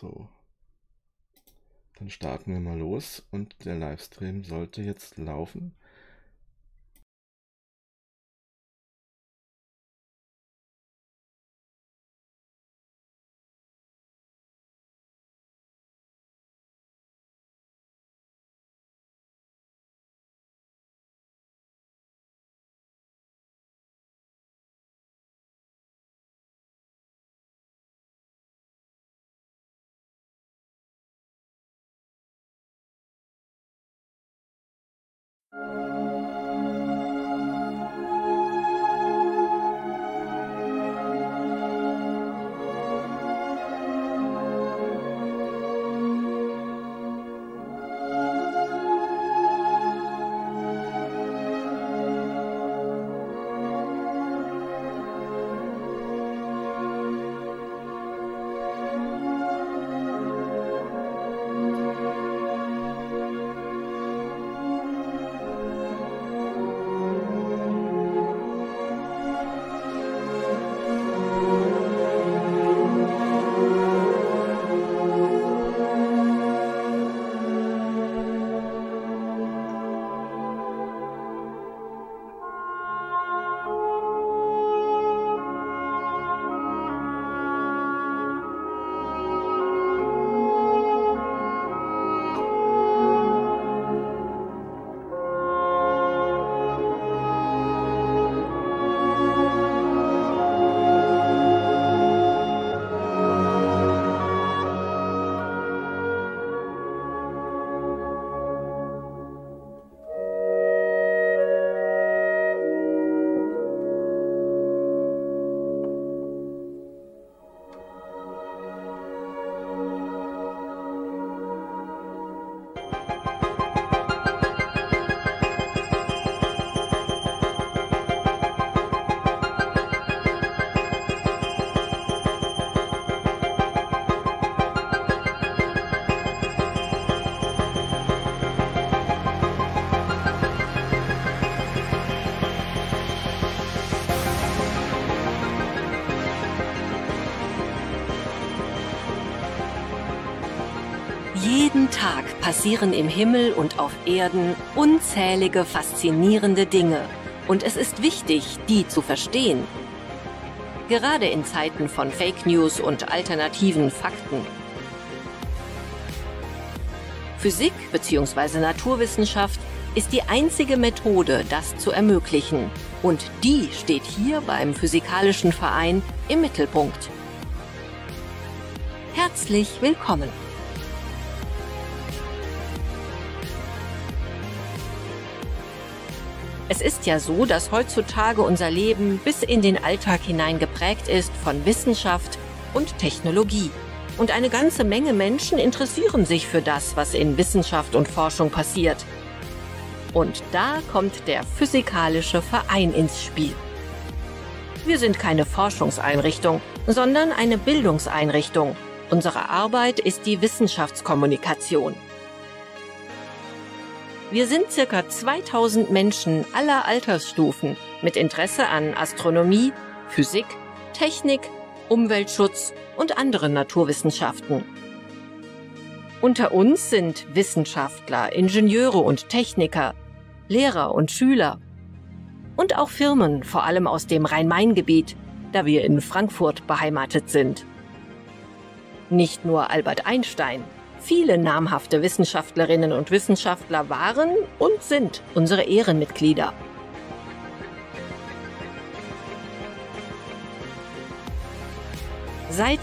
So. Dann starten wir mal los und der Livestream sollte jetzt laufen. passieren im Himmel und auf Erden unzählige faszinierende Dinge und es ist wichtig, die zu verstehen. Gerade in Zeiten von Fake News und alternativen Fakten. Physik bzw. Naturwissenschaft ist die einzige Methode, das zu ermöglichen. Und die steht hier beim Physikalischen Verein im Mittelpunkt. Herzlich willkommen! Es ist ja so, dass heutzutage unser Leben bis in den Alltag hinein geprägt ist von Wissenschaft und Technologie. Und eine ganze Menge Menschen interessieren sich für das, was in Wissenschaft und Forschung passiert. Und da kommt der Physikalische Verein ins Spiel. Wir sind keine Forschungseinrichtung, sondern eine Bildungseinrichtung. Unsere Arbeit ist die Wissenschaftskommunikation. Wir sind circa 2000 Menschen aller Altersstufen mit Interesse an Astronomie, Physik, Technik, Umweltschutz und anderen Naturwissenschaften. Unter uns sind Wissenschaftler, Ingenieure und Techniker, Lehrer und Schüler und auch Firmen, vor allem aus dem Rhein-Main-Gebiet, da wir in Frankfurt beheimatet sind. Nicht nur Albert Einstein, Viele namhafte Wissenschaftlerinnen und Wissenschaftler waren und sind unsere Ehrenmitglieder. Seit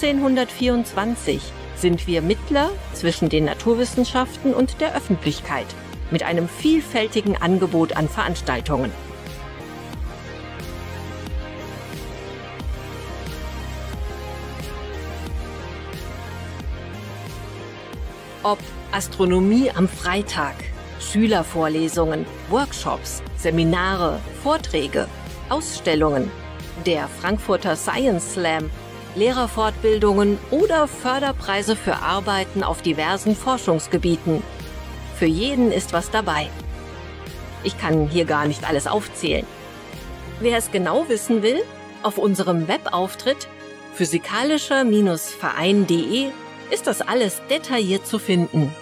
1824 sind wir Mittler zwischen den Naturwissenschaften und der Öffentlichkeit mit einem vielfältigen Angebot an Veranstaltungen. Ob Astronomie am Freitag, Schülervorlesungen, Workshops, Seminare, Vorträge, Ausstellungen, der Frankfurter Science Slam, Lehrerfortbildungen oder Förderpreise für Arbeiten auf diversen Forschungsgebieten. Für jeden ist was dabei. Ich kann hier gar nicht alles aufzählen. Wer es genau wissen will, auf unserem Webauftritt physikalischer-verein.de ist das alles detailliert zu finden.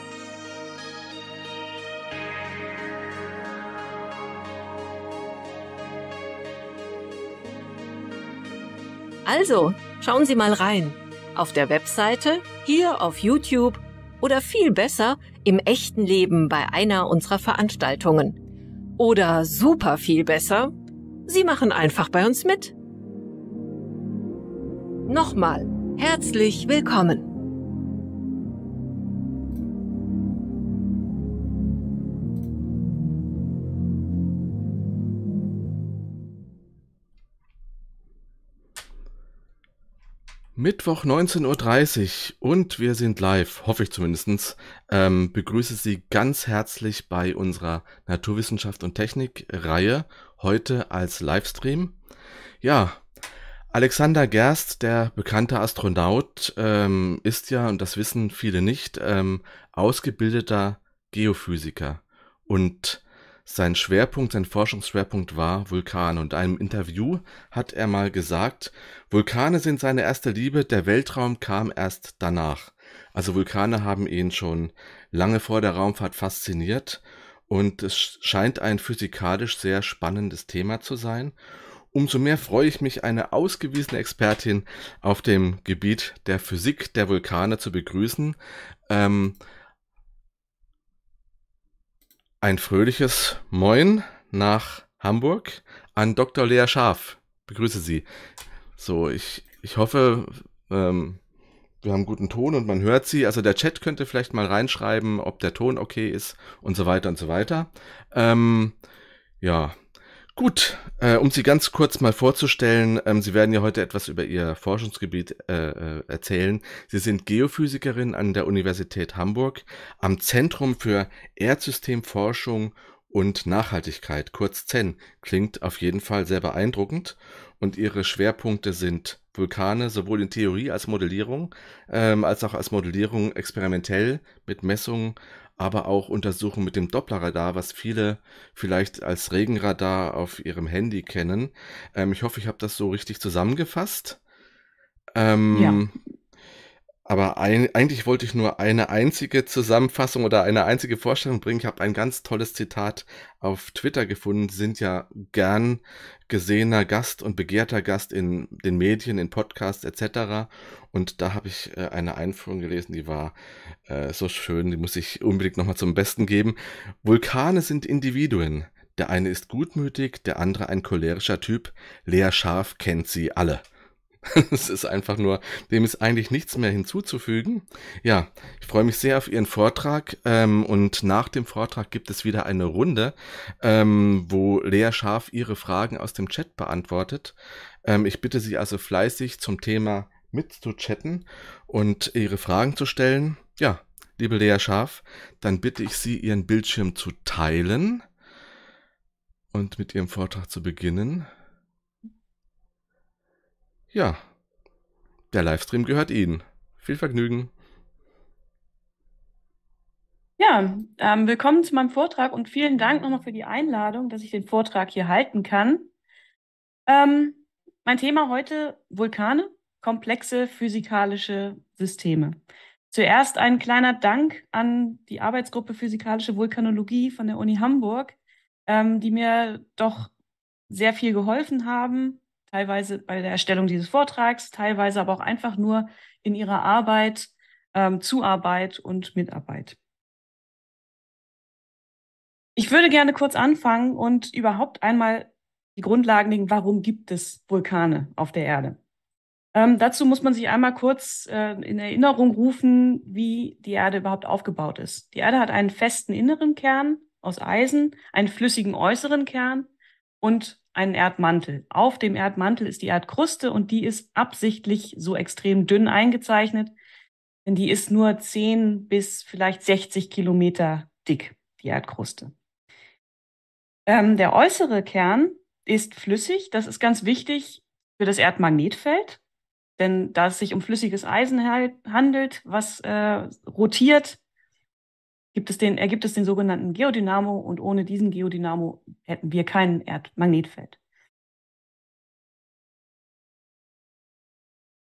Also, schauen Sie mal rein. Auf der Webseite, hier auf YouTube oder viel besser im echten Leben bei einer unserer Veranstaltungen. Oder super viel besser, Sie machen einfach bei uns mit. Nochmal, herzlich willkommen. Mittwoch 19.30 Uhr und wir sind live, hoffe ich zumindest. Ähm, begrüße Sie ganz herzlich bei unserer Naturwissenschaft und Technik-Reihe, heute als Livestream. Ja, Alexander Gerst, der bekannte Astronaut, ähm, ist ja, und das wissen viele nicht, ähm, ausgebildeter Geophysiker. Und sein Schwerpunkt, sein Forschungsschwerpunkt war Vulkan. und in einem Interview hat er mal gesagt, Vulkane sind seine erste Liebe, der Weltraum kam erst danach. Also Vulkane haben ihn schon lange vor der Raumfahrt fasziniert und es scheint ein physikalisch sehr spannendes Thema zu sein. Umso mehr freue ich mich, eine ausgewiesene Expertin auf dem Gebiet der Physik der Vulkane zu begrüßen. Ähm, ein fröhliches Moin nach Hamburg an Dr. Lea Scharf. Begrüße Sie. So, ich, ich hoffe, ähm, wir haben guten Ton und man hört sie. Also der Chat könnte vielleicht mal reinschreiben, ob der Ton okay ist und so weiter und so weiter. Ähm, ja, Gut, äh, um Sie ganz kurz mal vorzustellen, ähm, Sie werden ja heute etwas über Ihr Forschungsgebiet äh, äh, erzählen. Sie sind Geophysikerin an der Universität Hamburg am Zentrum für Erdsystemforschung und Nachhaltigkeit, kurz ZEN. Klingt auf jeden Fall sehr beeindruckend und Ihre Schwerpunkte sind Vulkane sowohl in Theorie als Modellierung, ähm, als auch als Modellierung experimentell mit Messungen aber auch Untersuchungen mit dem Dopplerradar, was viele vielleicht als Regenradar auf ihrem Handy kennen. Ähm, ich hoffe, ich habe das so richtig zusammengefasst. Ähm, ja. Aber ein, eigentlich wollte ich nur eine einzige Zusammenfassung oder eine einzige Vorstellung bringen. Ich habe ein ganz tolles Zitat auf Twitter gefunden. Sie sind ja gern gesehener Gast und begehrter Gast in den Medien, in Podcasts etc. Und da habe ich äh, eine Einführung gelesen, die war äh, so schön, die muss ich unbedingt nochmal zum Besten geben. Vulkane sind Individuen. Der eine ist gutmütig, der andere ein cholerischer Typ. Lea Scharf kennt sie alle. es ist einfach nur, dem ist eigentlich nichts mehr hinzuzufügen. Ja, ich freue mich sehr auf Ihren Vortrag ähm, und nach dem Vortrag gibt es wieder eine Runde, ähm, wo Lea Scharf Ihre Fragen aus dem Chat beantwortet. Ähm, ich bitte Sie also fleißig zum Thema mitzuchatten und Ihre Fragen zu stellen. Ja, liebe Lea Scharf, dann bitte ich Sie, Ihren Bildschirm zu teilen und mit Ihrem Vortrag zu beginnen. Ja, der Livestream gehört Ihnen. Viel Vergnügen. Ja, ähm, willkommen zu meinem Vortrag und vielen Dank nochmal für die Einladung, dass ich den Vortrag hier halten kann. Ähm, mein Thema heute Vulkane, komplexe physikalische Systeme. Zuerst ein kleiner Dank an die Arbeitsgruppe Physikalische Vulkanologie von der Uni Hamburg, ähm, die mir doch sehr viel geholfen haben teilweise bei der Erstellung dieses Vortrags, teilweise aber auch einfach nur in ihrer Arbeit, ähm, Zuarbeit und Mitarbeit. Ich würde gerne kurz anfangen und überhaupt einmal die Grundlagen legen, warum gibt es Vulkane auf der Erde? Ähm, dazu muss man sich einmal kurz äh, in Erinnerung rufen, wie die Erde überhaupt aufgebaut ist. Die Erde hat einen festen inneren Kern aus Eisen, einen flüssigen äußeren Kern und einen Erdmantel. Auf dem Erdmantel ist die Erdkruste und die ist absichtlich so extrem dünn eingezeichnet, denn die ist nur 10 bis vielleicht 60 Kilometer dick, die Erdkruste. Ähm, der äußere Kern ist flüssig. Das ist ganz wichtig für das Erdmagnetfeld, denn da es sich um flüssiges Eisen handelt, was äh, rotiert, gibt es den, ergibt äh, es den sogenannten Geodynamo und ohne diesen Geodynamo hätten wir kein Erdmagnetfeld.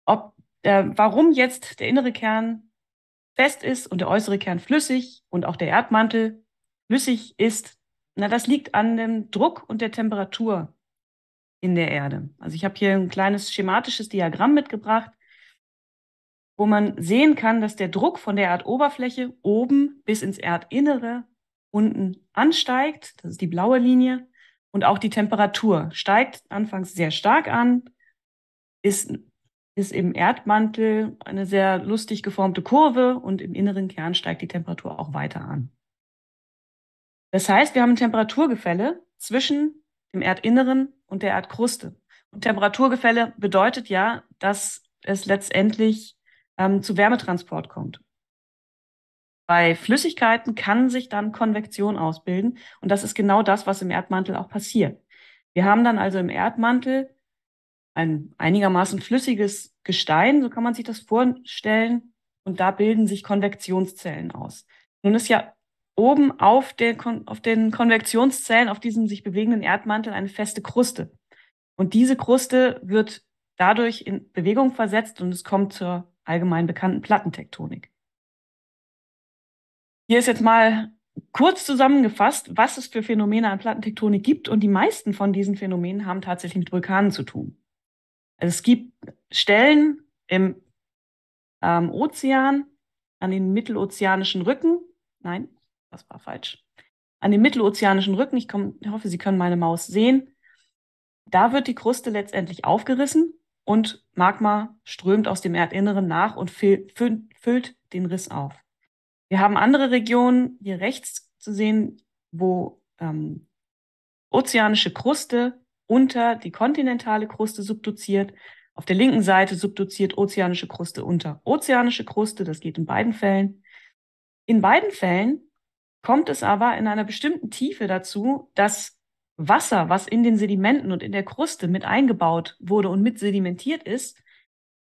Ob, äh, warum jetzt der innere Kern fest ist und der äußere Kern flüssig und auch der Erdmantel flüssig ist, na, das liegt an dem Druck und der Temperatur in der Erde. Also ich habe hier ein kleines schematisches Diagramm mitgebracht wo man sehen kann, dass der Druck von der Erdoberfläche oben bis ins Erdinnere unten ansteigt. Das ist die blaue Linie. Und auch die Temperatur steigt anfangs sehr stark an, ist, ist im Erdmantel eine sehr lustig geformte Kurve und im inneren Kern steigt die Temperatur auch weiter an. Das heißt, wir haben ein Temperaturgefälle zwischen dem Erdinneren und der Erdkruste. Und Temperaturgefälle bedeutet ja, dass es letztendlich ähm, zu Wärmetransport kommt. Bei Flüssigkeiten kann sich dann Konvektion ausbilden und das ist genau das, was im Erdmantel auch passiert. Wir haben dann also im Erdmantel ein einigermaßen flüssiges Gestein, so kann man sich das vorstellen, und da bilden sich Konvektionszellen aus. Nun ist ja oben auf, der, auf den Konvektionszellen, auf diesem sich bewegenden Erdmantel, eine feste Kruste. Und diese Kruste wird dadurch in Bewegung versetzt und es kommt zur allgemein bekannten Plattentektonik. Hier ist jetzt mal kurz zusammengefasst, was es für Phänomene an Plattentektonik gibt und die meisten von diesen Phänomenen haben tatsächlich mit Vulkanen zu tun. Also es gibt Stellen im ähm, Ozean, an den mittelozeanischen Rücken, nein, das war falsch, an den mittelozeanischen Rücken, ich, komm, ich hoffe, Sie können meine Maus sehen, da wird die Kruste letztendlich aufgerissen und Magma strömt aus dem Erdinneren nach und füllt den Riss auf. Wir haben andere Regionen hier rechts zu sehen, wo ähm, ozeanische Kruste unter die kontinentale Kruste subduziert. Auf der linken Seite subduziert ozeanische Kruste unter ozeanische Kruste. Das geht in beiden Fällen. In beiden Fällen kommt es aber in einer bestimmten Tiefe dazu, dass Wasser, was in den Sedimenten und in der Kruste mit eingebaut wurde und mit sedimentiert ist,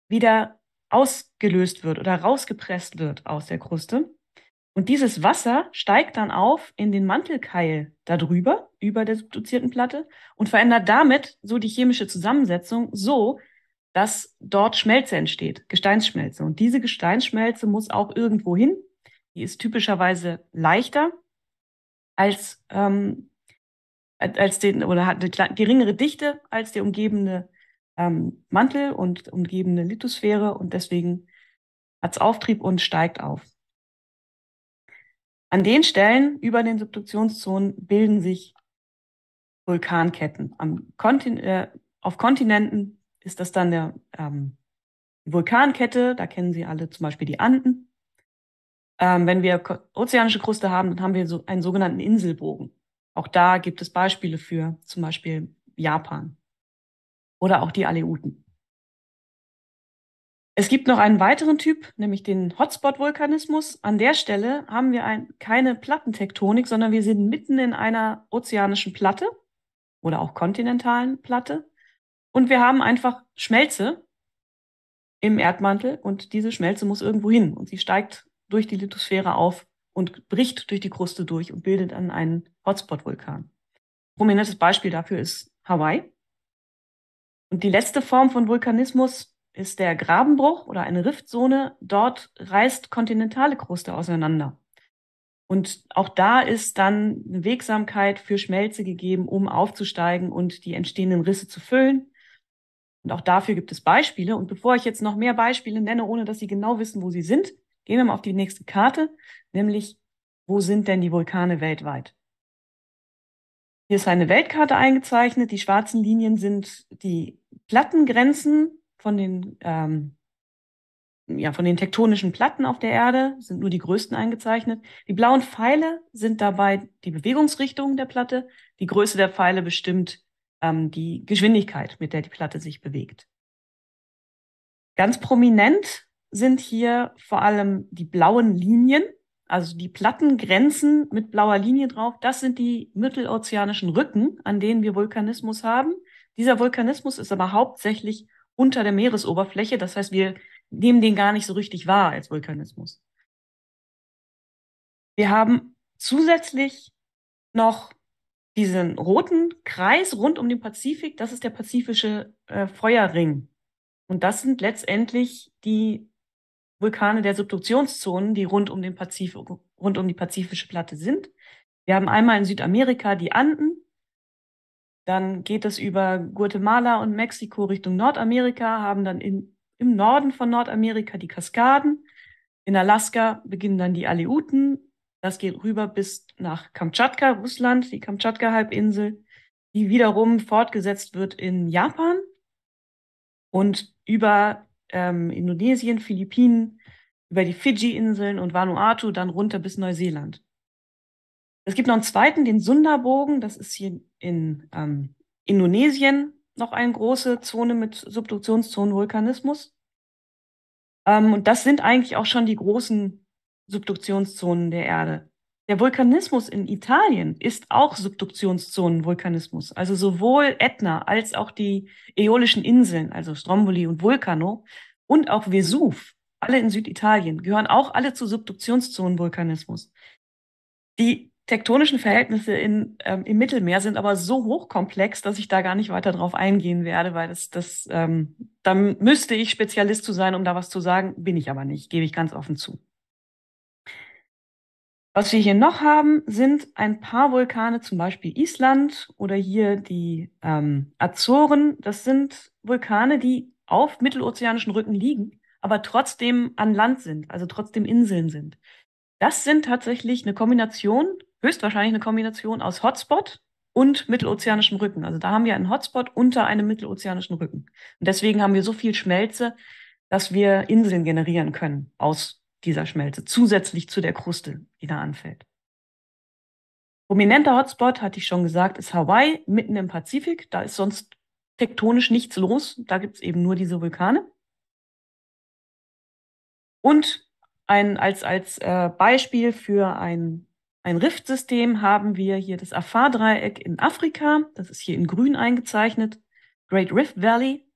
wieder ausgelöst wird oder rausgepresst wird aus der Kruste. Und dieses Wasser steigt dann auf in den Mantelkeil darüber, über der subduzierten Platte und verändert damit so die chemische Zusammensetzung so, dass dort Schmelze entsteht, Gesteinsschmelze. Und diese Gesteinsschmelze muss auch irgendwo hin. Die ist typischerweise leichter als ähm, als den oder hat eine geringere Dichte als der umgebende ähm, Mantel und umgebende Lithosphäre und deswegen hat es Auftrieb und steigt auf. An den Stellen über den Subduktionszonen bilden sich Vulkanketten. Am Kontin äh, auf Kontinenten ist das dann der ähm, Vulkankette, da kennen Sie alle zum Beispiel die Anden. Ähm, wenn wir ozeanische Kruste haben, dann haben wir so einen sogenannten Inselbogen. Auch da gibt es Beispiele für, zum Beispiel Japan oder auch die Aleuten. Es gibt noch einen weiteren Typ, nämlich den Hotspot-Vulkanismus. An der Stelle haben wir ein, keine Plattentektonik, sondern wir sind mitten in einer ozeanischen Platte oder auch kontinentalen Platte. Und wir haben einfach Schmelze im Erdmantel und diese Schmelze muss irgendwo hin und sie steigt durch die Lithosphäre auf und bricht durch die Kruste durch und bildet dann einen Hotspot-Vulkan. Prominentes Beispiel dafür ist Hawaii. Und die letzte Form von Vulkanismus ist der Grabenbruch oder eine Riftzone. Dort reißt kontinentale Kruste auseinander. Und auch da ist dann eine Wegsamkeit für Schmelze gegeben, um aufzusteigen und die entstehenden Risse zu füllen. Und auch dafür gibt es Beispiele. Und bevor ich jetzt noch mehr Beispiele nenne, ohne dass Sie genau wissen, wo sie sind, Gehen wir mal auf die nächste Karte, nämlich wo sind denn die Vulkane weltweit? Hier ist eine Weltkarte eingezeichnet. Die schwarzen Linien sind die Plattengrenzen von den, ähm, ja, von den tektonischen Platten auf der Erde, sind nur die größten eingezeichnet. Die blauen Pfeile sind dabei die Bewegungsrichtung der Platte. Die Größe der Pfeile bestimmt ähm, die Geschwindigkeit, mit der die Platte sich bewegt. Ganz prominent sind hier vor allem die blauen Linien, also die platten Grenzen mit blauer Linie drauf. Das sind die mittelozeanischen Rücken, an denen wir Vulkanismus haben. Dieser Vulkanismus ist aber hauptsächlich unter der Meeresoberfläche. Das heißt, wir nehmen den gar nicht so richtig wahr als Vulkanismus. Wir haben zusätzlich noch diesen roten Kreis rund um den Pazifik. Das ist der pazifische äh, Feuerring. Und das sind letztendlich die Vulkane der Subduktionszonen, die rund um, den Pazif, rund um die pazifische Platte sind. Wir haben einmal in Südamerika die Anden, dann geht es über Guatemala und Mexiko Richtung Nordamerika, haben dann in, im Norden von Nordamerika die Kaskaden. In Alaska beginnen dann die Aleuten. Das geht rüber bis nach Kamtschatka, Russland, die Kamtschatka-Halbinsel, die wiederum fortgesetzt wird in Japan und über ähm, Indonesien, Philippinen, über die Fidschi-Inseln und Vanuatu, dann runter bis Neuseeland. Es gibt noch einen zweiten, den Sundabogen. Das ist hier in ähm, Indonesien noch eine große Zone mit Subduktionszonenvulkanismus. Ähm, und das sind eigentlich auch schon die großen Subduktionszonen der Erde. Der Vulkanismus in Italien ist auch Subduktionszonenvulkanismus. Also sowohl Ätna als auch die Äolischen Inseln, also Stromboli und Vulcano und auch Vesuv, alle in Süditalien, gehören auch alle zu Subduktionszonenvulkanismus. Die tektonischen Verhältnisse in, ähm, im Mittelmeer sind aber so hochkomplex, dass ich da gar nicht weiter drauf eingehen werde, weil das, das ähm, dann müsste ich Spezialist zu sein, um da was zu sagen, bin ich aber nicht, gebe ich ganz offen zu. Was wir hier noch haben, sind ein paar Vulkane, zum Beispiel Island oder hier die ähm, Azoren. Das sind Vulkane, die auf mittelozeanischen Rücken liegen, aber trotzdem an Land sind, also trotzdem Inseln sind. Das sind tatsächlich eine Kombination, höchstwahrscheinlich eine Kombination aus Hotspot und mittelozeanischen Rücken. Also da haben wir einen Hotspot unter einem mittelozeanischen Rücken. Und deswegen haben wir so viel Schmelze, dass wir Inseln generieren können aus dieser Schmelze, zusätzlich zu der Kruste, die da anfällt. Prominenter Hotspot, hatte ich schon gesagt, ist Hawaii, mitten im Pazifik. Da ist sonst tektonisch nichts los. Da gibt es eben nur diese Vulkane. Und ein, als, als äh, Beispiel für ein, ein Riftsystem haben wir hier das Afar-Dreieck in Afrika. Das ist hier in grün eingezeichnet. Great Rift Valley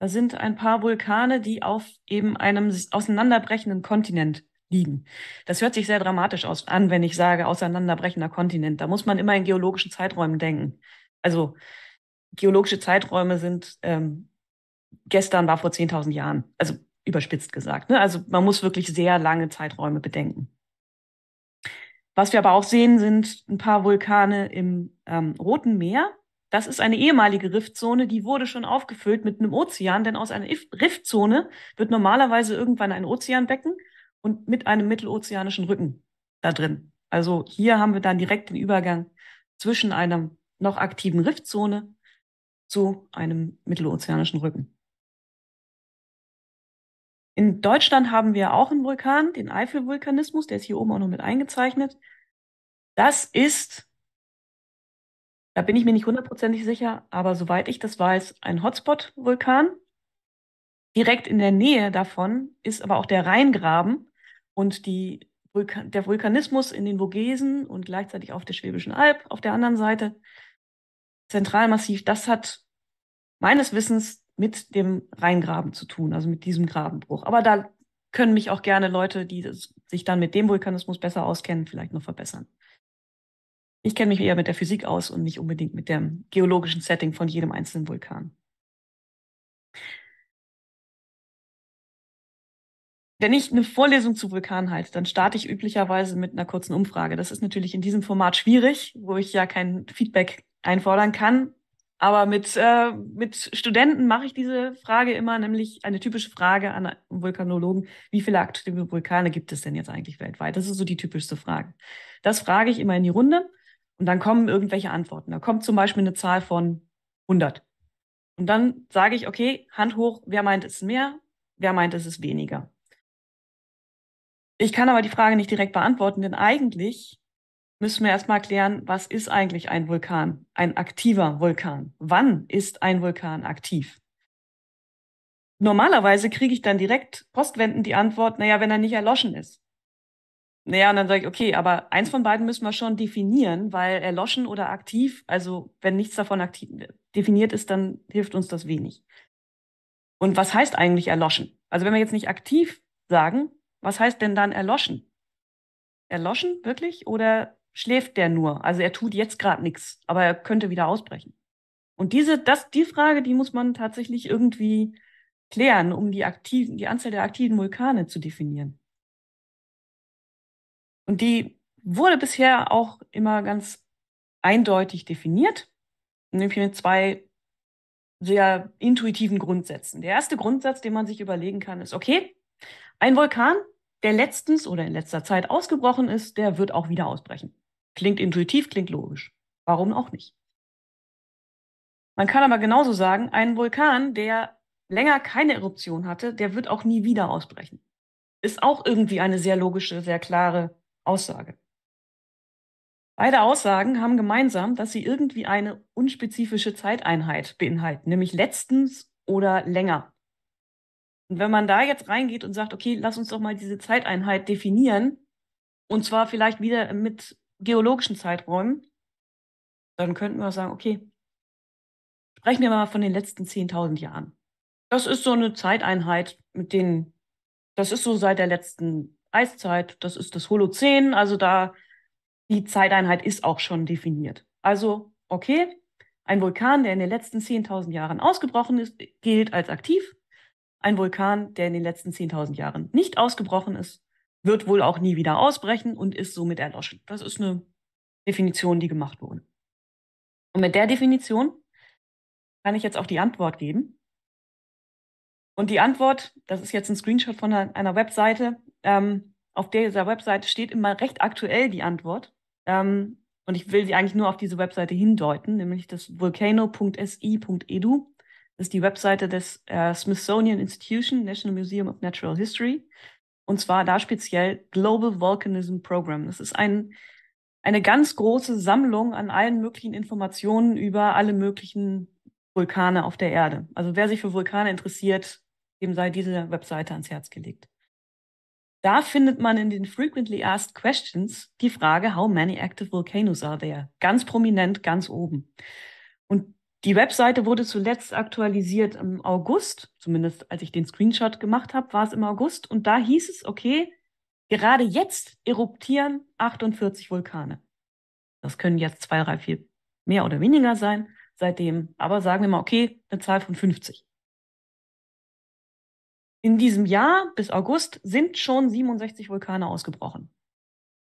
da sind ein paar Vulkane, die auf eben einem auseinanderbrechenden Kontinent liegen. Das hört sich sehr dramatisch aus, an, wenn ich sage auseinanderbrechender Kontinent. Da muss man immer in geologischen Zeiträumen denken. Also geologische Zeiträume sind ähm, gestern war vor 10.000 Jahren, also überspitzt gesagt. Ne? Also man muss wirklich sehr lange Zeiträume bedenken. Was wir aber auch sehen, sind ein paar Vulkane im ähm, Roten Meer. Das ist eine ehemalige Riftzone, die wurde schon aufgefüllt mit einem Ozean, denn aus einer Riftzone wird normalerweise irgendwann ein Ozeanbecken und mit einem mittelozeanischen Rücken da drin. Also hier haben wir dann direkt den Übergang zwischen einer noch aktiven Riftzone zu einem mittelozeanischen Rücken. In Deutschland haben wir auch einen Vulkan, den Eifelvulkanismus, der ist hier oben auch noch mit eingezeichnet. Das ist da bin ich mir nicht hundertprozentig sicher, aber soweit ich das weiß, ein Hotspot-Vulkan. Direkt in der Nähe davon ist aber auch der Rheingraben und die Vulka der Vulkanismus in den Vogesen und gleichzeitig auf der Schwäbischen Alb auf der anderen Seite. Zentralmassiv, das hat meines Wissens mit dem Rheingraben zu tun, also mit diesem Grabenbruch. Aber da können mich auch gerne Leute, die sich dann mit dem Vulkanismus besser auskennen, vielleicht noch verbessern. Ich kenne mich eher mit der Physik aus und nicht unbedingt mit dem geologischen Setting von jedem einzelnen Vulkan. Wenn ich eine Vorlesung zu Vulkanen halte, dann starte ich üblicherweise mit einer kurzen Umfrage. Das ist natürlich in diesem Format schwierig, wo ich ja kein Feedback einfordern kann. Aber mit, äh, mit Studenten mache ich diese Frage immer, nämlich eine typische Frage an Vulkanologen. Wie viele aktive Vulkane gibt es denn jetzt eigentlich weltweit? Das ist so die typischste Frage. Das frage ich immer in die Runde und dann kommen irgendwelche Antworten. Da kommt zum Beispiel eine Zahl von 100. Und dann sage ich, okay, Hand hoch, wer meint, es ist mehr, wer meint, es ist weniger. Ich kann aber die Frage nicht direkt beantworten, denn eigentlich müssen wir erstmal klären, was ist eigentlich ein Vulkan, ein aktiver Vulkan? Wann ist ein Vulkan aktiv? Normalerweise kriege ich dann direkt postwendend die Antwort, naja, wenn er nicht erloschen ist. Naja, und dann sage ich, okay, aber eins von beiden müssen wir schon definieren, weil erloschen oder aktiv, also wenn nichts davon aktiv, definiert ist, dann hilft uns das wenig. Und was heißt eigentlich erloschen? Also wenn wir jetzt nicht aktiv sagen, was heißt denn dann erloschen? Erloschen wirklich oder schläft der nur? Also er tut jetzt gerade nichts, aber er könnte wieder ausbrechen. Und diese, das, die Frage, die muss man tatsächlich irgendwie klären, um die aktiven, die Anzahl der aktiven Vulkane zu definieren. Und die wurde bisher auch immer ganz eindeutig definiert, nämlich mit zwei sehr intuitiven Grundsätzen. Der erste Grundsatz, den man sich überlegen kann, ist, okay, ein Vulkan, der letztens oder in letzter Zeit ausgebrochen ist, der wird auch wieder ausbrechen. Klingt intuitiv, klingt logisch. Warum auch nicht? Man kann aber genauso sagen, ein Vulkan, der länger keine Eruption hatte, der wird auch nie wieder ausbrechen. Ist auch irgendwie eine sehr logische, sehr klare Aussage. Beide Aussagen haben gemeinsam, dass sie irgendwie eine unspezifische Zeiteinheit beinhalten, nämlich letztens oder länger. Und wenn man da jetzt reingeht und sagt, okay, lass uns doch mal diese Zeiteinheit definieren, und zwar vielleicht wieder mit geologischen Zeiträumen, dann könnten wir sagen, okay, sprechen wir mal von den letzten 10.000 Jahren. Das ist so eine Zeiteinheit, mit denen, das ist so seit der letzten Eiszeit, das ist das Holozän, also da die Zeiteinheit ist auch schon definiert. Also, okay, ein Vulkan, der in den letzten 10.000 Jahren ausgebrochen ist, gilt als aktiv. Ein Vulkan, der in den letzten 10.000 Jahren nicht ausgebrochen ist, wird wohl auch nie wieder ausbrechen und ist somit erloschen. Das ist eine Definition, die gemacht wurde. Und mit der Definition kann ich jetzt auch die Antwort geben. Und die Antwort, das ist jetzt ein Screenshot von einer Webseite, ähm, auf dieser Webseite steht immer recht aktuell die Antwort. Ähm, und ich will sie eigentlich nur auf diese Webseite hindeuten, nämlich das volcano.si.edu. Das ist die Webseite des äh, Smithsonian Institution, National Museum of Natural History. Und zwar da speziell Global Volcanism Program. Das ist ein, eine ganz große Sammlung an allen möglichen Informationen über alle möglichen Vulkane auf der Erde. Also wer sich für Vulkane interessiert, dem sei diese Webseite ans Herz gelegt. Da findet man in den Frequently Asked Questions die Frage, how many active volcanoes are there? Ganz prominent, ganz oben. Und die Webseite wurde zuletzt aktualisiert im August, zumindest als ich den Screenshot gemacht habe, war es im August. Und da hieß es, okay, gerade jetzt eruptieren 48 Vulkane. Das können jetzt zwei, drei, vier mehr oder weniger sein seitdem. Aber sagen wir mal, okay, eine Zahl von 50. In diesem Jahr bis August sind schon 67 Vulkane ausgebrochen.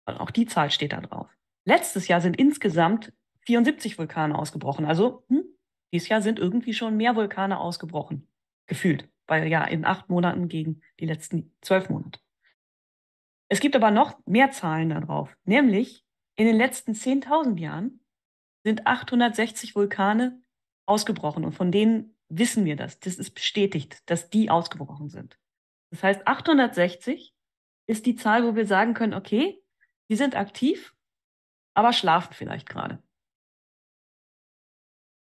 Auch die Zahl steht da drauf. Letztes Jahr sind insgesamt 74 Vulkane ausgebrochen. Also hm, dieses Jahr sind irgendwie schon mehr Vulkane ausgebrochen. Gefühlt. Weil ja in acht Monaten gegen die letzten zwölf Monate. Es gibt aber noch mehr Zahlen darauf. Nämlich in den letzten 10.000 Jahren sind 860 Vulkane ausgebrochen und von denen wissen wir das. Das ist bestätigt, dass die ausgebrochen sind. Das heißt, 860 ist die Zahl, wo wir sagen können, okay, die sind aktiv, aber schlafen vielleicht gerade.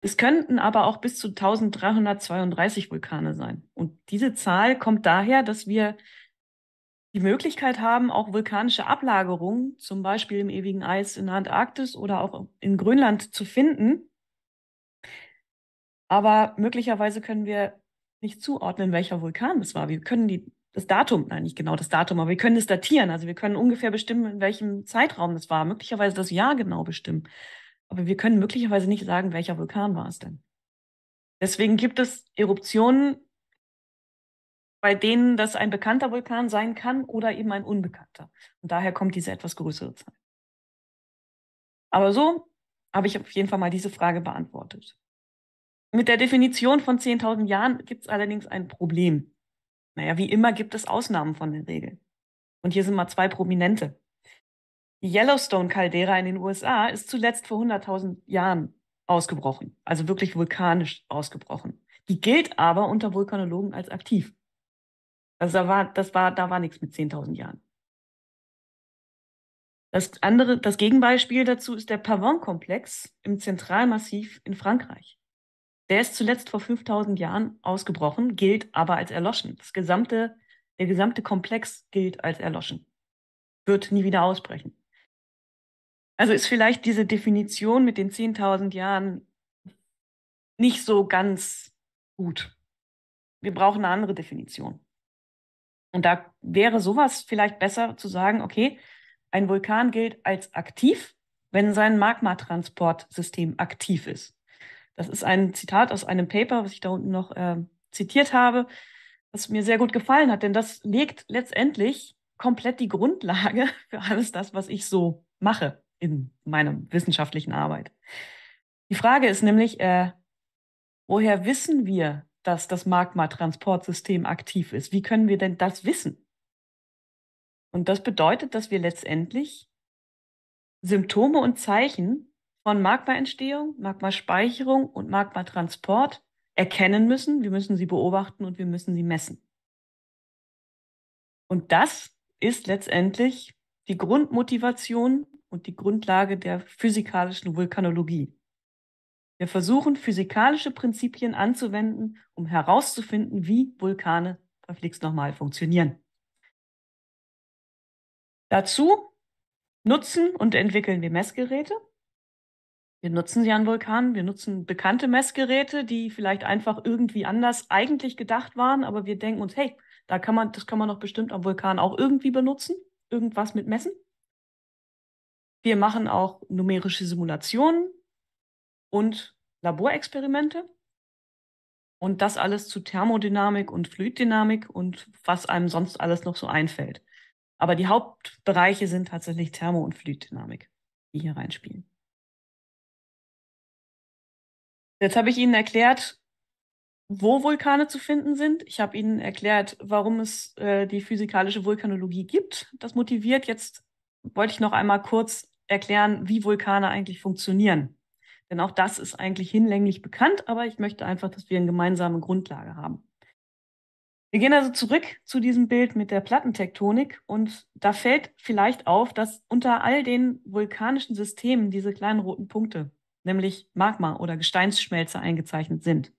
Es könnten aber auch bis zu 1332 Vulkane sein. Und diese Zahl kommt daher, dass wir die Möglichkeit haben, auch vulkanische Ablagerungen, zum Beispiel im ewigen Eis in der Antarktis oder auch in Grönland, zu finden aber möglicherweise können wir nicht zuordnen, welcher Vulkan das war. Wir können die, das Datum, nein, nicht genau das Datum, aber wir können es datieren. Also wir können ungefähr bestimmen, in welchem Zeitraum das war, möglicherweise das Jahr genau bestimmen. Aber wir können möglicherweise nicht sagen, welcher Vulkan war es denn. Deswegen gibt es Eruptionen, bei denen das ein bekannter Vulkan sein kann oder eben ein unbekannter. Und daher kommt diese etwas größere Zahl. Aber so habe ich auf jeden Fall mal diese Frage beantwortet. Mit der Definition von 10.000 Jahren gibt es allerdings ein Problem. Naja, wie immer gibt es Ausnahmen von der Regel. Und hier sind mal zwei prominente. Die Yellowstone-Caldera in den USA ist zuletzt vor 100.000 Jahren ausgebrochen, also wirklich vulkanisch ausgebrochen. Die gilt aber unter Vulkanologen als aktiv. Also da war, das war, da war nichts mit 10.000 Jahren. Das andere, das Gegenbeispiel dazu ist der Pavon-Komplex im Zentralmassiv in Frankreich. Der ist zuletzt vor 5000 Jahren ausgebrochen, gilt aber als erloschen. Das gesamte, der gesamte Komplex gilt als erloschen. Wird nie wieder ausbrechen. Also ist vielleicht diese Definition mit den 10.000 Jahren nicht so ganz gut. Wir brauchen eine andere Definition. Und da wäre sowas vielleicht besser zu sagen, okay, ein Vulkan gilt als aktiv, wenn sein Magmatransportsystem aktiv ist. Das ist ein Zitat aus einem Paper, was ich da unten noch äh, zitiert habe, was mir sehr gut gefallen hat, denn das legt letztendlich komplett die Grundlage für alles das, was ich so mache in meiner wissenschaftlichen Arbeit. Die Frage ist nämlich, äh, woher wissen wir, dass das Magma-Transportsystem aktiv ist? Wie können wir denn das wissen? Und das bedeutet, dass wir letztendlich Symptome und Zeichen von Magma-Entstehung, magma und Magmatransport erkennen müssen. Wir müssen sie beobachten und wir müssen sie messen. Und das ist letztendlich die Grundmotivation und die Grundlage der physikalischen Vulkanologie. Wir versuchen, physikalische Prinzipien anzuwenden, um herauszufinden, wie Vulkane verflixt nochmal funktionieren. Dazu nutzen und entwickeln wir Messgeräte, wir nutzen sie an Vulkanen, wir nutzen bekannte Messgeräte, die vielleicht einfach irgendwie anders eigentlich gedacht waren, aber wir denken uns, hey, da kann man, das kann man doch bestimmt am Vulkan auch irgendwie benutzen, irgendwas mit messen. Wir machen auch numerische Simulationen und Laborexperimente. Und das alles zu Thermodynamik und Fluiddynamik und was einem sonst alles noch so einfällt. Aber die Hauptbereiche sind tatsächlich Thermo- und Fluiddynamik, die hier reinspielen. Jetzt habe ich Ihnen erklärt, wo Vulkane zu finden sind. Ich habe Ihnen erklärt, warum es äh, die physikalische Vulkanologie gibt. Das motiviert. Jetzt wollte ich noch einmal kurz erklären, wie Vulkane eigentlich funktionieren. Denn auch das ist eigentlich hinlänglich bekannt, aber ich möchte einfach, dass wir eine gemeinsame Grundlage haben. Wir gehen also zurück zu diesem Bild mit der Plattentektonik und da fällt vielleicht auf, dass unter all den vulkanischen Systemen diese kleinen roten Punkte nämlich Magma oder Gesteinsschmelze eingezeichnet sind.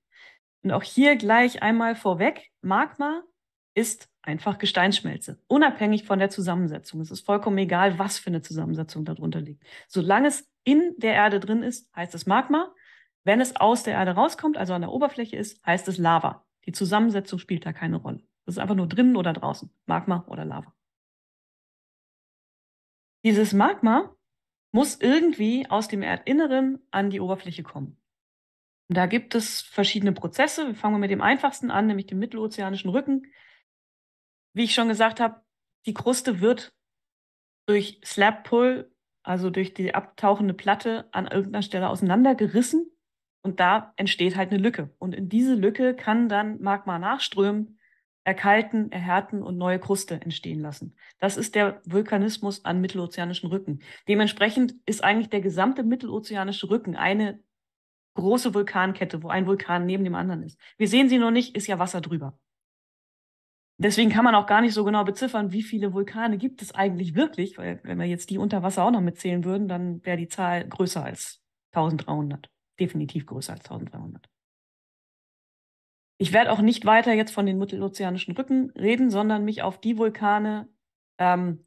Und auch hier gleich einmal vorweg, Magma ist einfach Gesteinsschmelze, unabhängig von der Zusammensetzung. Es ist vollkommen egal, was für eine Zusammensetzung darunter liegt. Solange es in der Erde drin ist, heißt es Magma. Wenn es aus der Erde rauskommt, also an der Oberfläche ist, heißt es Lava. Die Zusammensetzung spielt da keine Rolle. Das ist einfach nur drinnen oder draußen, Magma oder Lava. Dieses Magma muss irgendwie aus dem Erdinneren an die Oberfläche kommen. Und da gibt es verschiedene Prozesse. Wir fangen mit dem einfachsten an, nämlich dem mittelozeanischen Rücken. Wie ich schon gesagt habe, die Kruste wird durch Slab Pull, also durch die abtauchende Platte, an irgendeiner Stelle auseinandergerissen und da entsteht halt eine Lücke. Und in diese Lücke kann dann Magma nachströmen erkalten, erhärten und neue Kruste entstehen lassen. Das ist der Vulkanismus an mittelozeanischen Rücken. Dementsprechend ist eigentlich der gesamte mittelozeanische Rücken eine große Vulkankette, wo ein Vulkan neben dem anderen ist. Wir sehen sie nur nicht, ist ja Wasser drüber. Deswegen kann man auch gar nicht so genau beziffern, wie viele Vulkane gibt es eigentlich wirklich, weil wenn wir jetzt die unter Wasser auch noch mitzählen würden, dann wäre die Zahl größer als 1300, definitiv größer als 1300. Ich werde auch nicht weiter jetzt von den mittelozeanischen Rücken reden, sondern mich auf die Vulkane, ähm,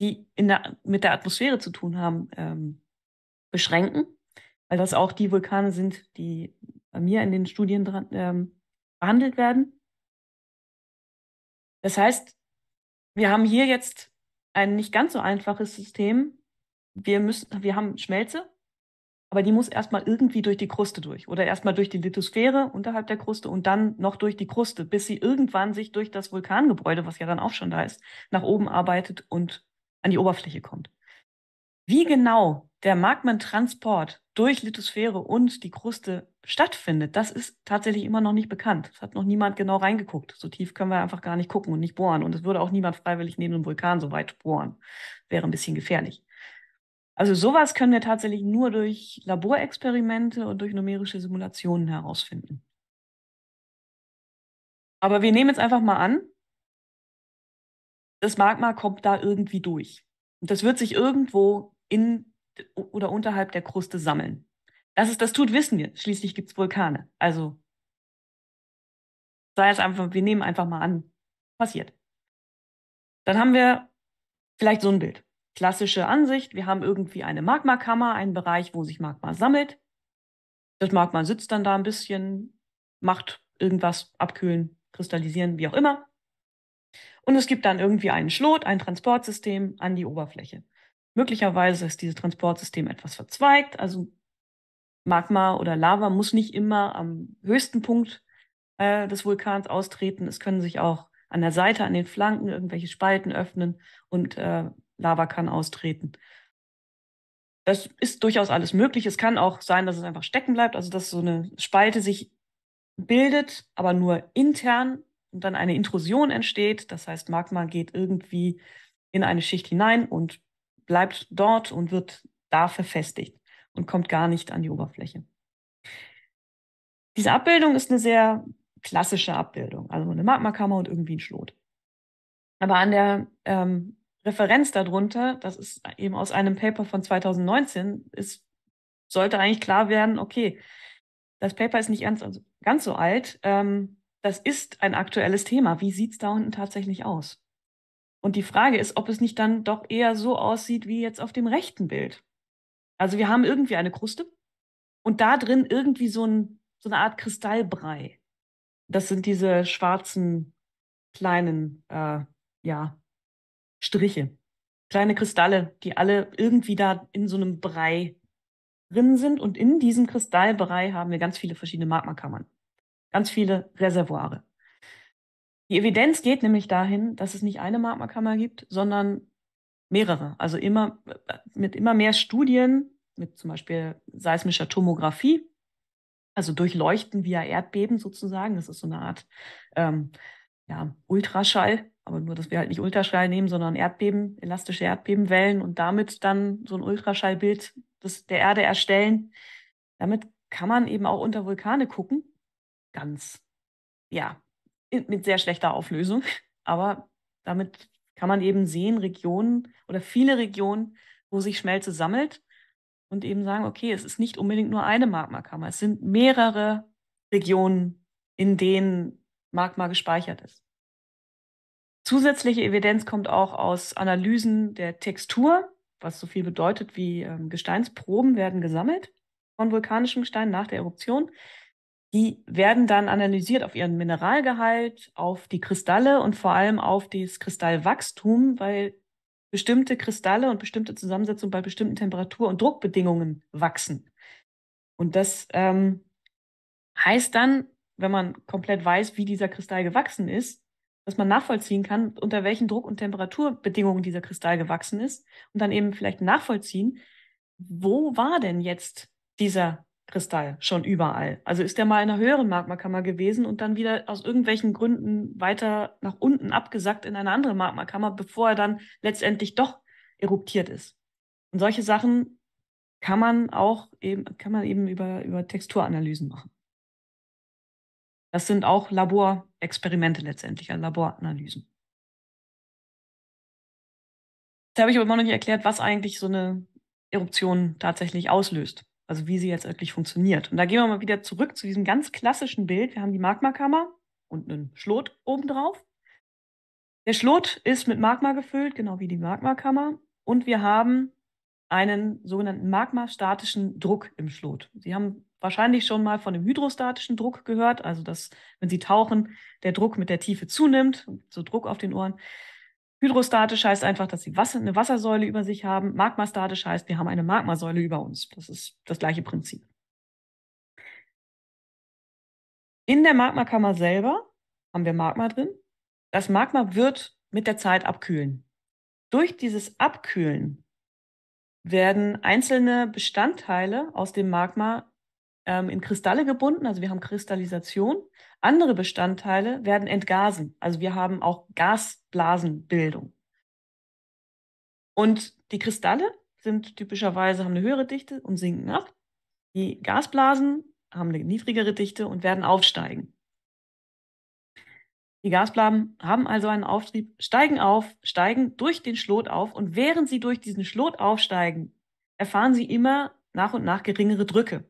die in der, mit der Atmosphäre zu tun haben, ähm, beschränken, weil das auch die Vulkane sind, die bei mir in den Studien dran, ähm, behandelt werden. Das heißt, wir haben hier jetzt ein nicht ganz so einfaches System. Wir müssen, wir haben Schmelze, aber die muss erstmal irgendwie durch die Kruste durch oder erstmal durch die Lithosphäre unterhalb der Kruste und dann noch durch die Kruste, bis sie irgendwann sich durch das Vulkangebäude, was ja dann auch schon da ist, nach oben arbeitet und an die Oberfläche kommt. Wie genau der Magmentransport durch Lithosphäre und die Kruste stattfindet, das ist tatsächlich immer noch nicht bekannt. Das hat noch niemand genau reingeguckt. So tief können wir einfach gar nicht gucken und nicht bohren. Und es würde auch niemand freiwillig neben einem Vulkan so weit bohren. Wäre ein bisschen gefährlich. Also sowas können wir tatsächlich nur durch Laborexperimente und durch numerische Simulationen herausfinden. Aber wir nehmen jetzt einfach mal an, das Magma kommt da irgendwie durch. Und das wird sich irgendwo in oder unterhalb der Kruste sammeln. Dass es das tut, wissen wir. Schließlich gibt es Vulkane. Also sei es einfach, wir nehmen einfach mal an, passiert. Dann haben wir vielleicht so ein Bild klassische Ansicht, wir haben irgendwie eine Magmakammer, einen Bereich, wo sich Magma sammelt. Das Magma sitzt dann da ein bisschen, macht irgendwas, abkühlen, kristallisieren, wie auch immer. Und es gibt dann irgendwie einen Schlot, ein Transportsystem an die Oberfläche. Möglicherweise ist dieses Transportsystem etwas verzweigt, also Magma oder Lava muss nicht immer am höchsten Punkt äh, des Vulkans austreten. Es können sich auch an der Seite, an den Flanken irgendwelche Spalten öffnen und äh, Lava kann austreten. Das ist durchaus alles möglich. Es kann auch sein, dass es einfach stecken bleibt, also dass so eine Spalte sich bildet, aber nur intern und dann eine Intrusion entsteht. Das heißt, Magma geht irgendwie in eine Schicht hinein und bleibt dort und wird da verfestigt und kommt gar nicht an die Oberfläche. Diese Abbildung ist eine sehr klassische Abbildung, also eine Magmakammer und irgendwie ein Schlot. Aber an der ähm, Referenz darunter, das ist eben aus einem Paper von 2019, ist, sollte eigentlich klar werden, okay, das Paper ist nicht ganz, also, ganz so alt, ähm, das ist ein aktuelles Thema. Wie sieht es da unten tatsächlich aus? Und die Frage ist, ob es nicht dann doch eher so aussieht wie jetzt auf dem rechten Bild. Also wir haben irgendwie eine Kruste und da drin irgendwie so, ein, so eine Art Kristallbrei. Das sind diese schwarzen kleinen äh, ja, Striche, kleine Kristalle, die alle irgendwie da in so einem Brei drin sind. Und in diesem Kristallbrei haben wir ganz viele verschiedene Magmakammern, ganz viele Reservoire. Die Evidenz geht nämlich dahin, dass es nicht eine Magmakammer gibt, sondern mehrere. Also immer mit immer mehr Studien, mit zum Beispiel seismischer Tomographie, also durchleuchten via Erdbeben sozusagen. Das ist so eine Art ähm, ja, Ultraschall, aber nur, dass wir halt nicht Ultraschall nehmen, sondern Erdbeben, elastische Erdbebenwellen und damit dann so ein Ultraschallbild des, der Erde erstellen. Damit kann man eben auch unter Vulkane gucken. Ganz, ja, in, mit sehr schlechter Auflösung. Aber damit kann man eben sehen, Regionen oder viele Regionen, wo sich Schmelze sammelt und eben sagen, okay, es ist nicht unbedingt nur eine Magmakammer, es sind mehrere Regionen, in denen Magma gespeichert ist. Zusätzliche Evidenz kommt auch aus Analysen der Textur, was so viel bedeutet wie ähm, Gesteinsproben werden gesammelt von vulkanischem Gestein nach der Eruption. Die werden dann analysiert auf ihren Mineralgehalt, auf die Kristalle und vor allem auf das Kristallwachstum, weil bestimmte Kristalle und bestimmte Zusammensetzungen bei bestimmten Temperatur- und Druckbedingungen wachsen. Und das ähm, heißt dann, wenn man komplett weiß, wie dieser Kristall gewachsen ist, dass man nachvollziehen kann, unter welchen Druck- und Temperaturbedingungen dieser Kristall gewachsen ist und dann eben vielleicht nachvollziehen, wo war denn jetzt dieser Kristall schon überall? Also ist der mal in einer höheren Magmakammer gewesen und dann wieder aus irgendwelchen Gründen weiter nach unten abgesackt in eine andere Magmakammer, bevor er dann letztendlich doch eruptiert ist. Und solche Sachen kann man auch eben, kann man eben über, über Texturanalysen machen. Das sind auch Laborexperimente letztendlich, also Laboranalysen. Jetzt habe ich aber noch nicht erklärt, was eigentlich so eine Eruption tatsächlich auslöst. Also wie sie jetzt wirklich funktioniert. Und da gehen wir mal wieder zurück zu diesem ganz klassischen Bild. Wir haben die Magmakammer und einen Schlot obendrauf. Der Schlot ist mit Magma gefüllt, genau wie die Magmakammer. Und wir haben einen sogenannten magmastatischen Druck im Schlot. Sie haben wahrscheinlich schon mal von dem hydrostatischen Druck gehört, also dass, wenn sie tauchen, der Druck mit der Tiefe zunimmt, so Druck auf den Ohren. Hydrostatisch heißt einfach, dass sie Wasser, eine Wassersäule über sich haben. Magmastatisch heißt, wir haben eine Magmasäule über uns. Das ist das gleiche Prinzip. In der Magmakammer selber haben wir Magma drin. Das Magma wird mit der Zeit abkühlen. Durch dieses Abkühlen werden einzelne Bestandteile aus dem Magma ähm, in Kristalle gebunden, also wir haben Kristallisation. Andere Bestandteile werden entgasen, also wir haben auch Gasblasenbildung. Und die Kristalle sind typischerweise haben eine höhere Dichte und sinken ab. Die Gasblasen haben eine niedrigere Dichte und werden aufsteigen. Die Gasblasen haben also einen Auftrieb, steigen auf, steigen durch den Schlot auf und während sie durch diesen Schlot aufsteigen, erfahren sie immer nach und nach geringere Drücke.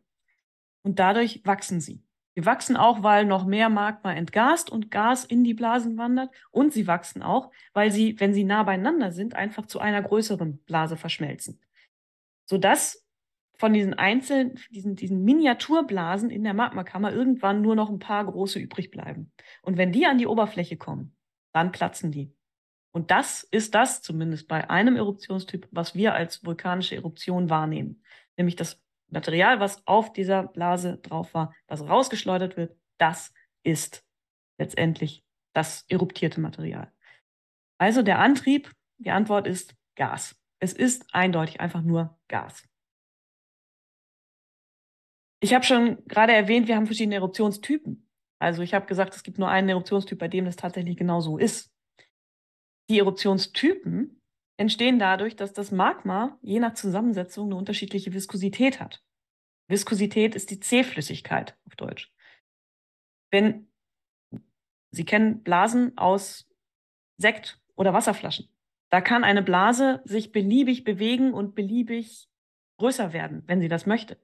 Und dadurch wachsen sie. Sie wachsen auch, weil noch mehr Magma entgast und Gas in die Blasen wandert. Und sie wachsen auch, weil sie, wenn sie nah beieinander sind, einfach zu einer größeren Blase verschmelzen. Sodass von diesen einzelnen, diesen, diesen Miniaturblasen in der Magmakammer irgendwann nur noch ein paar große übrig bleiben. Und wenn die an die Oberfläche kommen, dann platzen die. Und das ist das, zumindest bei einem Eruptionstyp, was wir als vulkanische Eruption wahrnehmen. Nämlich das Material, was auf dieser Blase drauf war, was rausgeschleudert wird, das ist letztendlich das eruptierte Material. Also der Antrieb, die Antwort ist Gas. Es ist eindeutig einfach nur Gas. Ich habe schon gerade erwähnt, wir haben verschiedene Eruptionstypen. Also ich habe gesagt, es gibt nur einen Eruptionstyp, bei dem das tatsächlich genau so ist. Die Eruptionstypen entstehen dadurch, dass das Magma je nach Zusammensetzung eine unterschiedliche Viskosität hat. Viskosität ist die C-Flüssigkeit auf Deutsch. Wenn Sie kennen Blasen aus Sekt oder Wasserflaschen. Da kann eine Blase sich beliebig bewegen und beliebig größer werden, wenn sie das möchte.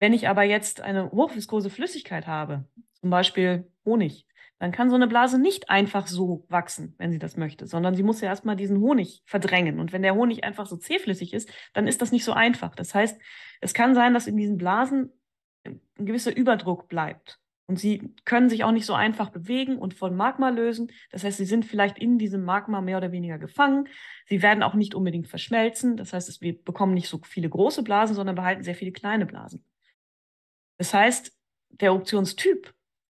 Wenn ich aber jetzt eine hochviskose Flüssigkeit habe, zum Beispiel Honig, dann kann so eine Blase nicht einfach so wachsen, wenn sie das möchte, sondern sie muss ja erstmal diesen Honig verdrängen. Und wenn der Honig einfach so zähflüssig ist, dann ist das nicht so einfach. Das heißt, es kann sein, dass in diesen Blasen ein gewisser Überdruck bleibt. Und sie können sich auch nicht so einfach bewegen und von Magma lösen. Das heißt, sie sind vielleicht in diesem Magma mehr oder weniger gefangen. Sie werden auch nicht unbedingt verschmelzen. Das heißt, wir bekommen nicht so viele große Blasen, sondern behalten sehr viele kleine Blasen. Das heißt, der Optionstyp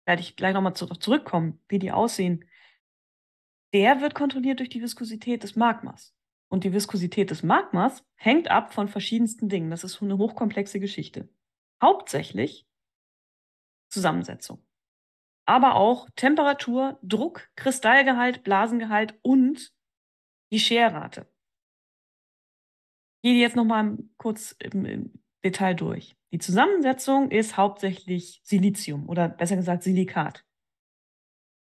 werde ich gleich nochmal zurückkommen, wie die aussehen, der wird kontrolliert durch die Viskosität des Magmas. Und die Viskosität des Magmas hängt ab von verschiedensten Dingen. Das ist eine hochkomplexe Geschichte. Hauptsächlich Zusammensetzung. Aber auch Temperatur, Druck, Kristallgehalt, Blasengehalt und die Scherrate. Ich gehe jetzt nochmal kurz im, im Detail durch. Die Zusammensetzung ist hauptsächlich Silizium oder besser gesagt Silikat.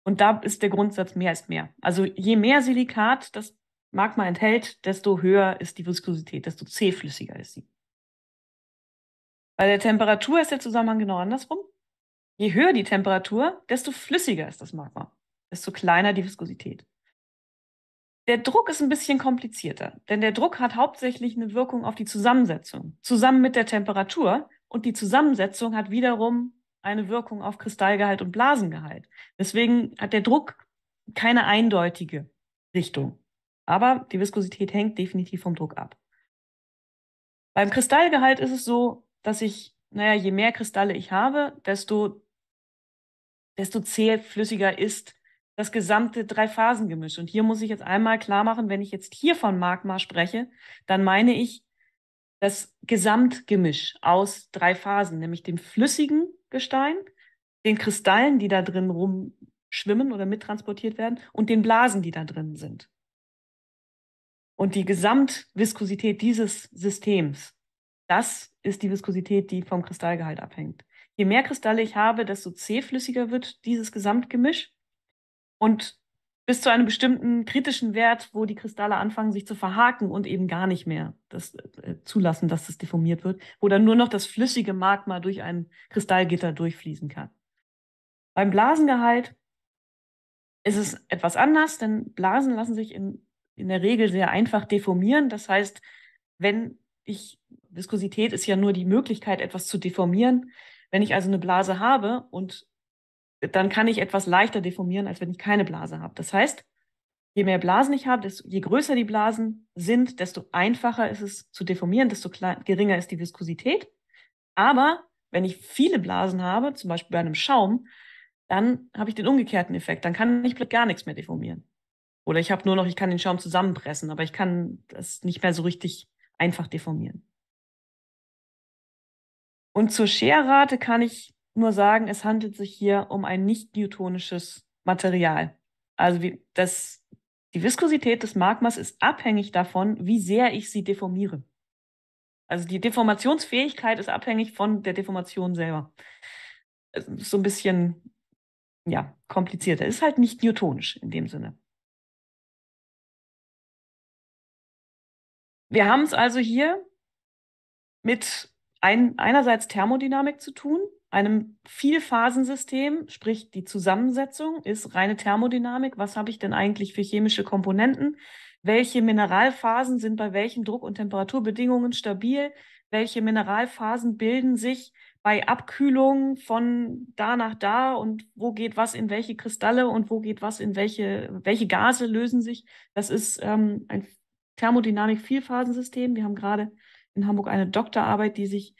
Und da ist der Grundsatz mehr ist mehr. Also je mehr Silikat das Magma enthält, desto höher ist die Viskosität, desto zähflüssiger ist sie. Bei der Temperatur ist der Zusammenhang genau andersrum. Je höher die Temperatur, desto flüssiger ist das Magma, desto kleiner die Viskosität. Der Druck ist ein bisschen komplizierter, denn der Druck hat hauptsächlich eine Wirkung auf die Zusammensetzung, zusammen mit der Temperatur, und die Zusammensetzung hat wiederum eine Wirkung auf Kristallgehalt und Blasengehalt. Deswegen hat der Druck keine eindeutige Richtung. Aber die Viskosität hängt definitiv vom Druck ab. Beim Kristallgehalt ist es so, dass ich, naja, je mehr Kristalle ich habe, desto, desto zähflüssiger ist das gesamte Drei-Phasen-Gemisch. Und hier muss ich jetzt einmal klar machen, wenn ich jetzt hier von Magma spreche, dann meine ich das Gesamtgemisch aus drei Phasen, nämlich dem flüssigen Gestein, den Kristallen, die da drin rumschwimmen oder mittransportiert werden und den Blasen, die da drin sind. Und die Gesamtviskosität dieses Systems, das ist die Viskosität, die vom Kristallgehalt abhängt. Je mehr Kristalle ich habe, desto zähflüssiger wird dieses Gesamtgemisch. Und bis zu einem bestimmten kritischen Wert, wo die Kristalle anfangen, sich zu verhaken und eben gar nicht mehr das äh, zulassen, dass das deformiert wird, wo dann nur noch das flüssige Magma durch ein Kristallgitter durchfließen kann. Beim Blasengehalt ist es etwas anders, denn Blasen lassen sich in, in der Regel sehr einfach deformieren. Das heißt, wenn ich, Viskosität ist ja nur die Möglichkeit, etwas zu deformieren. Wenn ich also eine Blase habe und dann kann ich etwas leichter deformieren, als wenn ich keine Blase habe. Das heißt, je mehr Blasen ich habe, desto, je größer die Blasen sind, desto einfacher ist es zu deformieren, desto klein, geringer ist die Viskosität. Aber wenn ich viele Blasen habe, zum Beispiel bei einem Schaum, dann habe ich den umgekehrten Effekt. Dann kann ich gar nichts mehr deformieren. Oder ich habe nur noch, ich kann den Schaum zusammenpressen, aber ich kann das nicht mehr so richtig einfach deformieren. Und zur Scherrate kann ich nur sagen, es handelt sich hier um ein nicht newtonisches Material. Also wie, das, die Viskosität des Magmas ist abhängig davon, wie sehr ich sie deformiere. Also die Deformationsfähigkeit ist abhängig von der Deformation selber. So ein bisschen, ja, komplizierter. Ist halt nicht newtonisch in dem Sinne. Wir haben es also hier mit ein, einerseits Thermodynamik zu tun, einem Vielphasensystem, sprich die Zusammensetzung ist reine Thermodynamik. Was habe ich denn eigentlich für chemische Komponenten? Welche Mineralphasen sind bei welchen Druck- und Temperaturbedingungen stabil? Welche Mineralphasen bilden sich bei Abkühlung von da nach da und wo geht was in welche Kristalle und wo geht was in welche, welche Gase lösen sich? Das ist ähm, ein Thermodynamik-Vielphasensystem. Wir haben gerade in Hamburg eine Doktorarbeit, die sich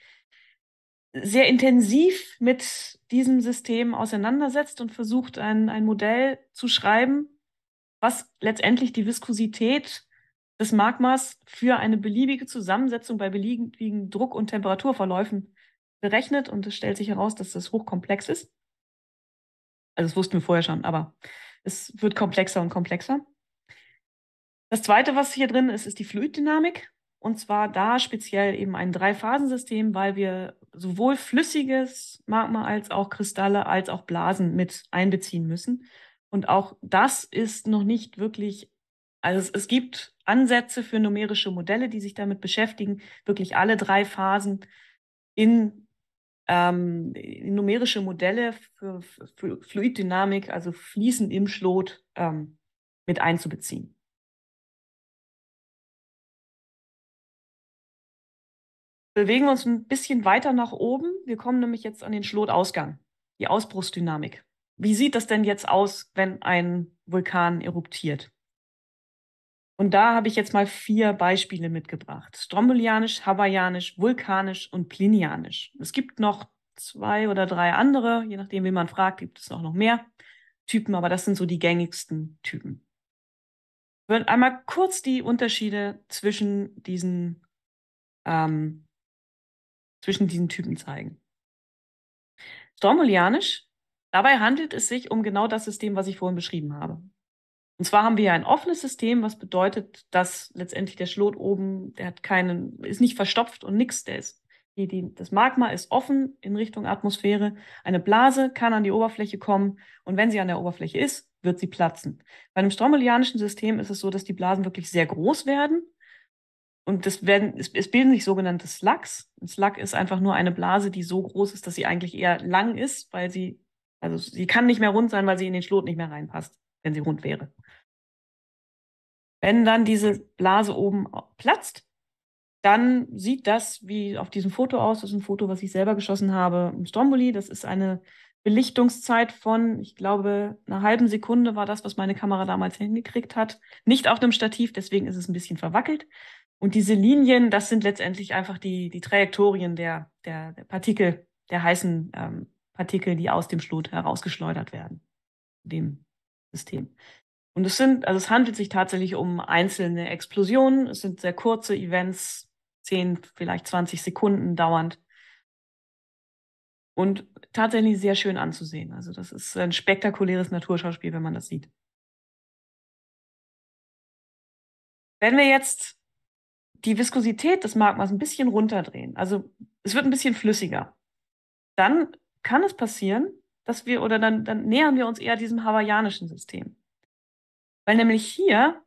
sehr intensiv mit diesem System auseinandersetzt und versucht, ein, ein Modell zu schreiben, was letztendlich die Viskosität des Magmas für eine beliebige Zusammensetzung bei beliebigen Druck- und Temperaturverläufen berechnet. Und es stellt sich heraus, dass das hochkomplex ist. Also das wussten wir vorher schon, aber es wird komplexer und komplexer. Das Zweite, was hier drin ist, ist die Fluiddynamik. Und zwar da speziell eben ein Drei-Phasen-System, weil wir sowohl flüssiges Magma als auch Kristalle als auch Blasen mit einbeziehen müssen. Und auch das ist noch nicht wirklich, also es, gibt Ansätze für numerische Modelle, die sich damit beschäftigen, wirklich alle drei Phasen in, ähm, in numerische Modelle für, für Fluiddynamik, also fließend im Schlot ähm, mit einzubeziehen. bewegen wir uns ein bisschen weiter nach oben. Wir kommen nämlich jetzt an den Schlotausgang, die Ausbruchsdynamik. Wie sieht das denn jetzt aus, wenn ein Vulkan eruptiert? Und da habe ich jetzt mal vier Beispiele mitgebracht. Strombolianisch, Hawaiianisch, Vulkanisch und Plinianisch. Es gibt noch zwei oder drei andere, je nachdem, wie man fragt, gibt es auch noch mehr Typen, aber das sind so die gängigsten Typen. Ich würde einmal kurz die Unterschiede zwischen diesen ähm, zwischen diesen Typen zeigen. Stormolianisch, dabei handelt es sich um genau das System, was ich vorhin beschrieben habe. Und zwar haben wir ja ein offenes System, was bedeutet, dass letztendlich der Schlot oben, der hat keinen, ist nicht verstopft und nichts, der ist. Die, die, das Magma ist offen in Richtung Atmosphäre. Eine Blase kann an die Oberfläche kommen und wenn sie an der Oberfläche ist, wird sie platzen. Bei einem strombolianischen System ist es so, dass die Blasen wirklich sehr groß werden und das werden, es, es bilden sich sogenannte Slugs. Ein Slug ist einfach nur eine Blase, die so groß ist, dass sie eigentlich eher lang ist, weil sie, also sie kann nicht mehr rund sein, weil sie in den Schlot nicht mehr reinpasst, wenn sie rund wäre. Wenn dann diese Blase oben platzt, dann sieht das wie auf diesem Foto aus. Das ist ein Foto, was ich selber geschossen habe im Stromboli. Das ist eine Belichtungszeit von, ich glaube, einer halben Sekunde war das, was meine Kamera damals hingekriegt hat. Nicht auf einem Stativ, deswegen ist es ein bisschen verwackelt. Und diese Linien, das sind letztendlich einfach die, die Trajektorien der, der, der Partikel, der heißen ähm, Partikel, die aus dem Schlot herausgeschleudert werden, dem System. Und es sind, also es handelt sich tatsächlich um einzelne Explosionen. Es sind sehr kurze Events, 10, vielleicht 20 Sekunden dauernd. Und tatsächlich sehr schön anzusehen. Also das ist ein spektakuläres Naturschauspiel, wenn man das sieht. Wenn wir jetzt die Viskosität des Magmas ein bisschen runterdrehen, also es wird ein bisschen flüssiger, dann kann es passieren, dass wir oder dann, dann nähern wir uns eher diesem hawaiianischen System. Weil nämlich hier,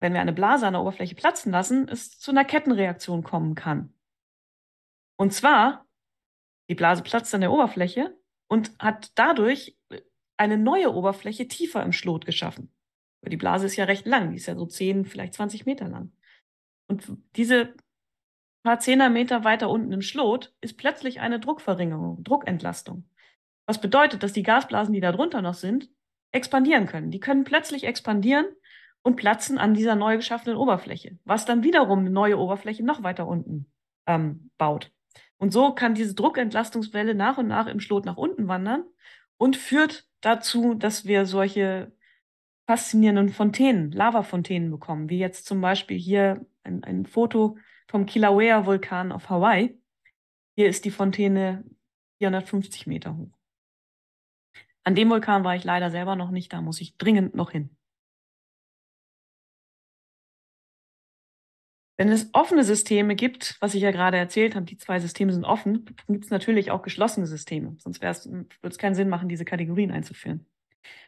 wenn wir eine Blase an der Oberfläche platzen lassen, es zu einer Kettenreaktion kommen kann. Und zwar, die Blase platzt an der Oberfläche und hat dadurch eine neue Oberfläche tiefer im Schlot geschaffen. Die Blase ist ja recht lang, die ist ja so 10, vielleicht 20 Meter lang. Und diese paar Zehnermeter weiter unten im Schlot ist plötzlich eine Druckverringerung, Druckentlastung. Was bedeutet, dass die Gasblasen, die da drunter noch sind, expandieren können. Die können plötzlich expandieren und platzen an dieser neu geschaffenen Oberfläche, was dann wiederum eine neue Oberfläche noch weiter unten ähm, baut. Und so kann diese Druckentlastungswelle nach und nach im Schlot nach unten wandern und führt dazu, dass wir solche faszinierenden Fontänen, Lavafontänen bekommen, wie jetzt zum Beispiel hier ein, ein Foto vom Kilauea-Vulkan auf Hawaii. Hier ist die Fontäne 450 Meter hoch. An dem Vulkan war ich leider selber noch nicht, da muss ich dringend noch hin. Wenn es offene Systeme gibt, was ich ja gerade erzählt habe, die zwei Systeme sind offen, gibt es natürlich auch geschlossene Systeme. Sonst würde es keinen Sinn machen, diese Kategorien einzuführen.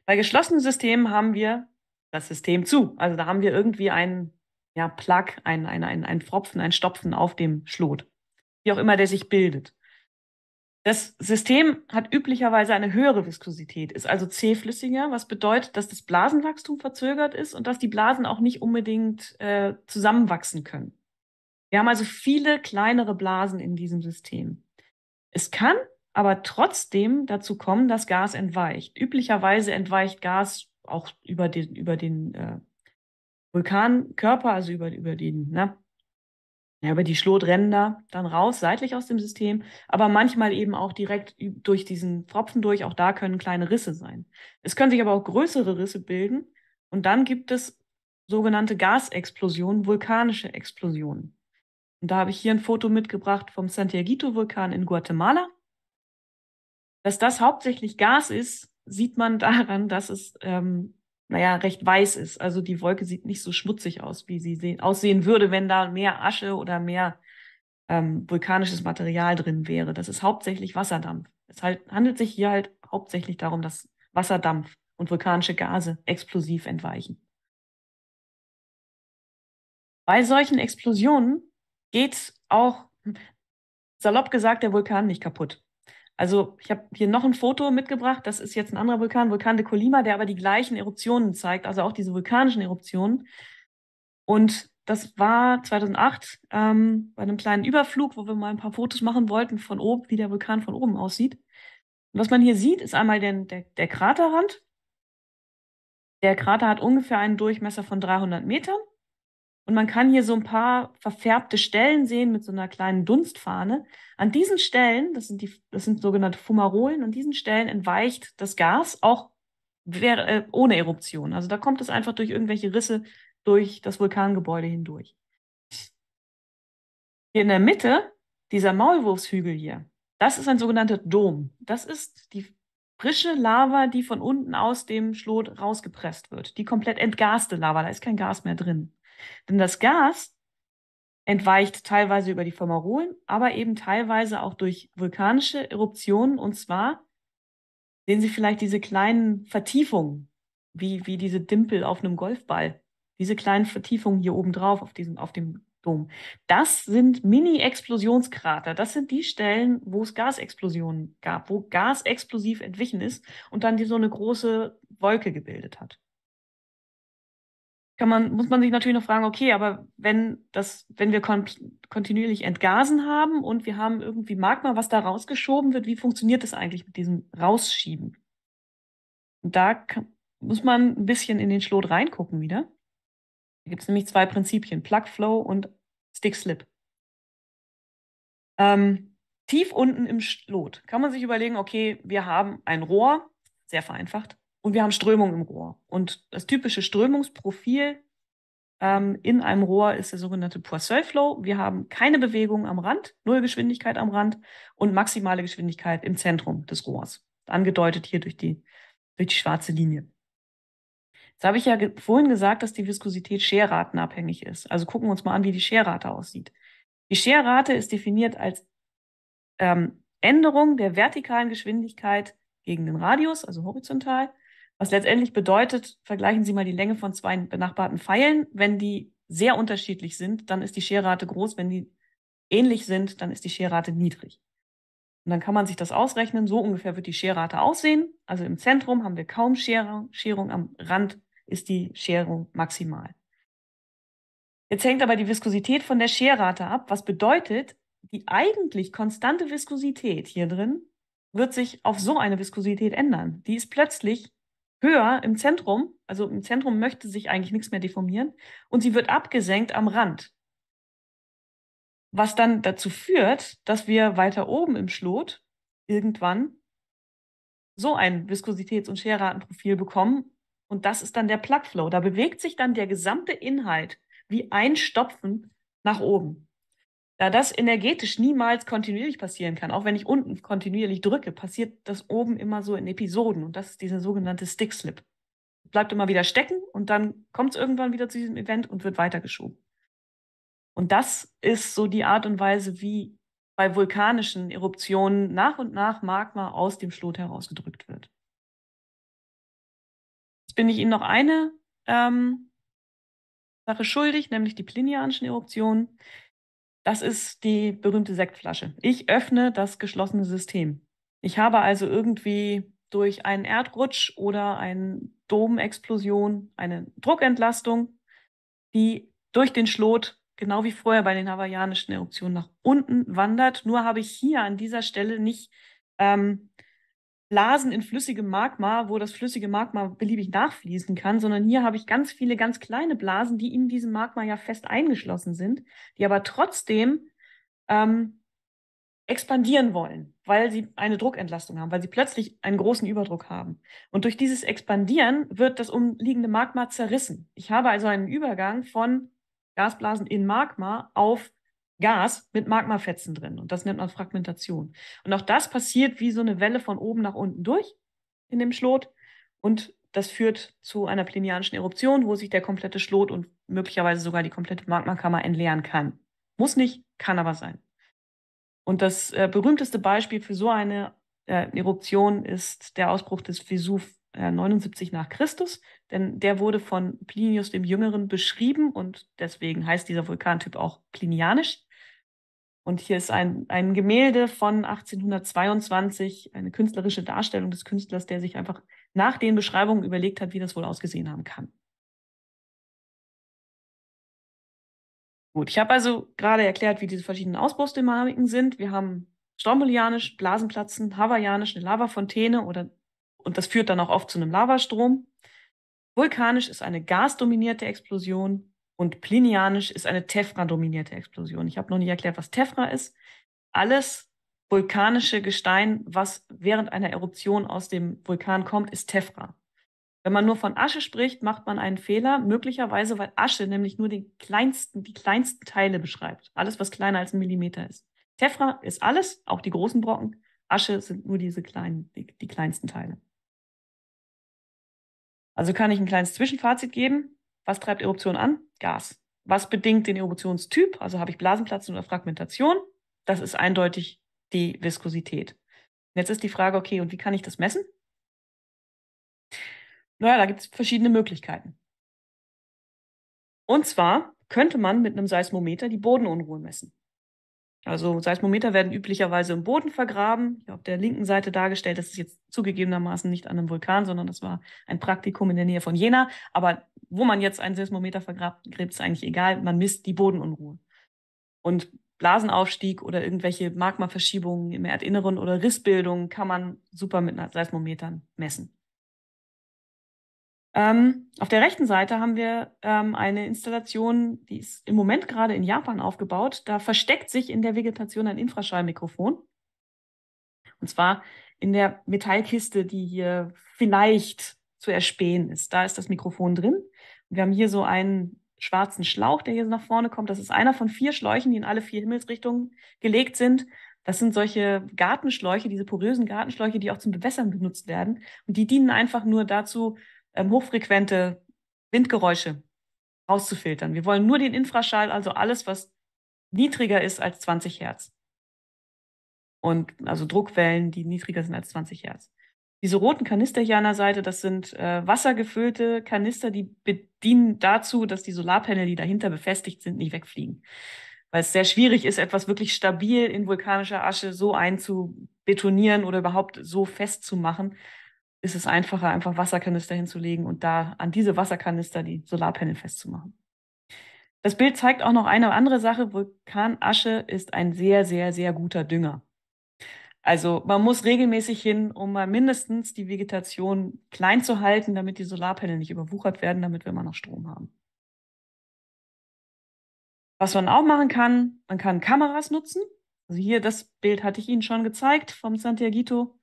Bei geschlossenen Systemen haben wir das System zu. Also da haben wir irgendwie einen ja, Plug, ein, ein, ein, ein Pfropfen, ein Stopfen auf dem Schlot, wie auch immer der sich bildet. Das System hat üblicherweise eine höhere Viskosität, ist also zähflüssiger, was bedeutet, dass das Blasenwachstum verzögert ist und dass die Blasen auch nicht unbedingt äh, zusammenwachsen können. Wir haben also viele kleinere Blasen in diesem System. Es kann aber trotzdem dazu kommen, dass Gas entweicht. Üblicherweise entweicht Gas auch über den, über den äh, Vulkankörper, also über, über den, ne? Ja, über die Schlotränder dann raus, seitlich aus dem System, aber manchmal eben auch direkt durch diesen Tropfen durch. Auch da können kleine Risse sein. Es können sich aber auch größere Risse bilden und dann gibt es sogenannte Gasexplosionen, vulkanische Explosionen. Und da habe ich hier ein Foto mitgebracht vom santiago vulkan in Guatemala. Dass das hauptsächlich Gas ist, sieht man daran, dass es ähm, naja, recht weiß ist. Also die Wolke sieht nicht so schmutzig aus, wie sie sehen, aussehen würde, wenn da mehr Asche oder mehr ähm, vulkanisches Material drin wäre. Das ist hauptsächlich Wasserdampf. Es halt, handelt sich hier halt hauptsächlich darum, dass Wasserdampf und vulkanische Gase explosiv entweichen. Bei solchen Explosionen geht auch, hm, salopp gesagt, der Vulkan nicht kaputt. Also ich habe hier noch ein Foto mitgebracht, das ist jetzt ein anderer Vulkan, Vulkan de Colima, der aber die gleichen Eruptionen zeigt, also auch diese vulkanischen Eruptionen. Und das war 2008 ähm, bei einem kleinen Überflug, wo wir mal ein paar Fotos machen wollten von oben, wie der Vulkan von oben aussieht. Und was man hier sieht, ist einmal den, der, der Kraterrand. Der Krater hat ungefähr einen Durchmesser von 300 Metern und man kann hier so ein paar verfärbte Stellen sehen mit so einer kleinen Dunstfahne. An diesen Stellen, das sind, die, das sind sogenannte Fumarolen, an diesen Stellen entweicht das Gas auch äh, ohne Eruption. Also da kommt es einfach durch irgendwelche Risse durch das Vulkangebäude hindurch. Hier in der Mitte, dieser Maulwurfshügel hier, das ist ein sogenannter Dom. Das ist die frische Lava, die von unten aus dem Schlot rausgepresst wird. Die komplett entgaste Lava, da ist kein Gas mehr drin. Denn das Gas entweicht teilweise über die Formarolen, aber eben teilweise auch durch vulkanische Eruptionen. Und zwar sehen Sie vielleicht diese kleinen Vertiefungen, wie, wie diese Dimpel auf einem Golfball, diese kleinen Vertiefungen hier oben drauf auf, diesem, auf dem Dom. Das sind Mini-Explosionskrater. Das sind die Stellen, wo es Gasexplosionen gab, wo Gas explosiv entwichen ist und dann so eine große Wolke gebildet hat kann man, muss man sich natürlich noch fragen, okay, aber wenn das, wenn wir kont kontinuierlich Entgasen haben und wir haben irgendwie Magma, was da rausgeschoben wird, wie funktioniert das eigentlich mit diesem Rausschieben? Und da muss man ein bisschen in den Schlot reingucken wieder. Da gibt es nämlich zwei Prinzipien, Plug Flow und Stick Slip. Ähm, tief unten im Schlot kann man sich überlegen, okay, wir haben ein Rohr, sehr vereinfacht, und wir haben Strömung im Rohr. Und das typische Strömungsprofil ähm, in einem Rohr ist der sogenannte Poisson Flow. Wir haben keine Bewegung am Rand, null Geschwindigkeit am Rand und maximale Geschwindigkeit im Zentrum des Rohrs. Angedeutet hier durch die, durch die schwarze Linie. Jetzt habe ich ja ge vorhin gesagt, dass die Viskosität scherratenabhängig ist. Also gucken wir uns mal an, wie die Scherrate aussieht. Die Scherrate ist definiert als ähm, Änderung der vertikalen Geschwindigkeit gegen den Radius, also horizontal, was letztendlich bedeutet, vergleichen Sie mal die Länge von zwei benachbarten Pfeilen. Wenn die sehr unterschiedlich sind, dann ist die Scherrate groß. Wenn die ähnlich sind, dann ist die Scherrate niedrig. Und dann kann man sich das ausrechnen. So ungefähr wird die Scherrate aussehen. Also im Zentrum haben wir kaum Scherung, Scherung am Rand ist die Scherung maximal. Jetzt hängt aber die Viskosität von der Scherrate ab, was bedeutet, die eigentlich konstante Viskosität hier drin wird sich auf so eine Viskosität ändern. Die ist plötzlich höher im Zentrum, also im Zentrum möchte sich eigentlich nichts mehr deformieren, und sie wird abgesenkt am Rand. Was dann dazu führt, dass wir weiter oben im Schlot irgendwann so ein Viskositäts- und Scherratenprofil bekommen. Und das ist dann der Plugflow. Da bewegt sich dann der gesamte Inhalt wie ein Stopfen nach oben. Da das energetisch niemals kontinuierlich passieren kann, auch wenn ich unten kontinuierlich drücke, passiert das oben immer so in Episoden und das ist dieser sogenannte Stick-Slip. Bleibt immer wieder stecken und dann kommt es irgendwann wieder zu diesem Event und wird weitergeschoben. Und das ist so die Art und Weise, wie bei vulkanischen Eruptionen nach und nach Magma aus dem Schlot herausgedrückt wird. Jetzt bin ich Ihnen noch eine ähm, Sache schuldig, nämlich die plinianischen Eruptionen. Das ist die berühmte Sektflasche. Ich öffne das geschlossene System. Ich habe also irgendwie durch einen Erdrutsch oder eine Domexplosion eine Druckentlastung, die durch den Schlot, genau wie vorher bei den hawaiianischen Eruptionen, nach unten wandert. Nur habe ich hier an dieser Stelle nicht ähm, Blasen in flüssigem Magma, wo das flüssige Magma beliebig nachfließen kann, sondern hier habe ich ganz viele ganz kleine Blasen, die in diesem Magma ja fest eingeschlossen sind, die aber trotzdem ähm, expandieren wollen, weil sie eine Druckentlastung haben, weil sie plötzlich einen großen Überdruck haben. Und durch dieses Expandieren wird das umliegende Magma zerrissen. Ich habe also einen Übergang von Gasblasen in Magma auf Gas mit Magmafetzen drin. Und das nennt man Fragmentation. Und auch das passiert wie so eine Welle von oben nach unten durch in dem Schlot. Und das führt zu einer plinianischen Eruption, wo sich der komplette Schlot und möglicherweise sogar die komplette Magmakammer entleeren kann. Muss nicht, kann aber sein. Und das äh, berühmteste Beispiel für so eine äh, Eruption ist der Ausbruch des Vesuv äh, 79 nach Christus, denn der wurde von Plinius dem Jüngeren beschrieben und deswegen heißt dieser Vulkantyp auch plinianisch. Und hier ist ein, ein Gemälde von 1822, eine künstlerische Darstellung des Künstlers, der sich einfach nach den Beschreibungen überlegt hat, wie das wohl ausgesehen haben kann. Gut, ich habe also gerade erklärt, wie diese verschiedenen Ausbruchsdynamiken sind. Wir haben strombolianisch, Blasenplatzen, hawaiianisch, eine Lavafontäne oder, und das führt dann auch oft zu einem Lavastrom. Vulkanisch ist eine gasdominierte Explosion. Und plinianisch ist eine tefra dominierte Explosion. Ich habe noch nicht erklärt, was Tefra ist. Alles vulkanische Gestein, was während einer Eruption aus dem Vulkan kommt, ist Tefra. Wenn man nur von Asche spricht, macht man einen Fehler, möglicherweise, weil Asche nämlich nur den kleinsten, die kleinsten Teile beschreibt. Alles, was kleiner als ein Millimeter ist. Tefra ist alles, auch die großen Brocken. Asche sind nur diese kleinen, die, die kleinsten Teile. Also kann ich ein kleines Zwischenfazit geben. Was treibt Eruption an? Gas. Was bedingt den Eruptionstyp? Also habe ich Blasenplatzen oder Fragmentation? Das ist eindeutig die Viskosität. jetzt ist die Frage, okay, und wie kann ich das messen? Naja, da gibt es verschiedene Möglichkeiten. Und zwar könnte man mit einem Seismometer die Bodenunruhe messen. Also Seismometer werden üblicherweise im Boden vergraben. Hier auf der linken Seite dargestellt, das ist jetzt zugegebenermaßen nicht an einem Vulkan, sondern das war ein Praktikum in der Nähe von Jena. Aber wo man jetzt einen Seismometer vergrabt, ist eigentlich egal. Man misst die Bodenunruhe. Und Blasenaufstieg oder irgendwelche Magmaverschiebungen im Erdinneren oder Rissbildung kann man super mit Seismometern messen. Ähm, auf der rechten Seite haben wir ähm, eine Installation, die ist im Moment gerade in Japan aufgebaut. Da versteckt sich in der Vegetation ein Infraschallmikrofon. Und zwar in der Metallkiste, die hier vielleicht zu erspähen ist. Da ist das Mikrofon drin. wir haben hier so einen schwarzen Schlauch, der hier nach vorne kommt. Das ist einer von vier Schläuchen, die in alle vier Himmelsrichtungen gelegt sind. Das sind solche Gartenschläuche, diese porösen Gartenschläuche, die auch zum Bewässern benutzt werden. Und die dienen einfach nur dazu, ähm, hochfrequente Windgeräusche rauszufiltern. Wir wollen nur den Infraschall, also alles, was niedriger ist als 20 Hertz. Und also Druckwellen, die niedriger sind als 20 Hertz diese roten Kanister hier an der Seite, das sind äh, wassergefüllte Kanister, die bedienen dazu, dass die Solarpanel, die dahinter befestigt sind, nicht wegfliegen. Weil es sehr schwierig ist, etwas wirklich stabil in vulkanischer Asche so einzubetonieren oder überhaupt so festzumachen, ist es einfacher, einfach Wasserkanister hinzulegen und da an diese Wasserkanister die Solarpanel festzumachen. Das Bild zeigt auch noch eine andere Sache. Vulkanasche ist ein sehr, sehr, sehr guter Dünger. Also man muss regelmäßig hin, um mal mindestens die Vegetation klein zu halten, damit die Solarpanel nicht überwuchert werden, damit wir immer noch Strom haben. Was man auch machen kann, man kann Kameras nutzen. Also hier, das Bild hatte ich Ihnen schon gezeigt vom Santiago.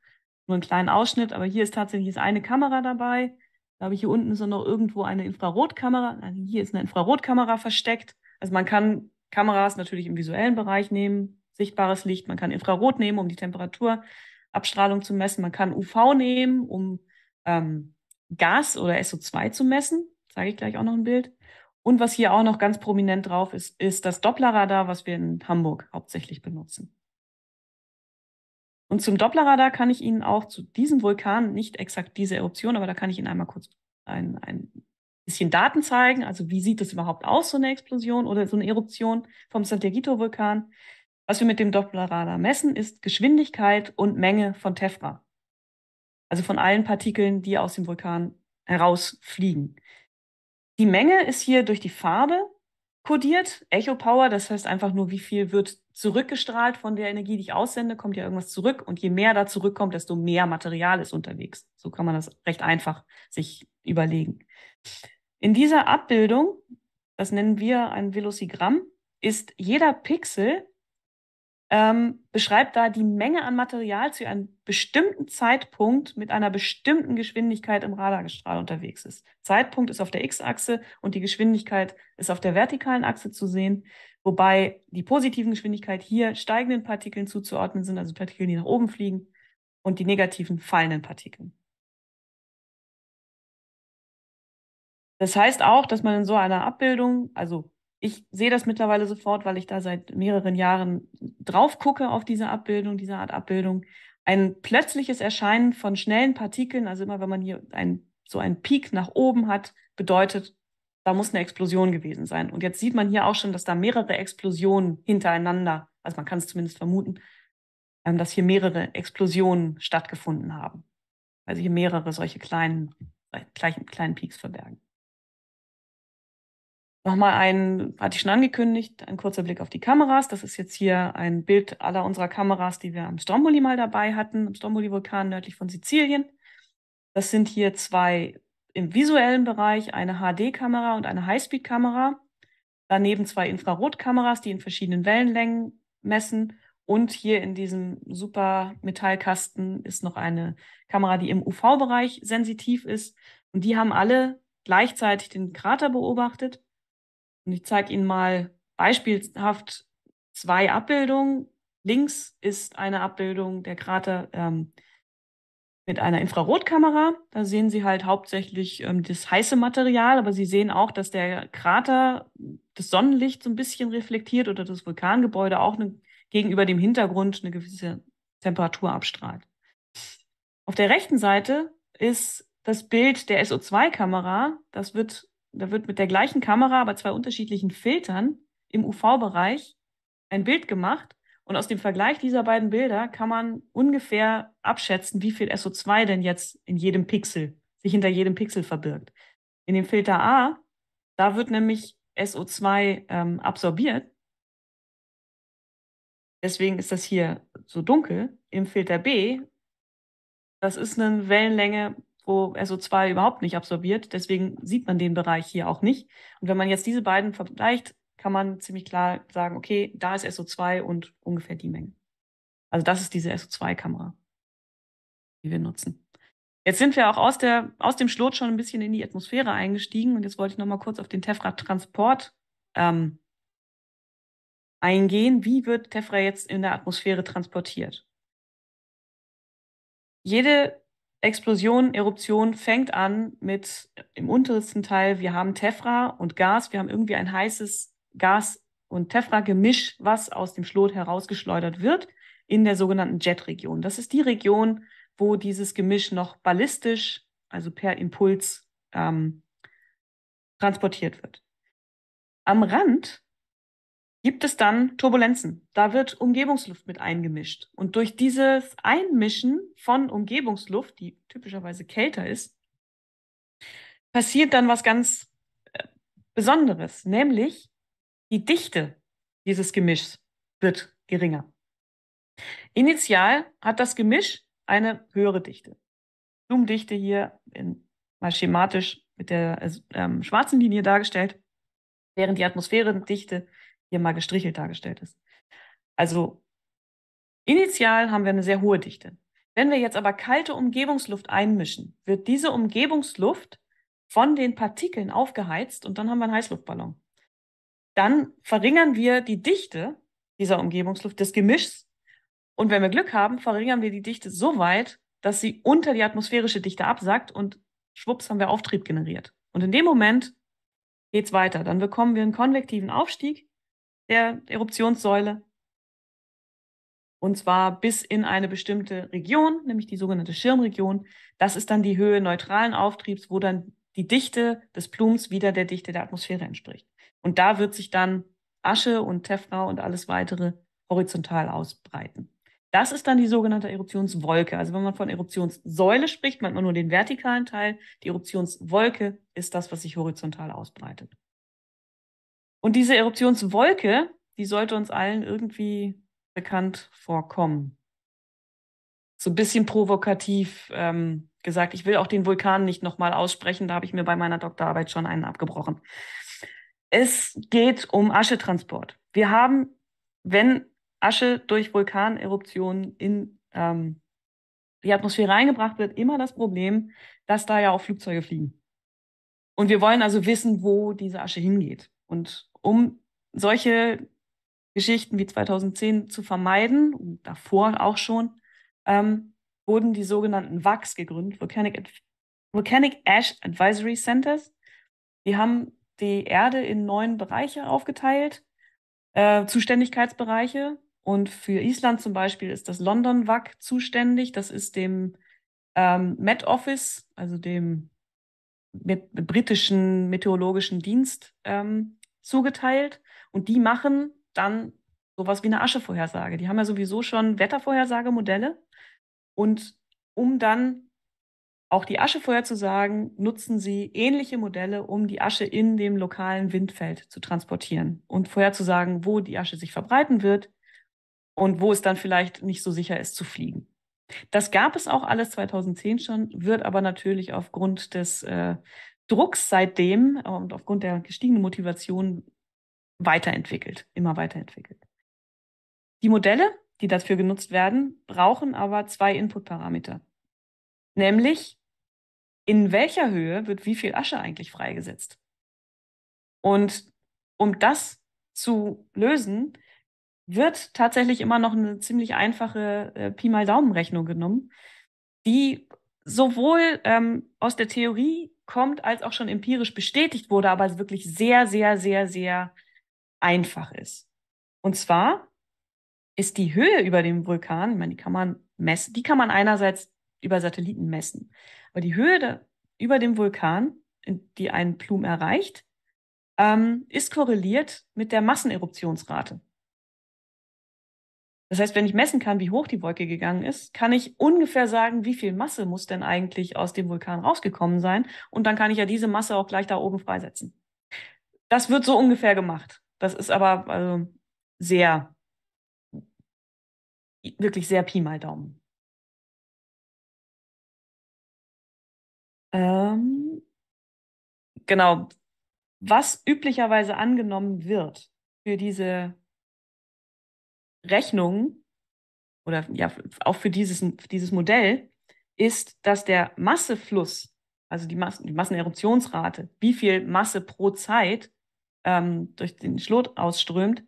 Nur einen kleinen Ausschnitt, aber hier ist tatsächlich eine Kamera dabei. Da habe ich hier unten ist noch irgendwo eine Infrarotkamera. Also hier ist eine Infrarotkamera versteckt. Also man kann Kameras natürlich im visuellen Bereich nehmen, sichtbares Licht, man kann Infrarot nehmen, um die Temperaturabstrahlung zu messen, man kann UV nehmen, um ähm, Gas oder SO2 zu messen, zeige ich gleich auch noch ein Bild. Und was hier auch noch ganz prominent drauf ist, ist das Dopplerradar, was wir in Hamburg hauptsächlich benutzen. Und zum Dopplerradar kann ich Ihnen auch zu diesem Vulkan, nicht exakt diese Eruption, aber da kann ich Ihnen einmal kurz ein, ein bisschen Daten zeigen. Also wie sieht das überhaupt aus, so eine Explosion oder so eine Eruption vom Santiago-Vulkan? Was wir mit dem Dopplerradar messen, ist Geschwindigkeit und Menge von Tephra, also von allen Partikeln, die aus dem Vulkan herausfliegen. Die Menge ist hier durch die Farbe kodiert, Echo Power, das heißt einfach nur, wie viel wird zurückgestrahlt von der Energie, die ich aussende, kommt ja irgendwas zurück und je mehr da zurückkommt, desto mehr Material ist unterwegs. So kann man das recht einfach sich überlegen. In dieser Abbildung, das nennen wir ein Velocigramm, ist jeder Pixel ähm, beschreibt da die Menge an Material zu einem bestimmten Zeitpunkt mit einer bestimmten Geschwindigkeit im Radargestrahl unterwegs ist. Zeitpunkt ist auf der X-Achse und die Geschwindigkeit ist auf der vertikalen Achse zu sehen, wobei die positiven Geschwindigkeit hier steigenden Partikeln zuzuordnen sind, also Partikeln, die nach oben fliegen, und die negativen fallenden Partikeln. Das heißt auch, dass man in so einer Abbildung, also ich sehe das mittlerweile sofort, weil ich da seit mehreren Jahren drauf gucke auf diese Abbildung, diese Art Abbildung. Ein plötzliches Erscheinen von schnellen Partikeln, also immer wenn man hier ein, so einen Peak nach oben hat, bedeutet, da muss eine Explosion gewesen sein. Und jetzt sieht man hier auch schon, dass da mehrere Explosionen hintereinander, also man kann es zumindest vermuten, ähm, dass hier mehrere Explosionen stattgefunden haben. Also hier mehrere solche kleinen, kleinen, kleinen Peaks verbergen. Nochmal ein, hatte ich schon angekündigt, ein kurzer Blick auf die Kameras. Das ist jetzt hier ein Bild aller unserer Kameras, die wir am Stromboli mal dabei hatten, am Stromboli-Vulkan nördlich von Sizilien. Das sind hier zwei im visuellen Bereich, eine HD-Kamera und eine Highspeed-Kamera. Daneben zwei Infrarotkameras, die in verschiedenen Wellenlängen messen. Und hier in diesem super Metallkasten ist noch eine Kamera, die im UV-Bereich sensitiv ist. Und die haben alle gleichzeitig den Krater beobachtet und ich zeige Ihnen mal beispielhaft zwei Abbildungen. Links ist eine Abbildung der Krater ähm, mit einer Infrarotkamera. Da sehen Sie halt hauptsächlich ähm, das heiße Material, aber Sie sehen auch, dass der Krater das Sonnenlicht so ein bisschen reflektiert oder das Vulkangebäude auch eine, gegenüber dem Hintergrund eine gewisse Temperatur abstrahlt. Auf der rechten Seite ist das Bild der SO2-Kamera. Das wird da wird mit der gleichen Kamera, aber zwei unterschiedlichen Filtern im UV-Bereich ein Bild gemacht. Und aus dem Vergleich dieser beiden Bilder kann man ungefähr abschätzen, wie viel SO2 denn jetzt in jedem Pixel, sich hinter jedem Pixel verbirgt. In dem Filter A, da wird nämlich SO2 ähm, absorbiert. Deswegen ist das hier so dunkel. Im Filter B, das ist eine Wellenlänge wo SO2 überhaupt nicht absorbiert. Deswegen sieht man den Bereich hier auch nicht. Und wenn man jetzt diese beiden vergleicht, kann man ziemlich klar sagen, okay, da ist SO2 und ungefähr die Menge. Also das ist diese SO2-Kamera, die wir nutzen. Jetzt sind wir auch aus, der, aus dem Schlot schon ein bisschen in die Atmosphäre eingestiegen und jetzt wollte ich nochmal kurz auf den Tefra-Transport ähm, eingehen. Wie wird Tefra jetzt in der Atmosphäre transportiert? Jede Explosion, Eruption fängt an mit im untersten Teil, wir haben Tefra und Gas, wir haben irgendwie ein heißes Gas- und Tefra-Gemisch, was aus dem Schlot herausgeschleudert wird in der sogenannten Jet-Region. Das ist die Region, wo dieses Gemisch noch ballistisch, also per Impuls, ähm, transportiert wird. Am Rand gibt es dann Turbulenzen. Da wird Umgebungsluft mit eingemischt. Und durch dieses Einmischen von Umgebungsluft, die typischerweise kälter ist, passiert dann was ganz äh, Besonderes, nämlich die Dichte dieses Gemischs wird geringer. Initial hat das Gemisch eine höhere Dichte. Blumendichte hier in, mal schematisch mit der äh, ähm, schwarzen Linie dargestellt, während die Atmosphärendichte hier mal gestrichelt dargestellt ist. Also initial haben wir eine sehr hohe Dichte. Wenn wir jetzt aber kalte Umgebungsluft einmischen, wird diese Umgebungsluft von den Partikeln aufgeheizt und dann haben wir einen Heißluftballon. Dann verringern wir die Dichte dieser Umgebungsluft, des Gemischs. Und wenn wir Glück haben, verringern wir die Dichte so weit, dass sie unter die atmosphärische Dichte absackt und schwupps haben wir Auftrieb generiert. Und in dem Moment geht es weiter. Dann bekommen wir einen konvektiven Aufstieg der Eruptionssäule. Und zwar bis in eine bestimmte Region, nämlich die sogenannte Schirmregion. Das ist dann die Höhe neutralen Auftriebs, wo dann die Dichte des Plums wieder der Dichte der Atmosphäre entspricht. Und da wird sich dann Asche und Tephra und alles weitere horizontal ausbreiten. Das ist dann die sogenannte Eruptionswolke. Also wenn man von Eruptionssäule spricht, meint man nur den vertikalen Teil. Die Eruptionswolke ist das, was sich horizontal ausbreitet. Und diese Eruptionswolke, die sollte uns allen irgendwie bekannt vorkommen. So ein bisschen provokativ ähm, gesagt. Ich will auch den Vulkan nicht nochmal aussprechen, da habe ich mir bei meiner Doktorarbeit schon einen abgebrochen. Es geht um Aschetransport. Wir haben, wenn Asche durch Vulkaneruptionen in ähm, die Atmosphäre reingebracht wird, immer das Problem, dass da ja auch Flugzeuge fliegen. Und wir wollen also wissen, wo diese Asche hingeht. Und um solche Geschichten wie 2010 zu vermeiden, davor auch schon, ähm, wurden die sogenannten VACs gegründet, Volcanic, Volcanic Ash Advisory Centers. Die haben die Erde in neun Bereiche aufgeteilt, äh, Zuständigkeitsbereiche. Und für Island zum Beispiel ist das London WAC zuständig. Das ist dem ähm, Met Office, also dem mit britischen meteorologischen Dienst ähm, zugeteilt und die machen dann sowas wie eine Aschevorhersage. Die haben ja sowieso schon Wettervorhersagemodelle und um dann auch die Asche vorherzusagen, nutzen sie ähnliche Modelle, um die Asche in dem lokalen Windfeld zu transportieren und vorherzusagen, wo die Asche sich verbreiten wird und wo es dann vielleicht nicht so sicher ist zu fliegen. Das gab es auch alles 2010 schon, wird aber natürlich aufgrund des äh, Drucks seitdem äh, und aufgrund der gestiegenen Motivation weiterentwickelt, immer weiterentwickelt. Die Modelle, die dafür genutzt werden, brauchen aber zwei Inputparameter, nämlich in welcher Höhe wird wie viel Asche eigentlich freigesetzt. Und um das zu lösen, wird tatsächlich immer noch eine ziemlich einfache äh, Pi mal Daumen-Rechnung genommen, die sowohl ähm, aus der Theorie kommt, als auch schon empirisch bestätigt wurde, aber wirklich sehr, sehr, sehr, sehr einfach ist. Und zwar ist die Höhe über dem Vulkan, ich meine, die kann man messen, die kann man einerseits über Satelliten messen, aber die Höhe über dem Vulkan, die einen Plum erreicht, ähm, ist korreliert mit der Masseneruptionsrate. Das heißt, wenn ich messen kann, wie hoch die Wolke gegangen ist, kann ich ungefähr sagen, wie viel Masse muss denn eigentlich aus dem Vulkan rausgekommen sein. Und dann kann ich ja diese Masse auch gleich da oben freisetzen. Das wird so ungefähr gemacht. Das ist aber also sehr, wirklich sehr Pi mal Daumen. Ähm, genau. Was üblicherweise angenommen wird für diese Rechnung oder ja, auch für dieses, für dieses Modell ist, dass der Massefluss, also die, Mas die Masseneruptionsrate, wie viel Masse pro Zeit ähm, durch den Schlot ausströmt,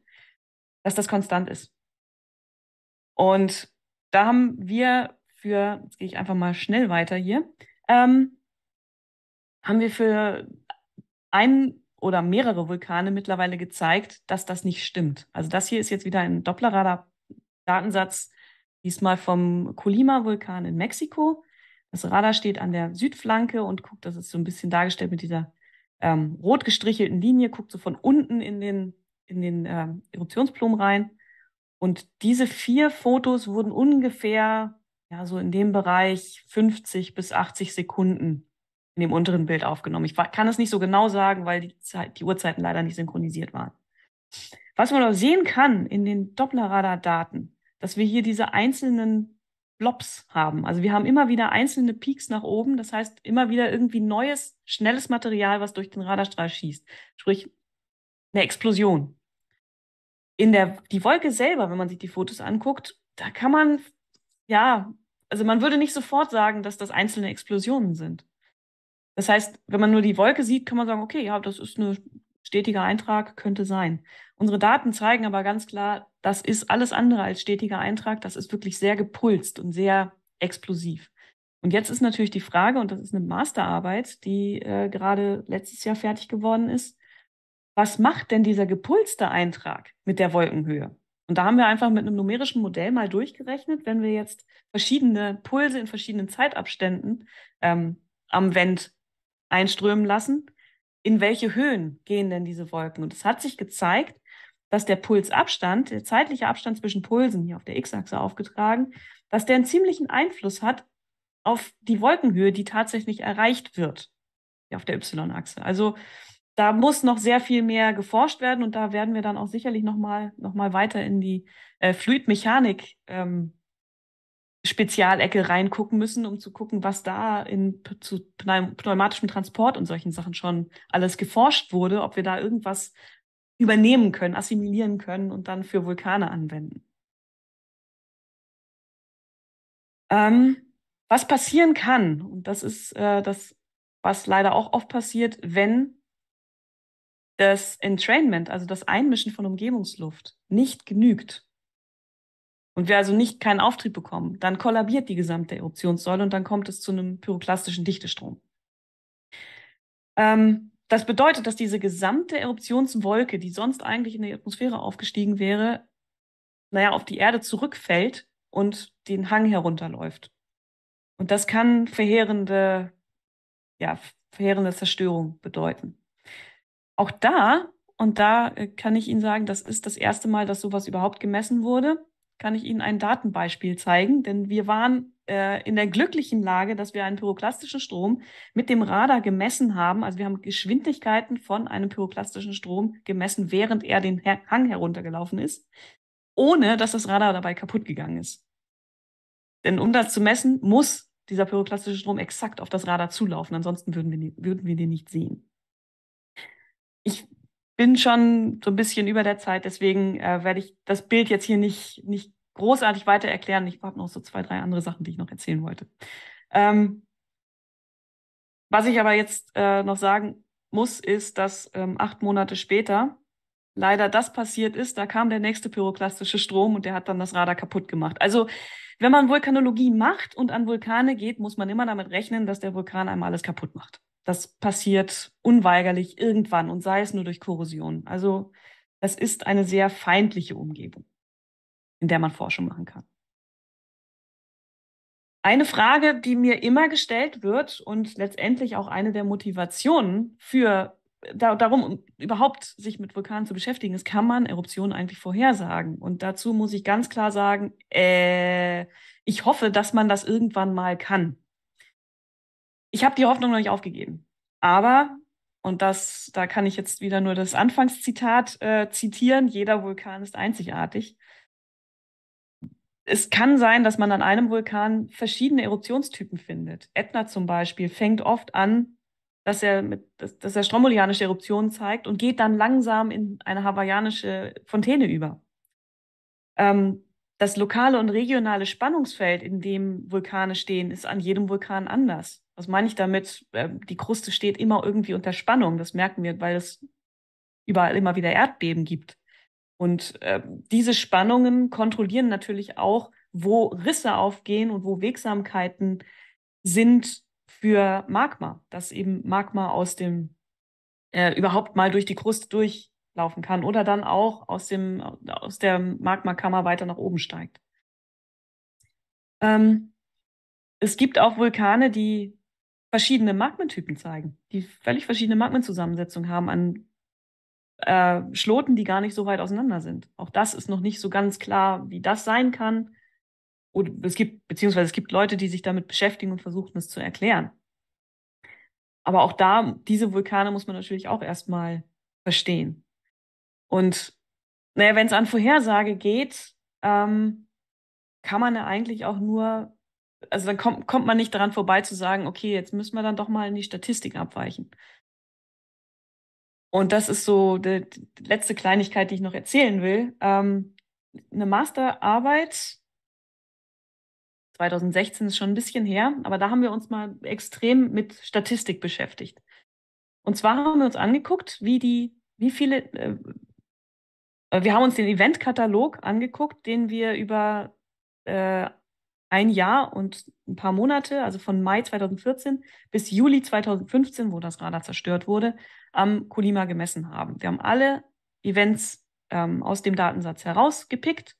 dass das konstant ist. Und da haben wir für, jetzt gehe ich einfach mal schnell weiter hier, ähm, haben wir für einen oder mehrere Vulkane mittlerweile gezeigt, dass das nicht stimmt. Also das hier ist jetzt wieder ein dopplerradar datensatz diesmal vom Colima-Vulkan in Mexiko. Das Radar steht an der Südflanke und guckt, das ist so ein bisschen dargestellt mit dieser ähm, rot gestrichelten Linie, guckt so von unten in den, in den äh, Eruptionsplum rein. Und diese vier Fotos wurden ungefähr ja, so in dem Bereich 50 bis 80 Sekunden in dem unteren Bild aufgenommen. Ich kann es nicht so genau sagen, weil die, Zeit, die Uhrzeiten leider nicht synchronisiert waren. Was man aber sehen kann in den Dopplerradar-Daten, dass wir hier diese einzelnen Blobs haben. Also wir haben immer wieder einzelne Peaks nach oben. Das heißt, immer wieder irgendwie neues, schnelles Material, was durch den Radarstrahl schießt. Sprich, eine Explosion. In der, die Wolke selber, wenn man sich die Fotos anguckt, da kann man, ja, also man würde nicht sofort sagen, dass das einzelne Explosionen sind. Das heißt, wenn man nur die Wolke sieht, kann man sagen, okay, ja, das ist ein stetiger Eintrag, könnte sein. Unsere Daten zeigen aber ganz klar, das ist alles andere als stetiger Eintrag, das ist wirklich sehr gepulst und sehr explosiv. Und jetzt ist natürlich die Frage, und das ist eine Masterarbeit, die äh, gerade letztes Jahr fertig geworden ist, was macht denn dieser gepulste Eintrag mit der Wolkenhöhe? Und da haben wir einfach mit einem numerischen Modell mal durchgerechnet, wenn wir jetzt verschiedene Pulse in verschiedenen Zeitabständen ähm, am Wend einströmen lassen, in welche Höhen gehen denn diese Wolken? Und es hat sich gezeigt, dass der Pulsabstand, der zeitliche Abstand zwischen Pulsen, hier auf der X-Achse aufgetragen, dass der einen ziemlichen Einfluss hat auf die Wolkenhöhe, die tatsächlich erreicht wird, hier auf der Y-Achse. Also da muss noch sehr viel mehr geforscht werden und da werden wir dann auch sicherlich nochmal noch mal weiter in die äh, Fluidmechanik ähm, Spezialecke reingucken müssen, um zu gucken, was da in zu pneumatischem Transport und solchen Sachen schon alles geforscht wurde, ob wir da irgendwas übernehmen können, assimilieren können und dann für Vulkane anwenden. Ähm, was passieren kann, und das ist äh, das, was leider auch oft passiert, wenn das Entrainment, also das Einmischen von Umgebungsluft, nicht genügt und wir also nicht keinen Auftrieb bekommen, dann kollabiert die gesamte Eruptionssäule und dann kommt es zu einem pyroklastischen Dichtestrom. Ähm, das bedeutet, dass diese gesamte Eruptionswolke, die sonst eigentlich in die Atmosphäre aufgestiegen wäre, naja, auf die Erde zurückfällt und den Hang herunterläuft. Und das kann verheerende, ja, verheerende Zerstörung bedeuten. Auch da, und da äh, kann ich Ihnen sagen, das ist das erste Mal, dass sowas überhaupt gemessen wurde kann ich Ihnen ein Datenbeispiel zeigen, denn wir waren äh, in der glücklichen Lage, dass wir einen pyroklastischen Strom mit dem Radar gemessen haben. Also wir haben Geschwindigkeiten von einem pyroklastischen Strom gemessen, während er den Her Hang heruntergelaufen ist, ohne dass das Radar dabei kaputt gegangen ist. Denn um das zu messen, muss dieser pyroklastische Strom exakt auf das Radar zulaufen, ansonsten würden wir, würden wir den nicht sehen bin schon so ein bisschen über der Zeit, deswegen äh, werde ich das Bild jetzt hier nicht, nicht großartig weiter erklären. Ich habe noch so zwei, drei andere Sachen, die ich noch erzählen wollte. Ähm, was ich aber jetzt äh, noch sagen muss, ist, dass ähm, acht Monate später leider das passiert ist, da kam der nächste pyroklastische Strom und der hat dann das Radar kaputt gemacht. Also wenn man Vulkanologie macht und an Vulkane geht, muss man immer damit rechnen, dass der Vulkan einmal alles kaputt macht. Das passiert unweigerlich irgendwann und sei es nur durch Korrosion. Also das ist eine sehr feindliche Umgebung, in der man Forschung machen kann. Eine Frage, die mir immer gestellt wird und letztendlich auch eine der Motivationen für darum, um überhaupt sich mit Vulkanen zu beschäftigen, ist, kann man Eruptionen eigentlich vorhersagen? Und dazu muss ich ganz klar sagen, äh, ich hoffe, dass man das irgendwann mal kann ich habe die Hoffnung noch nicht aufgegeben. Aber, und das, da kann ich jetzt wieder nur das Anfangszitat äh, zitieren, jeder Vulkan ist einzigartig. Es kann sein, dass man an einem Vulkan verschiedene Eruptionstypen findet. Ätna zum Beispiel fängt oft an, dass er, mit, dass, dass er strombolianische Eruptionen zeigt und geht dann langsam in eine hawaiianische Fontäne über. Ähm, das lokale und regionale Spannungsfeld, in dem Vulkane stehen, ist an jedem Vulkan anders. Was meine ich damit? Ähm, die Kruste steht immer irgendwie unter Spannung. Das merken wir, weil es überall immer wieder Erdbeben gibt. Und äh, diese Spannungen kontrollieren natürlich auch, wo Risse aufgehen und wo Wegsamkeiten sind für Magma, dass eben Magma aus dem äh, überhaupt mal durch die Kruste durchlaufen kann oder dann auch aus dem aus der Magmakammer weiter nach oben steigt. Ähm, es gibt auch Vulkane, die verschiedene Magmentypen zeigen, die völlig verschiedene Magmenzusammensetzungen haben an äh, Schloten, die gar nicht so weit auseinander sind. Auch das ist noch nicht so ganz klar, wie das sein kann. Oder es gibt, beziehungsweise es gibt Leute, die sich damit beschäftigen und versuchen, es zu erklären. Aber auch da, diese Vulkane muss man natürlich auch erstmal verstehen. Und naja, wenn es an Vorhersage geht, ähm, kann man ja eigentlich auch nur also dann kommt, kommt man nicht daran vorbei zu sagen, okay, jetzt müssen wir dann doch mal in die Statistik abweichen. Und das ist so die, die letzte Kleinigkeit, die ich noch erzählen will. Ähm, eine Masterarbeit 2016 ist schon ein bisschen her, aber da haben wir uns mal extrem mit Statistik beschäftigt. Und zwar haben wir uns angeguckt, wie die, wie viele, äh, äh wir haben uns den Eventkatalog angeguckt, den wir über äh, ein Jahr und ein paar Monate, also von Mai 2014 bis Juli 2015, wo das Radar zerstört wurde, am Kolima gemessen haben. Wir haben alle Events ähm, aus dem Datensatz herausgepickt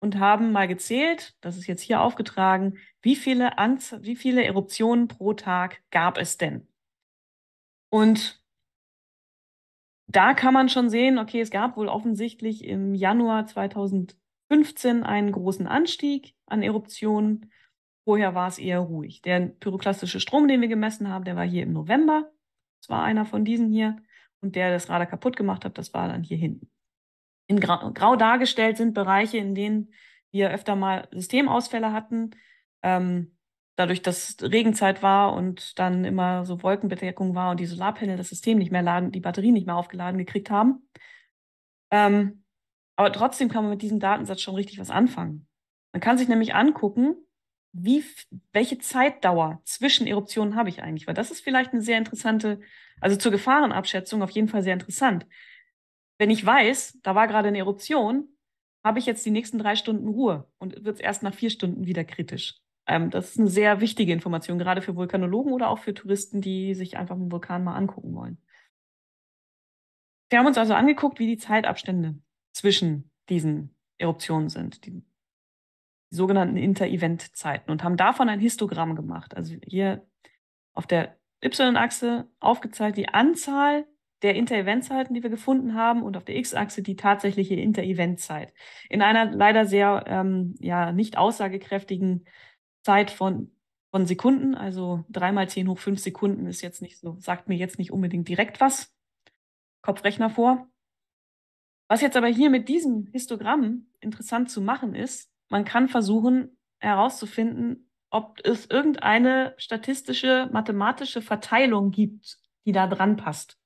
und haben mal gezählt, das ist jetzt hier aufgetragen, wie viele, Anze wie viele Eruptionen pro Tag gab es denn? Und da kann man schon sehen, okay, es gab wohl offensichtlich im Januar 2015 15 einen großen Anstieg an Eruptionen. Vorher war es eher ruhig. Der pyroklastische Strom, den wir gemessen haben, der war hier im November. Das war einer von diesen hier. Und der, der das Radar kaputt gemacht hat, das war dann hier hinten. In Grau, Grau dargestellt sind Bereiche, in denen wir öfter mal Systemausfälle hatten. Ähm, dadurch, dass Regenzeit war und dann immer so Wolkenbedeckung war und die Solarpanel das System nicht mehr laden, die Batterien nicht mehr aufgeladen gekriegt haben. Ähm, aber trotzdem kann man mit diesem Datensatz schon richtig was anfangen. Man kann sich nämlich angucken, wie, welche Zeitdauer zwischen Eruptionen habe ich eigentlich? Weil das ist vielleicht eine sehr interessante, also zur Gefahrenabschätzung auf jeden Fall sehr interessant. Wenn ich weiß, da war gerade eine Eruption, habe ich jetzt die nächsten drei Stunden Ruhe und wird es erst nach vier Stunden wieder kritisch. Ähm, das ist eine sehr wichtige Information, gerade für Vulkanologen oder auch für Touristen, die sich einfach einen Vulkan mal angucken wollen. Wir haben uns also angeguckt, wie die Zeitabstände zwischen diesen Eruptionen sind, die, die sogenannten Inter-Event-Zeiten und haben davon ein Histogramm gemacht. Also hier auf der Y-Achse aufgezeigt die Anzahl der Inter-Event-Zeiten, die wir gefunden haben, und auf der X-Achse die tatsächliche Inter-Event-Zeit. In einer leider sehr ähm, ja, nicht aussagekräftigen Zeit von, von Sekunden, also 3 mal 10 hoch 5 Sekunden ist jetzt nicht so, sagt mir jetzt nicht unbedingt direkt was. Kopfrechner vor. Was jetzt aber hier mit diesem Histogramm interessant zu machen ist, man kann versuchen herauszufinden, ob es irgendeine statistische, mathematische Verteilung gibt, die da dran passt.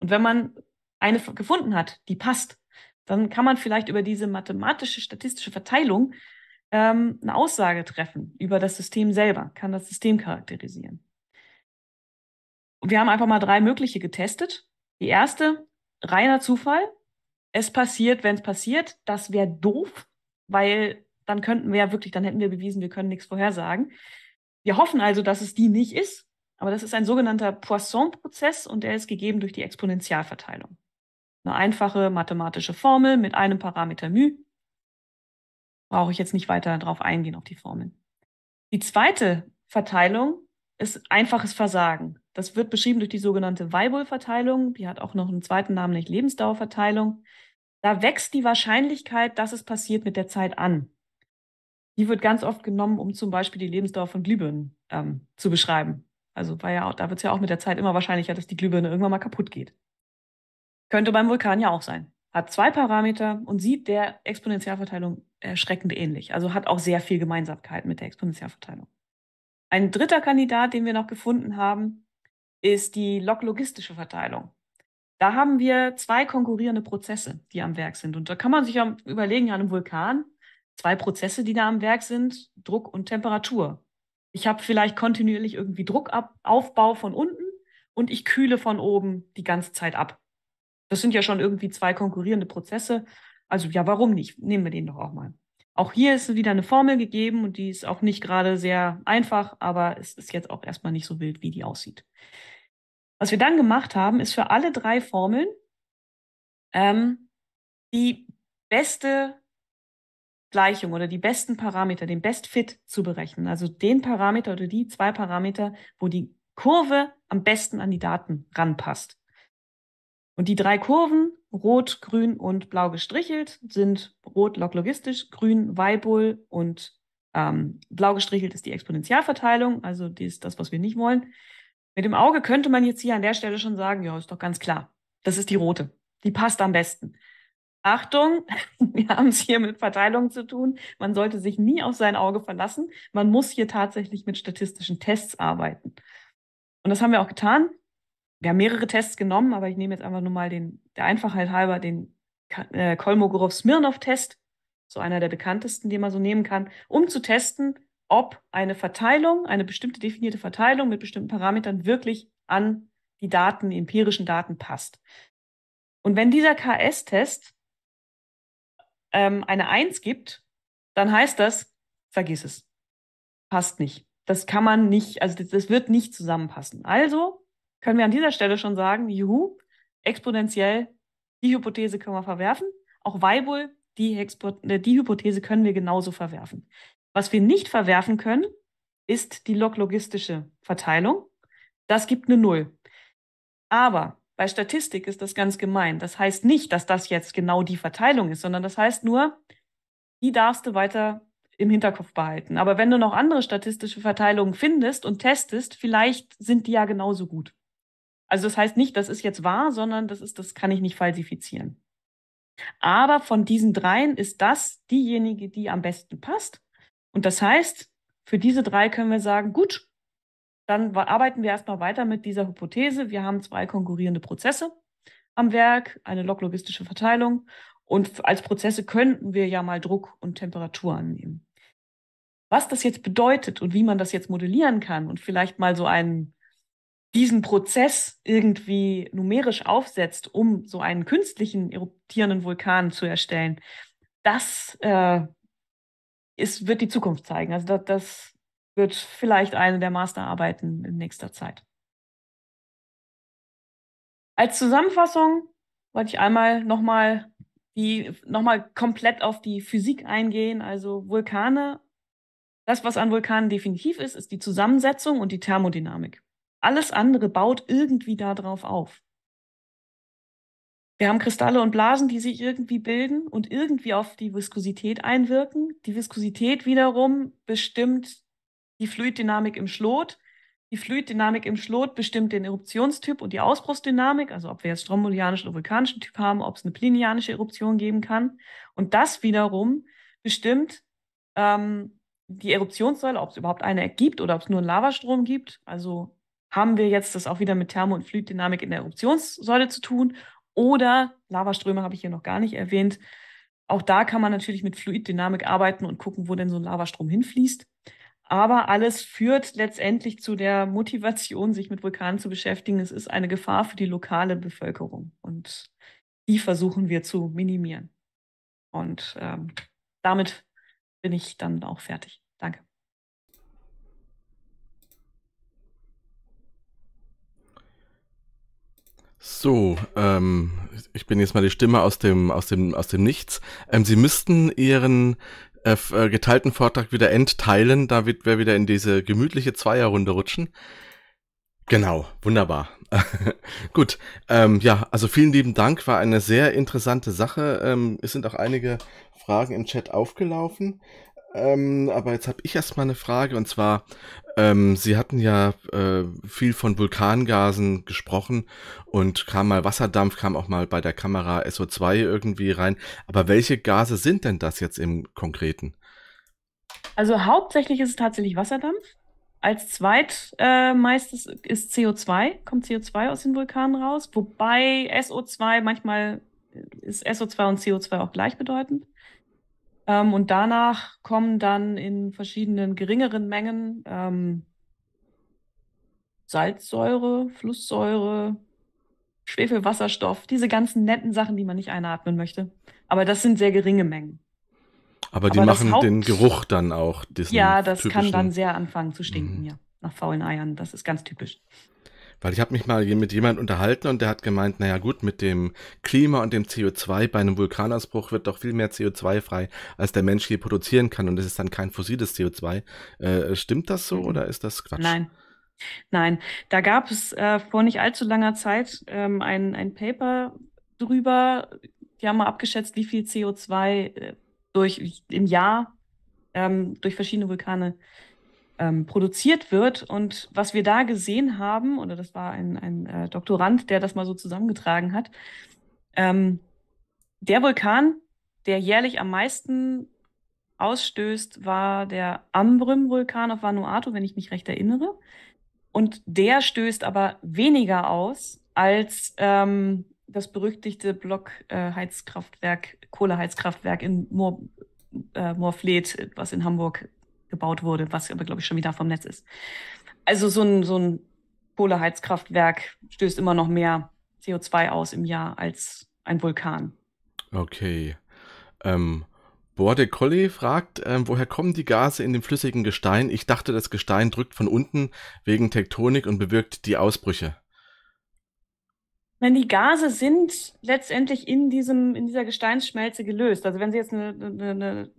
Und wenn man eine gefunden hat, die passt, dann kann man vielleicht über diese mathematische, statistische Verteilung ähm, eine Aussage treffen über das System selber, kann das System charakterisieren. Und wir haben einfach mal drei mögliche getestet. Die erste, reiner Zufall, es passiert, wenn es passiert. Das wäre doof, weil dann könnten wir ja wirklich, dann hätten wir bewiesen, wir können nichts vorhersagen. Wir hoffen also, dass es die nicht ist, aber das ist ein sogenannter Poisson-Prozess und der ist gegeben durch die Exponentialverteilung. Eine einfache mathematische Formel mit einem Parameter μ. Brauche ich jetzt nicht weiter darauf eingehen, auf die Formeln. Die zweite Verteilung ist einfaches Versagen. Das wird beschrieben durch die sogenannte Weibull-Verteilung. Die hat auch noch einen zweiten Namen, nämlich Lebensdauerverteilung. Da wächst die Wahrscheinlichkeit, dass es passiert, mit der Zeit an. Die wird ganz oft genommen, um zum Beispiel die Lebensdauer von Glühbirnen ähm, zu beschreiben. Also weil ja, da wird es ja auch mit der Zeit immer wahrscheinlicher, dass die Glühbirne irgendwann mal kaputt geht. Könnte beim Vulkan ja auch sein. Hat zwei Parameter und sieht der Exponentialverteilung erschreckend ähnlich. Also hat auch sehr viel Gemeinsamkeit mit der Exponentialverteilung. Ein dritter Kandidat, den wir noch gefunden haben, ist die log-logistische Verteilung. Da haben wir zwei konkurrierende Prozesse, die am Werk sind. Und da kann man sich ja überlegen, ja, einem Vulkan, zwei Prozesse, die da am Werk sind, Druck und Temperatur. Ich habe vielleicht kontinuierlich irgendwie Druckaufbau von unten und ich kühle von oben die ganze Zeit ab. Das sind ja schon irgendwie zwei konkurrierende Prozesse. Also ja, warum nicht? Nehmen wir den doch auch mal auch hier ist wieder eine Formel gegeben und die ist auch nicht gerade sehr einfach, aber es ist jetzt auch erstmal nicht so wild, wie die aussieht. Was wir dann gemacht haben, ist für alle drei Formeln ähm, die beste Gleichung oder die besten Parameter, den Best Fit zu berechnen. Also den Parameter oder die zwei Parameter, wo die Kurve am besten an die Daten ranpasst. Und die drei Kurven Rot, Grün und Blau gestrichelt sind Rot log logistisch, Grün weibull und ähm, Blau gestrichelt ist die Exponentialverteilung, also dies, das, was wir nicht wollen. Mit dem Auge könnte man jetzt hier an der Stelle schon sagen, ja, ist doch ganz klar, das ist die rote, die passt am besten. Achtung, wir haben es hier mit Verteilung zu tun. Man sollte sich nie auf sein Auge verlassen. Man muss hier tatsächlich mit statistischen Tests arbeiten. Und das haben wir auch getan wir haben mehrere Tests genommen, aber ich nehme jetzt einfach nur mal den, der Einfachheit halber, den äh, Kolmogorov-Smirnov-Test, so einer der bekanntesten, den man so nehmen kann, um zu testen, ob eine Verteilung, eine bestimmte definierte Verteilung mit bestimmten Parametern wirklich an die Daten, die empirischen Daten passt. Und wenn dieser KS-Test ähm, eine 1 gibt, dann heißt das, vergiss es. Passt nicht. Das kann man nicht, also das, das wird nicht zusammenpassen. Also können wir an dieser Stelle schon sagen, juhu, exponentiell, die Hypothese können wir verwerfen. Auch Weibul, die, Expo äh, die Hypothese können wir genauso verwerfen. Was wir nicht verwerfen können, ist die log-logistische Verteilung. Das gibt eine Null. Aber bei Statistik ist das ganz gemein. Das heißt nicht, dass das jetzt genau die Verteilung ist, sondern das heißt nur, die darfst du weiter im Hinterkopf behalten. Aber wenn du noch andere statistische Verteilungen findest und testest, vielleicht sind die ja genauso gut. Also das heißt nicht, das ist jetzt wahr, sondern das ist, das kann ich nicht falsifizieren. Aber von diesen dreien ist das diejenige, die am besten passt. Und das heißt, für diese drei können wir sagen, gut, dann arbeiten wir erstmal weiter mit dieser Hypothese. Wir haben zwei konkurrierende Prozesse am Werk, eine loglogistische Verteilung. Und als Prozesse könnten wir ja mal Druck und Temperatur annehmen. Was das jetzt bedeutet und wie man das jetzt modellieren kann und vielleicht mal so einen diesen Prozess irgendwie numerisch aufsetzt, um so einen künstlichen eruptierenden Vulkan zu erstellen, das äh, ist, wird die Zukunft zeigen. Also das, das wird vielleicht eine der Masterarbeiten in nächster Zeit. Als Zusammenfassung wollte ich einmal nochmal die nochmal komplett auf die Physik eingehen. Also Vulkane, das, was an Vulkanen definitiv ist, ist die Zusammensetzung und die Thermodynamik. Alles andere baut irgendwie darauf auf. Wir haben Kristalle und Blasen, die sich irgendwie bilden und irgendwie auf die Viskosität einwirken. Die Viskosität wiederum bestimmt die Fluiddynamik im Schlot. Die Fluiddynamik im Schlot bestimmt den Eruptionstyp und die Ausbruchsdynamik, also ob wir jetzt strombolianischen oder vulkanischen Typ haben, ob es eine plinianische Eruption geben kann. Und das wiederum bestimmt ähm, die Eruptionssäule, ob es überhaupt eine gibt oder ob es nur einen Lavastrom gibt. Also haben wir jetzt das auch wieder mit Thermo- und Fluiddynamik in der Eruptionssäule zu tun oder Lavaströme habe ich hier noch gar nicht erwähnt. Auch da kann man natürlich mit Fluiddynamik arbeiten und gucken, wo denn so ein Lavastrom hinfließt. Aber alles führt letztendlich zu der Motivation, sich mit Vulkanen zu beschäftigen. Es ist eine Gefahr für die lokale Bevölkerung und die versuchen wir zu minimieren. Und ähm, damit bin ich dann auch fertig. Danke. So, ähm, ich bin jetzt mal die Stimme aus dem, aus dem, aus dem Nichts. Ähm, Sie müssten Ihren äh, äh geteilten Vortrag wieder entteilen, damit wir wieder in diese gemütliche Zweierrunde rutschen. Genau, wunderbar. Gut, ähm, ja, also vielen lieben Dank, war eine sehr interessante Sache. Ähm, es sind auch einige Fragen im Chat aufgelaufen. Ähm, aber jetzt habe ich erstmal eine Frage und zwar, ähm, Sie hatten ja äh, viel von Vulkangasen gesprochen und kam mal Wasserdampf, kam auch mal bei der Kamera SO2 irgendwie rein. Aber welche Gase sind denn das jetzt im Konkreten? Also hauptsächlich ist es tatsächlich Wasserdampf. Als zweitmeistes äh, ist CO2, kommt CO2 aus den Vulkanen raus, wobei SO2 manchmal ist SO2 und CO2 auch gleichbedeutend. Ähm, und danach kommen dann in verschiedenen geringeren Mengen ähm, Salzsäure, Flusssäure, Schwefelwasserstoff, diese ganzen netten Sachen, die man nicht einatmen möchte. Aber das sind sehr geringe Mengen. Aber die Aber machen Haupt... den Geruch dann auch. ja, das typischen... kann dann sehr anfangen zu stinken, mhm. ja. Nach faulen Eiern, das ist ganz typisch. Weil ich habe mich mal mit jemandem unterhalten und der hat gemeint, naja gut, mit dem Klima und dem CO2 bei einem Vulkanausbruch wird doch viel mehr CO2 frei, als der Mensch hier produzieren kann und es ist dann kein fossiles CO2. Äh, stimmt das so oder ist das Quatsch? Nein. Nein, da gab es äh, vor nicht allzu langer Zeit ähm, ein, ein Paper drüber. Die haben mal abgeschätzt, wie viel CO2 äh, durch, im Jahr ähm, durch verschiedene Vulkane äh, ähm, produziert wird. Und was wir da gesehen haben, oder das war ein, ein äh, Doktorand, der das mal so zusammengetragen hat, ähm, der Vulkan, der jährlich am meisten ausstößt, war der ambrim vulkan auf Vanuatu, wenn ich mich recht erinnere. Und der stößt aber weniger aus als ähm, das berüchtigte Blockheizkraftwerk, äh, Kohleheizkraftwerk in Moor, äh, Moorfleet, was in Hamburg gebaut wurde, was aber, glaube ich, schon wieder vom Netz ist. Also so ein, so ein Kohleheizkraftwerk stößt immer noch mehr CO2 aus im Jahr als ein Vulkan. Okay. Ähm, Borde Colli fragt, ähm, woher kommen die Gase in dem flüssigen Gestein? Ich dachte, das Gestein drückt von unten wegen Tektonik und bewirkt die Ausbrüche. Nein, die Gase sind letztendlich in, diesem, in dieser Gesteinsschmelze gelöst. Also wenn Sie jetzt eine, eine, eine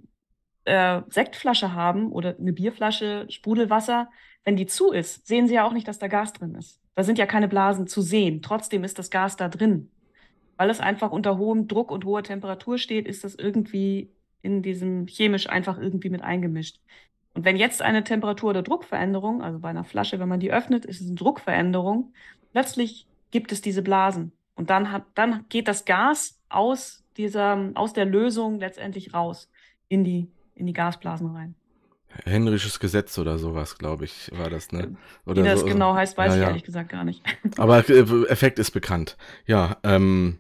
äh, Sektflasche haben oder eine Bierflasche, Sprudelwasser, wenn die zu ist, sehen sie ja auch nicht, dass da Gas drin ist. Da sind ja keine Blasen zu sehen. Trotzdem ist das Gas da drin. Weil es einfach unter hohem Druck und hoher Temperatur steht, ist das irgendwie in diesem chemisch einfach irgendwie mit eingemischt. Und wenn jetzt eine Temperatur- oder Druckveränderung, also bei einer Flasche, wenn man die öffnet, ist es eine Druckveränderung, plötzlich gibt es diese Blasen. Und dann, hat, dann geht das Gas aus, dieser, aus der Lösung letztendlich raus in die in die Gasblasen rein. Henrisches Gesetz oder sowas, glaube ich, war das, ne? Äh, oder Wie das so, genau heißt, weiß ja, ich ja. ehrlich gesagt gar nicht. Aber äh, Effekt ist bekannt. Ja, ähm,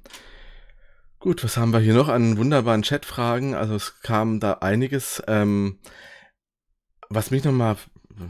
gut, was haben wir hier noch an wunderbaren Chatfragen? Also es kam da einiges. Ähm, was mich nochmal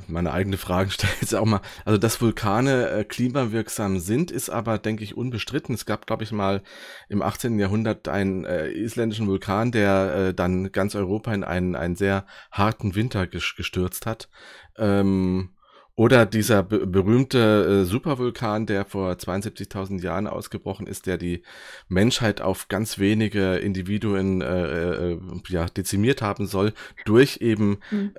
meine eigene Frage stelle jetzt auch mal. Also, dass Vulkane äh, klimawirksam sind, ist aber, denke ich, unbestritten. Es gab, glaube ich, mal im 18. Jahrhundert einen äh, isländischen Vulkan, der äh, dann ganz Europa in einen, einen sehr harten Winter gestürzt hat. Ähm, oder dieser berühmte äh, Supervulkan, der vor 72.000 Jahren ausgebrochen ist, der die Menschheit auf ganz wenige Individuen äh, äh, ja, dezimiert haben soll, durch eben mhm.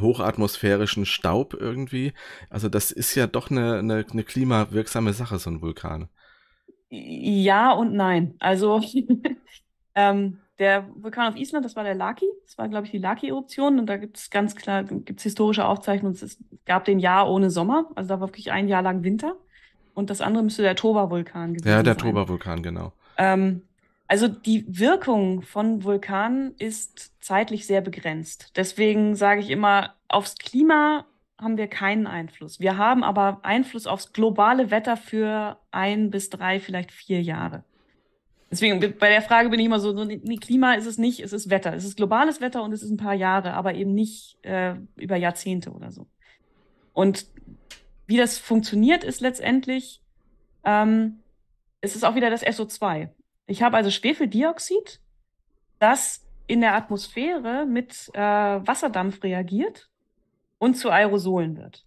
hochatmosphärischen Staub irgendwie. Also das ist ja doch eine, eine, eine klimawirksame Sache, so ein Vulkan. Ja und nein. Also ähm, der Vulkan auf Island, das war der Laki. Das war, glaube ich, die Laki-Eruption. Und da gibt es ganz klar, gibt es historische Aufzeichnungen. Es gab den Jahr ohne Sommer. Also da war wirklich ein Jahr lang Winter. Und das andere müsste der Toba-Vulkan gewesen sein. Ja, der Toba-Vulkan, genau. Ähm, also die Wirkung von Vulkanen ist zeitlich sehr begrenzt. Deswegen sage ich immer, aufs Klima haben wir keinen Einfluss. Wir haben aber Einfluss aufs globale Wetter für ein bis drei, vielleicht vier Jahre. Deswegen, bei der Frage bin ich immer so, so nee, Klima ist es nicht, es ist Wetter. Es ist globales Wetter und es ist ein paar Jahre, aber eben nicht äh, über Jahrzehnte oder so. Und wie das funktioniert, ist letztendlich, ähm, es ist auch wieder das SO2. Ich habe also Schwefeldioxid, das in der Atmosphäre mit äh, Wasserdampf reagiert und zu Aerosolen wird.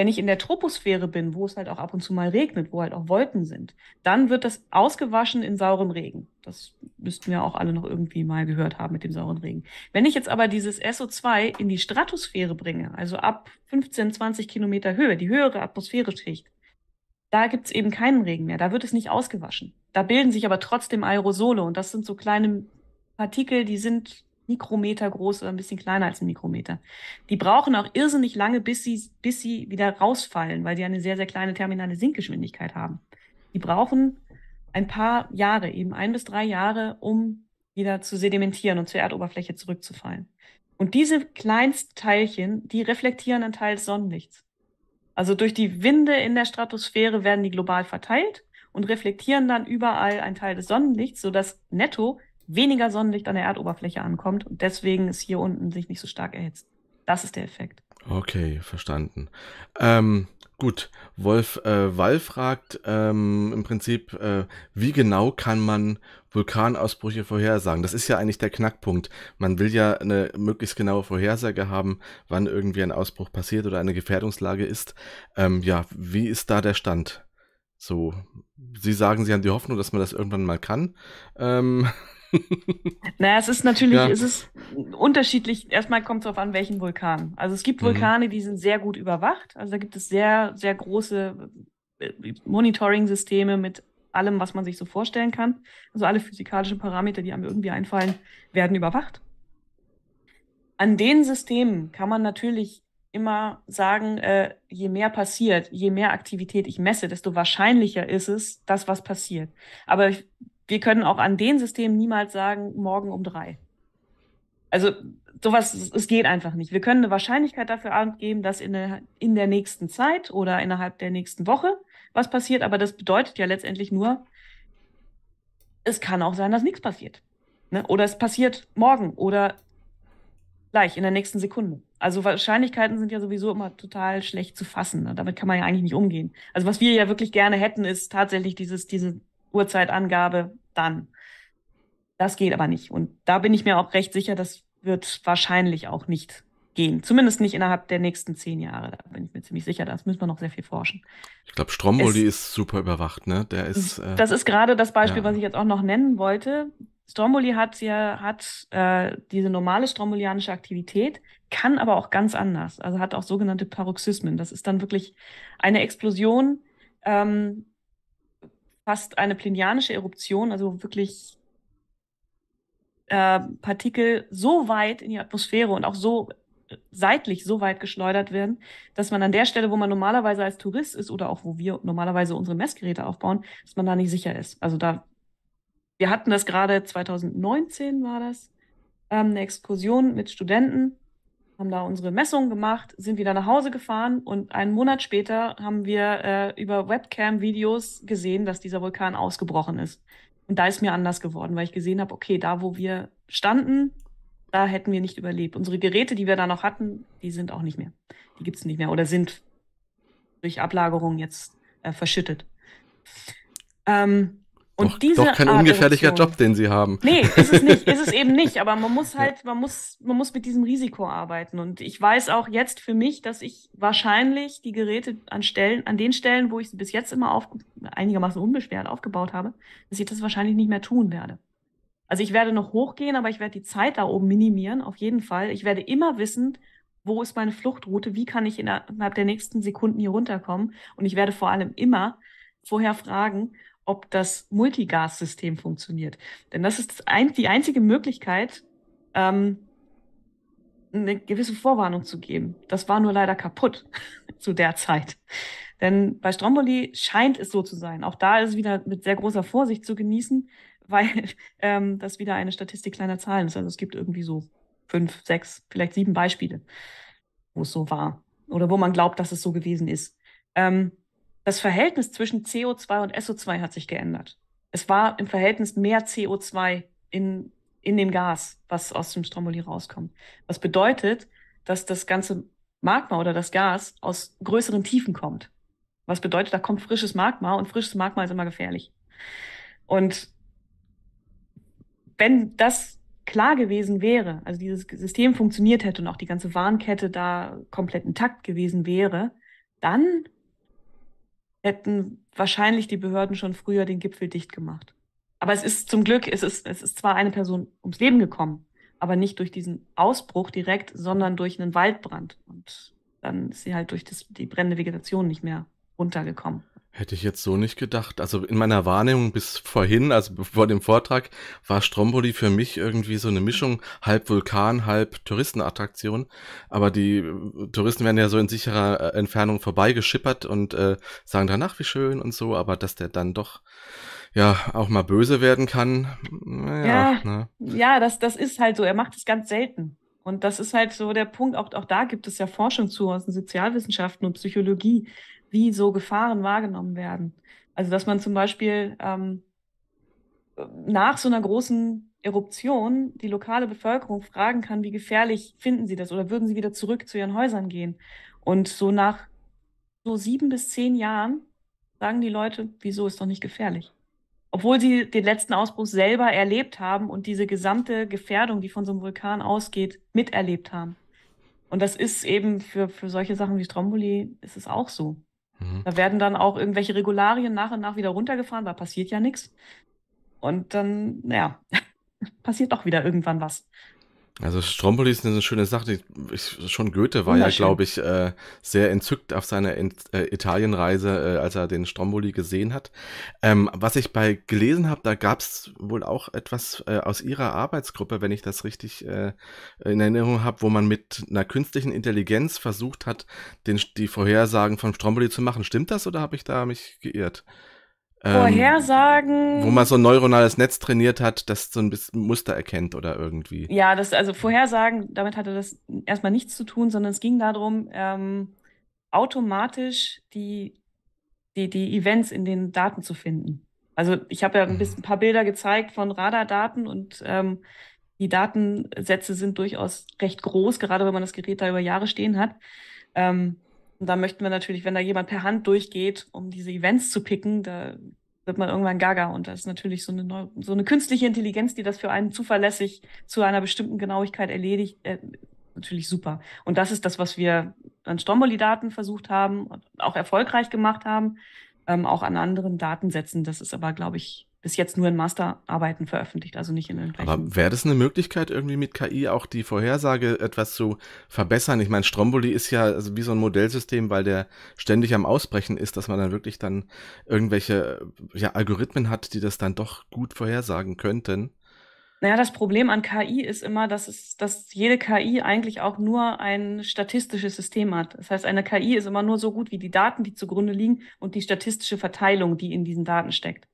Wenn ich in der Troposphäre bin, wo es halt auch ab und zu mal regnet, wo halt auch Wolken sind, dann wird das ausgewaschen in saurem Regen. Das müssten wir auch alle noch irgendwie mal gehört haben mit dem sauren Regen. Wenn ich jetzt aber dieses SO2 in die Stratosphäre bringe, also ab 15, 20 Kilometer Höhe, die höhere Atmosphäreschicht, da gibt es eben keinen Regen mehr. Da wird es nicht ausgewaschen. Da bilden sich aber trotzdem Aerosole und das sind so kleine Partikel, die sind Mikrometer groß oder ein bisschen kleiner als ein Mikrometer. Die brauchen auch irrsinnig lange, bis sie, bis sie wieder rausfallen, weil sie eine sehr, sehr kleine terminale Sinkgeschwindigkeit haben. Die brauchen ein paar Jahre, eben ein bis drei Jahre, um wieder zu sedimentieren und zur Erdoberfläche zurückzufallen. Und diese Kleinstteilchen, die reflektieren einen Teil des Sonnenlichts. Also durch die Winde in der Stratosphäre werden die global verteilt und reflektieren dann überall einen Teil des Sonnenlichts, sodass netto weniger Sonnenlicht an der Erdoberfläche ankommt und deswegen es hier unten sich nicht so stark erhitzt. Das ist der Effekt. Okay, verstanden. Ähm, gut, Wolf äh, Wall fragt ähm, im Prinzip, äh, wie genau kann man Vulkanausbrüche vorhersagen? Das ist ja eigentlich der Knackpunkt. Man will ja eine möglichst genaue Vorhersage haben, wann irgendwie ein Ausbruch passiert oder eine Gefährdungslage ist. Ähm, ja, wie ist da der Stand? So, Sie sagen, Sie haben die Hoffnung, dass man das irgendwann mal kann. Ähm, naja, es ist natürlich, ja. es ist unterschiedlich. Erstmal kommt es darauf an, welchen Vulkan. Also es gibt mhm. Vulkane, mhm. die sind sehr gut überwacht. Also da gibt es sehr, sehr große äh, Monitoring-Systeme mit allem, was man sich so vorstellen kann. Also alle physikalischen Parameter, die einem irgendwie einfallen, werden überwacht. An den Systemen kann man natürlich immer sagen, äh, je mehr passiert, je mehr Aktivität ich messe, desto wahrscheinlicher ist es, dass was passiert. Aber ich, wir können auch an den Systemen niemals sagen, morgen um drei. Also sowas, es geht einfach nicht. Wir können eine Wahrscheinlichkeit dafür angeben, dass in der, in der nächsten Zeit oder innerhalb der nächsten Woche was passiert, aber das bedeutet ja letztendlich nur, es kann auch sein, dass nichts passiert. Ne? Oder es passiert morgen oder gleich in der nächsten Sekunde. Also Wahrscheinlichkeiten sind ja sowieso immer total schlecht zu fassen. Ne? Damit kann man ja eigentlich nicht umgehen. Also was wir ja wirklich gerne hätten, ist tatsächlich dieses, diese Uhrzeitangabe dann. Das geht aber nicht. Und da bin ich mir auch recht sicher, das wird wahrscheinlich auch nicht gehen. Zumindest nicht innerhalb der nächsten zehn Jahre. Da bin ich mir ziemlich sicher. Da müssen wir noch sehr viel forschen. Ich glaube, Stromboli es, ist super überwacht, ne? Der ist. Äh, das ist gerade das Beispiel, ja. was ich jetzt auch noch nennen wollte. Stromboli hat ja hat äh, diese normale strombolianische Aktivität, kann aber auch ganz anders. Also hat auch sogenannte Paroxysmen. Das ist dann wirklich eine Explosion ähm, fast eine plinianische Eruption, also wirklich äh, Partikel so weit in die Atmosphäre und auch so äh, seitlich so weit geschleudert werden, dass man an der Stelle, wo man normalerweise als Tourist ist oder auch wo wir normalerweise unsere Messgeräte aufbauen, dass man da nicht sicher ist. Also da, wir hatten das gerade 2019 war das, ähm, eine Exkursion mit Studenten haben da unsere Messungen gemacht, sind wieder nach Hause gefahren und einen Monat später haben wir äh, über Webcam-Videos gesehen, dass dieser Vulkan ausgebrochen ist. Und da ist mir anders geworden, weil ich gesehen habe, okay, da wo wir standen, da hätten wir nicht überlebt. Unsere Geräte, die wir da noch hatten, die sind auch nicht mehr. Die gibt es nicht mehr oder sind durch Ablagerung jetzt äh, verschüttet. Ähm, und doch, diese doch kein Art ungefährlicher Emotion, Job, den sie haben. Nee, ist es nicht, ist es eben nicht. Aber man muss halt, man muss, man muss mit diesem Risiko arbeiten. Und ich weiß auch jetzt für mich, dass ich wahrscheinlich die Geräte an Stellen, an den Stellen, wo ich sie bis jetzt immer auf, einigermaßen unbeschwert aufgebaut habe, dass ich das wahrscheinlich nicht mehr tun werde. Also ich werde noch hochgehen, aber ich werde die Zeit da oben minimieren, auf jeden Fall. Ich werde immer wissen, wo ist meine Fluchtroute, wie kann ich innerhalb der nächsten Sekunden hier runterkommen. Und ich werde vor allem immer vorher fragen, ob das Multigas-System funktioniert. Denn das ist das ein, die einzige Möglichkeit, ähm, eine gewisse Vorwarnung zu geben. Das war nur leider kaputt zu der Zeit. Denn bei Stromboli scheint es so zu sein. Auch da ist es wieder mit sehr großer Vorsicht zu genießen, weil ähm, das wieder eine Statistik kleiner Zahlen ist. Also es gibt irgendwie so fünf, sechs, vielleicht sieben Beispiele, wo es so war oder wo man glaubt, dass es so gewesen ist. Ähm, das Verhältnis zwischen CO2 und SO2 hat sich geändert. Es war im Verhältnis mehr CO2 in, in dem Gas, was aus dem Stromboli rauskommt. Was bedeutet, dass das ganze Magma oder das Gas aus größeren Tiefen kommt. Was bedeutet, da kommt frisches Magma und frisches Magma ist immer gefährlich. Und wenn das klar gewesen wäre, also dieses System funktioniert hätte und auch die ganze Warnkette da komplett intakt gewesen wäre, dann hätten wahrscheinlich die Behörden schon früher den Gipfel dicht gemacht. Aber es ist zum Glück, es ist, es ist zwar eine Person ums Leben gekommen, aber nicht durch diesen Ausbruch direkt, sondern durch einen Waldbrand. Und dann ist sie halt durch das, die brennende Vegetation nicht mehr runtergekommen. Hätte ich jetzt so nicht gedacht. Also in meiner Wahrnehmung bis vorhin, also vor dem Vortrag, war Stromboli für mich irgendwie so eine Mischung, halb Vulkan, halb Touristenattraktion. Aber die äh, Touristen werden ja so in sicherer äh, Entfernung vorbeigeschippert und äh, sagen danach, wie schön und so, aber dass der dann doch ja auch mal böse werden kann. Naja, ja, ne? ja das, das ist halt so. Er macht es ganz selten. Und das ist halt so der Punkt, auch, auch da gibt es ja Forschung zu aus den Sozialwissenschaften und Psychologie, wie so Gefahren wahrgenommen werden. Also dass man zum Beispiel ähm, nach so einer großen Eruption die lokale Bevölkerung fragen kann, wie gefährlich finden sie das oder würden sie wieder zurück zu ihren Häusern gehen. Und so nach so sieben bis zehn Jahren sagen die Leute, wieso ist doch nicht gefährlich. Obwohl sie den letzten Ausbruch selber erlebt haben und diese gesamte Gefährdung, die von so einem Vulkan ausgeht, miterlebt haben. Und das ist eben für, für solche Sachen wie Stromboli, ist es auch so. Mhm. Da werden dann auch irgendwelche Regularien nach und nach wieder runtergefahren, weil passiert ja nichts. Und dann, naja, passiert doch wieder irgendwann was. Also Stromboli ist eine schöne Sache. Ich, ich, schon Goethe war ja, glaube ich, äh, sehr entzückt auf seiner äh, Italienreise, äh, als er den Stromboli gesehen hat. Ähm, was ich bei gelesen habe, da gab es wohl auch etwas äh, aus Ihrer Arbeitsgruppe, wenn ich das richtig äh, in Erinnerung habe, wo man mit einer künstlichen Intelligenz versucht hat, den, die Vorhersagen von Stromboli zu machen. Stimmt das oder habe ich da mich geirrt? Ähm, Vorhersagen. Ähm, wo man so ein neuronales Netz trainiert hat, das so ein bisschen Muster erkennt oder irgendwie. Ja, das, also Vorhersagen, damit hatte das erstmal nichts zu tun, sondern es ging darum, ähm, automatisch die, die, die Events in den Daten zu finden. Also ich habe ja ein, mhm. bisschen, ein paar Bilder gezeigt von Radardaten und ähm, die Datensätze sind durchaus recht groß, gerade wenn man das Gerät da über Jahre stehen hat. Ähm, und da möchten wir natürlich, wenn da jemand per Hand durchgeht, um diese Events zu picken, da wird man irgendwann gaga. Und das ist natürlich so eine, neu, so eine künstliche Intelligenz, die das für einen zuverlässig zu einer bestimmten Genauigkeit erledigt, äh, natürlich super. Und das ist das, was wir an Stromboli-Daten versucht haben und auch erfolgreich gemacht haben, ähm, auch an anderen Datensätzen. Das ist aber, glaube ich, bis jetzt nur in Masterarbeiten veröffentlicht, also nicht in irgendwelchen. Aber wäre das eine Möglichkeit, irgendwie mit KI auch die Vorhersage etwas zu verbessern? Ich meine, Stromboli ist ja also wie so ein Modellsystem, weil der ständig am Ausbrechen ist, dass man dann wirklich dann irgendwelche ja, Algorithmen hat, die das dann doch gut vorhersagen könnten. Naja, das Problem an KI ist immer, dass, es, dass jede KI eigentlich auch nur ein statistisches System hat. Das heißt, eine KI ist immer nur so gut wie die Daten, die zugrunde liegen und die statistische Verteilung, die in diesen Daten steckt.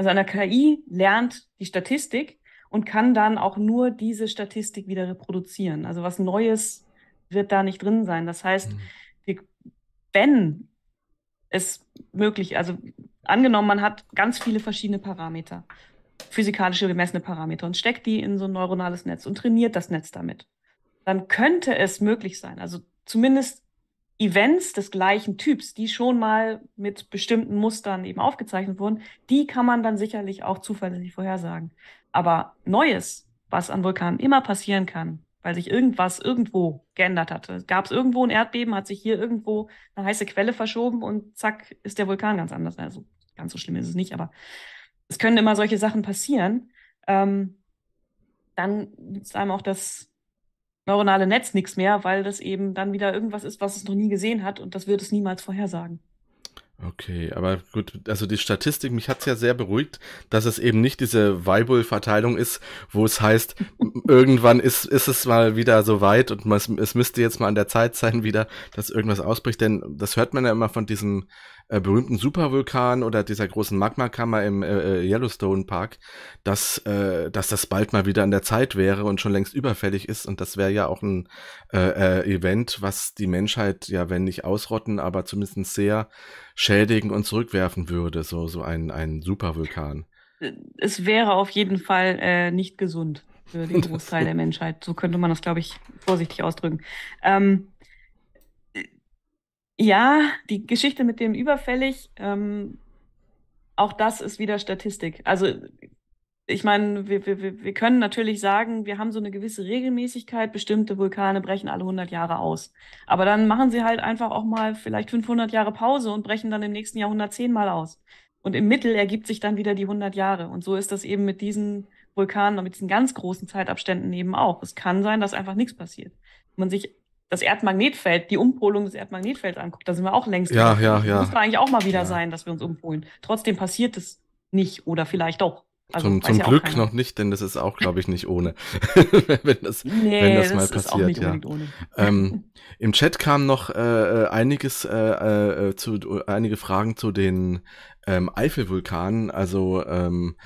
Also eine KI lernt die Statistik und kann dann auch nur diese Statistik wieder reproduzieren. Also was Neues wird da nicht drin sein. Das heißt, mhm. wir, wenn es möglich, also angenommen, man hat ganz viele verschiedene Parameter, physikalische gemessene Parameter und steckt die in so ein neuronales Netz und trainiert das Netz damit, dann könnte es möglich sein, also zumindest Events des gleichen Typs, die schon mal mit bestimmten Mustern eben aufgezeichnet wurden, die kann man dann sicherlich auch zuverlässig vorhersagen. Aber Neues, was an Vulkanen immer passieren kann, weil sich irgendwas irgendwo geändert hatte. Gab es irgendwo ein Erdbeben, hat sich hier irgendwo eine heiße Quelle verschoben und zack, ist der Vulkan ganz anders. Also ganz so schlimm ist es nicht, aber es können immer solche Sachen passieren. Ähm, dann gibt es einem auch das neuronale Netz nichts mehr, weil das eben dann wieder irgendwas ist, was es noch nie gesehen hat und das wird es niemals vorhersagen. Okay, aber gut, also die Statistik, mich hat es ja sehr beruhigt, dass es eben nicht diese weibull verteilung ist, wo es heißt, irgendwann ist, ist es mal wieder so weit und man, es müsste jetzt mal an der Zeit sein wieder, dass irgendwas ausbricht, denn das hört man ja immer von diesem äh, berühmten Supervulkan oder dieser großen Magmakammer im äh, äh, Yellowstone Park, dass, äh, dass das bald mal wieder an der Zeit wäre und schon längst überfällig ist. Und das wäre ja auch ein äh, äh, Event, was die Menschheit ja, wenn nicht ausrotten, aber zumindest sehr schädigen und zurückwerfen würde, so, so ein, ein Supervulkan. Es wäre auf jeden Fall nicht gesund für den Großteil der Menschheit. So könnte man das, glaube ich, vorsichtig ausdrücken. Ähm, ja, die Geschichte mit dem überfällig, ähm, auch das ist wieder Statistik. Also ich meine, wir, wir, wir können natürlich sagen, wir haben so eine gewisse Regelmäßigkeit, bestimmte Vulkane brechen alle 100 Jahre aus. Aber dann machen sie halt einfach auch mal vielleicht 500 Jahre Pause und brechen dann im nächsten Jahr 110 Mal aus. Und im Mittel ergibt sich dann wieder die 100 Jahre. Und so ist das eben mit diesen Vulkanen und mit diesen ganz großen Zeitabständen eben auch. Es kann sein, dass einfach nichts passiert. Man sich das Erdmagnetfeld, die Umpolung des Erdmagnetfelds anguckt, da sind wir auch längst. Ja, drin. ja, ja. Muss da eigentlich auch mal wieder ja. sein, dass wir uns umpolen. Trotzdem passiert es nicht oder vielleicht doch. Also, zum, zum ja Glück noch nicht, denn das ist auch, glaube ich, nicht ohne, wenn, das, nee, wenn das, das mal passiert. ja. ähm, Im Chat kam noch äh, äh, einiges äh, äh, zu einige Fragen zu den ähm, Eifelvulkanen. Also ähm,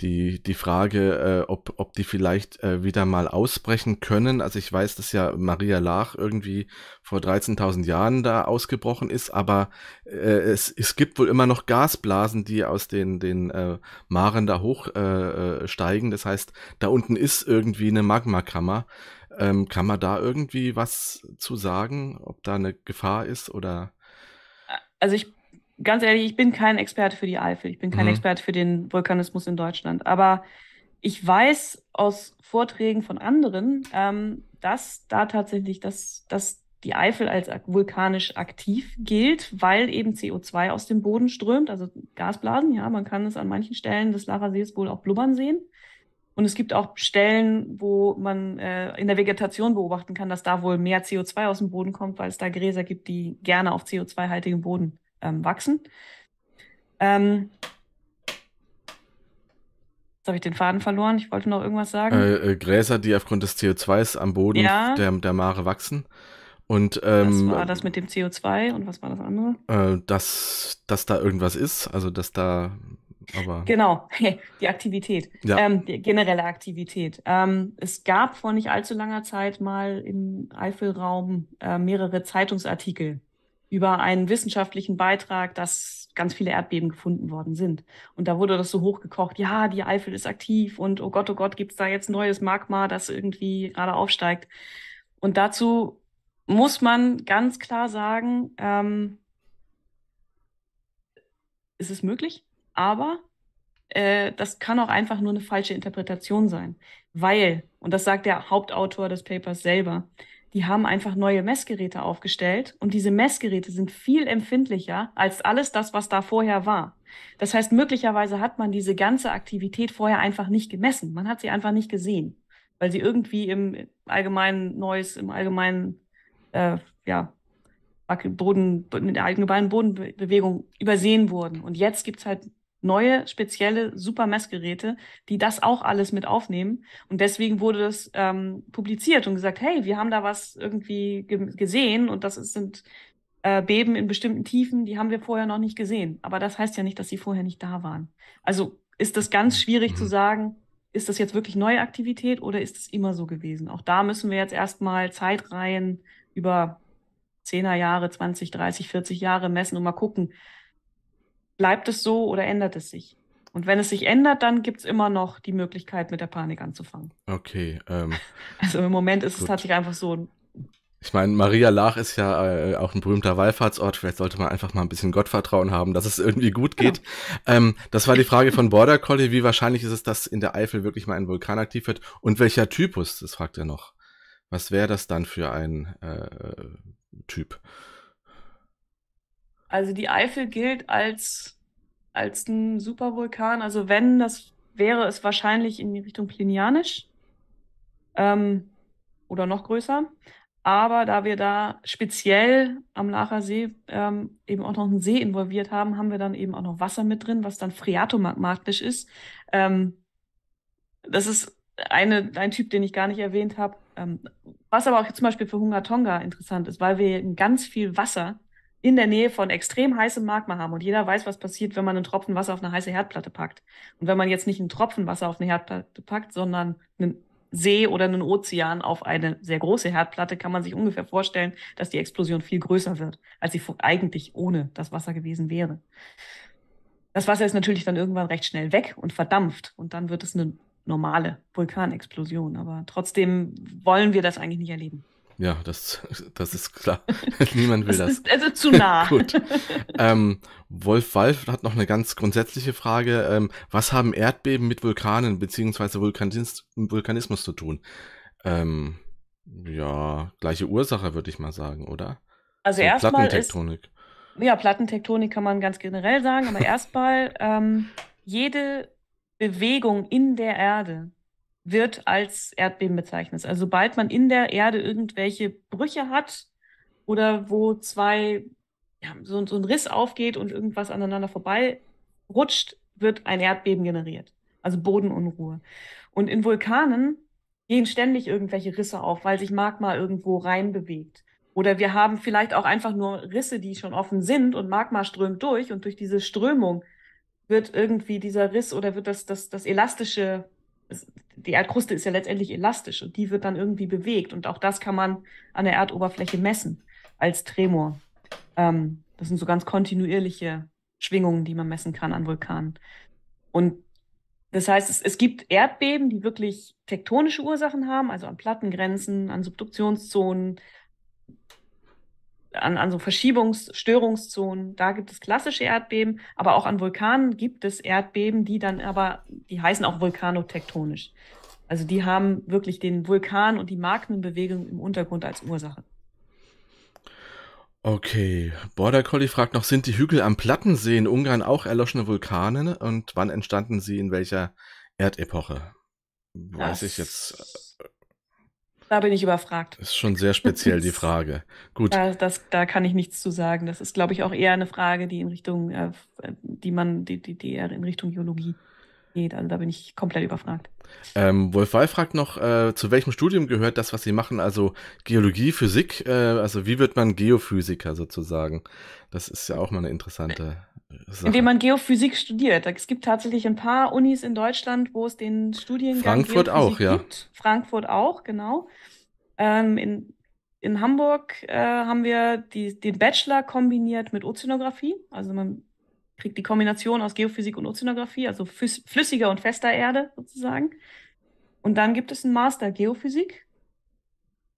die, die Frage, äh, ob, ob die vielleicht äh, wieder mal ausbrechen können. Also ich weiß, dass ja Maria Lach irgendwie vor 13.000 Jahren da ausgebrochen ist, aber äh, es, es gibt wohl immer noch Gasblasen, die aus den, den äh, Maren da hochsteigen. Äh, äh das heißt, da unten ist irgendwie eine Magmakammer. Ähm, kann man da irgendwie was zu sagen, ob da eine Gefahr ist oder... Also ich ganz ehrlich, ich bin kein Experte für die Eifel. Ich bin kein mhm. Experte für den Vulkanismus in Deutschland. Aber ich weiß aus Vorträgen von anderen, ähm, dass da tatsächlich das, dass die Eifel als vulkanisch aktiv gilt, weil eben CO2 aus dem Boden strömt, also Gasblasen. Ja, man kann es an manchen Stellen des Lavasees wohl auch blubbern sehen. Und es gibt auch Stellen, wo man äh, in der Vegetation beobachten kann, dass da wohl mehr CO2 aus dem Boden kommt, weil es da Gräser gibt, die gerne auf CO2-haltigem Boden ähm, wachsen. Ähm, jetzt habe ich den Faden verloren. Ich wollte noch irgendwas sagen. Äh, äh, Gräser, die aufgrund des CO2s am Boden ja. der, der Mare wachsen. Und, ähm, was war das mit dem CO2 und was war das andere? Äh, dass, dass da irgendwas ist, also dass da aber. Genau, die Aktivität, ja. ähm, die generelle Aktivität. Ähm, es gab vor nicht allzu langer Zeit mal im Eifelraum äh, mehrere Zeitungsartikel über einen wissenschaftlichen Beitrag, dass ganz viele Erdbeben gefunden worden sind. Und da wurde das so hochgekocht, ja, die Eifel ist aktiv und oh Gott, oh Gott, gibt es da jetzt neues Magma, das irgendwie gerade aufsteigt. Und dazu muss man ganz klar sagen, ähm, ist es möglich, aber äh, das kann auch einfach nur eine falsche Interpretation sein, weil, und das sagt der Hauptautor des Papers selber, die haben einfach neue Messgeräte aufgestellt und diese Messgeräte sind viel empfindlicher als alles das, was da vorher war. Das heißt, möglicherweise hat man diese ganze Aktivität vorher einfach nicht gemessen. Man hat sie einfach nicht gesehen, weil sie irgendwie im allgemeinen Neues, im allgemeinen, äh, ja, Boden, mit der allgemeinen Bodenbewegung übersehen wurden. Und jetzt gibt's halt neue, spezielle, super Messgeräte, die das auch alles mit aufnehmen. Und deswegen wurde das ähm, publiziert und gesagt, hey, wir haben da was irgendwie ge gesehen und das ist, sind äh, Beben in bestimmten Tiefen, die haben wir vorher noch nicht gesehen. Aber das heißt ja nicht, dass sie vorher nicht da waren. Also ist das ganz mhm. schwierig mhm. zu sagen, ist das jetzt wirklich neue Aktivität oder ist es immer so gewesen? Auch da müssen wir jetzt erstmal Zeitreihen über 10er Jahre, 20, 30, 40 Jahre messen und mal gucken, bleibt es so oder ändert es sich? Und wenn es sich ändert, dann gibt es immer noch die Möglichkeit, mit der Panik anzufangen. Okay. Ähm, also im Moment ist gut. es tatsächlich einfach so. Ich meine, Maria Lach ist ja äh, auch ein berühmter Wallfahrtsort. Vielleicht sollte man einfach mal ein bisschen Gottvertrauen haben, dass es irgendwie gut geht. Genau. Ähm, das war die Frage von Border Collie. Wie wahrscheinlich ist es, dass in der Eifel wirklich mal ein Vulkan aktiv wird? Und welcher Typus? Das fragt er noch. Was wäre das dann für ein äh, Typ? Also die Eifel gilt als, als ein Supervulkan. Also wenn, das wäre es wahrscheinlich in die Richtung Plinianisch ähm, oder noch größer. Aber da wir da speziell am Lacher See ähm, eben auch noch einen See involviert haben, haben wir dann eben auch noch Wasser mit drin, was dann phreatomagmatisch ist. Ähm, das ist eine, ein Typ, den ich gar nicht erwähnt habe. Ähm, was aber auch zum Beispiel für Hungatonga interessant ist, weil wir ganz viel Wasser in der Nähe von extrem heißem Magma haben. Und jeder weiß, was passiert, wenn man einen Tropfen Wasser auf eine heiße Herdplatte packt. Und wenn man jetzt nicht einen Tropfen Wasser auf eine Herdplatte packt, sondern einen See oder einen Ozean auf eine sehr große Herdplatte, kann man sich ungefähr vorstellen, dass die Explosion viel größer wird, als sie eigentlich ohne das Wasser gewesen wäre. Das Wasser ist natürlich dann irgendwann recht schnell weg und verdampft. Und dann wird es eine normale Vulkanexplosion. Aber trotzdem wollen wir das eigentlich nicht erleben ja, das, das ist klar. Niemand will das. Ist, also zu nah. Gut. Ähm, Wolf Walf hat noch eine ganz grundsätzliche Frage. Ähm, was haben Erdbeben mit Vulkanen bzw. Vulkanismus zu tun? Ähm, ja, gleiche Ursache, würde ich mal sagen, oder? Also so erstmal. Plattentektonik. Ist, ja, Plattentektonik kann man ganz generell sagen, aber erstmal ähm, jede Bewegung in der Erde wird als Erdbeben bezeichnet. Also sobald man in der Erde irgendwelche Brüche hat oder wo zwei, ja, so, so ein Riss aufgeht und irgendwas aneinander vorbei rutscht, wird ein Erdbeben generiert. Also Bodenunruhe. Und in Vulkanen gehen ständig irgendwelche Risse auf, weil sich Magma irgendwo reinbewegt. Oder wir haben vielleicht auch einfach nur Risse, die schon offen sind und Magma strömt durch und durch diese Strömung wird irgendwie dieser Riss oder wird das, das, das elastische die Erdkruste ist ja letztendlich elastisch und die wird dann irgendwie bewegt. Und auch das kann man an der Erdoberfläche messen als Tremor. Ähm, das sind so ganz kontinuierliche Schwingungen, die man messen kann an Vulkanen. Und das heißt, es, es gibt Erdbeben, die wirklich tektonische Ursachen haben, also an Plattengrenzen, an Subduktionszonen, an, an so Verschiebungsstörungszonen, da gibt es klassische Erdbeben, aber auch an Vulkanen gibt es Erdbeben, die dann aber, die heißen auch vulkanotektonisch. Also die haben wirklich den Vulkan und die Magmenbewegung im Untergrund als Ursache. Okay, Border Collie fragt noch, sind die Hügel am Plattensee in Ungarn auch erloschene Vulkane und wann entstanden sie in welcher Erdepoche? Weiß das ich jetzt äh, da bin ich überfragt. Das ist schon sehr speziell die Frage. Gut. Da, das, da kann ich nichts zu sagen. Das ist, glaube ich, auch eher eine Frage, die in Richtung, äh, die man, die, die, die eher in Richtung Geologie geht. Also da bin ich komplett überfragt. Ähm, Wolf Wall fragt noch, äh, zu welchem Studium gehört das, was Sie machen? Also Geologie, Physik, äh, also wie wird man Geophysiker sozusagen? Das ist ja auch mal eine interessante Frage. Sachen. Indem man Geophysik studiert. Es gibt tatsächlich ein paar Unis in Deutschland, wo es den Studiengang Frankfurt Geophysik auch, ja. gibt. Frankfurt auch, genau. Ähm, in, in Hamburg äh, haben wir die, den Bachelor kombiniert mit Ozeanographie. Also man kriegt die Kombination aus Geophysik und Ozeanographie, also flüssiger und fester Erde sozusagen. Und dann gibt es einen Master Geophysik,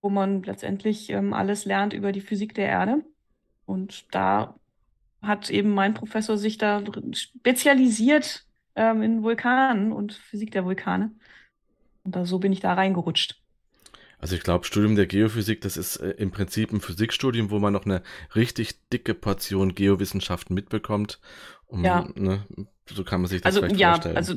wo man letztendlich ähm, alles lernt über die Physik der Erde. Und da hat eben mein Professor sich da spezialisiert ähm, in Vulkanen und Physik der Vulkane. Und da, so bin ich da reingerutscht. Also ich glaube, Studium der Geophysik, das ist äh, im Prinzip ein Physikstudium, wo man noch eine richtig dicke Portion Geowissenschaften mitbekommt. Um, ja. Ne, so kann man sich das also, vielleicht ja, vorstellen. Also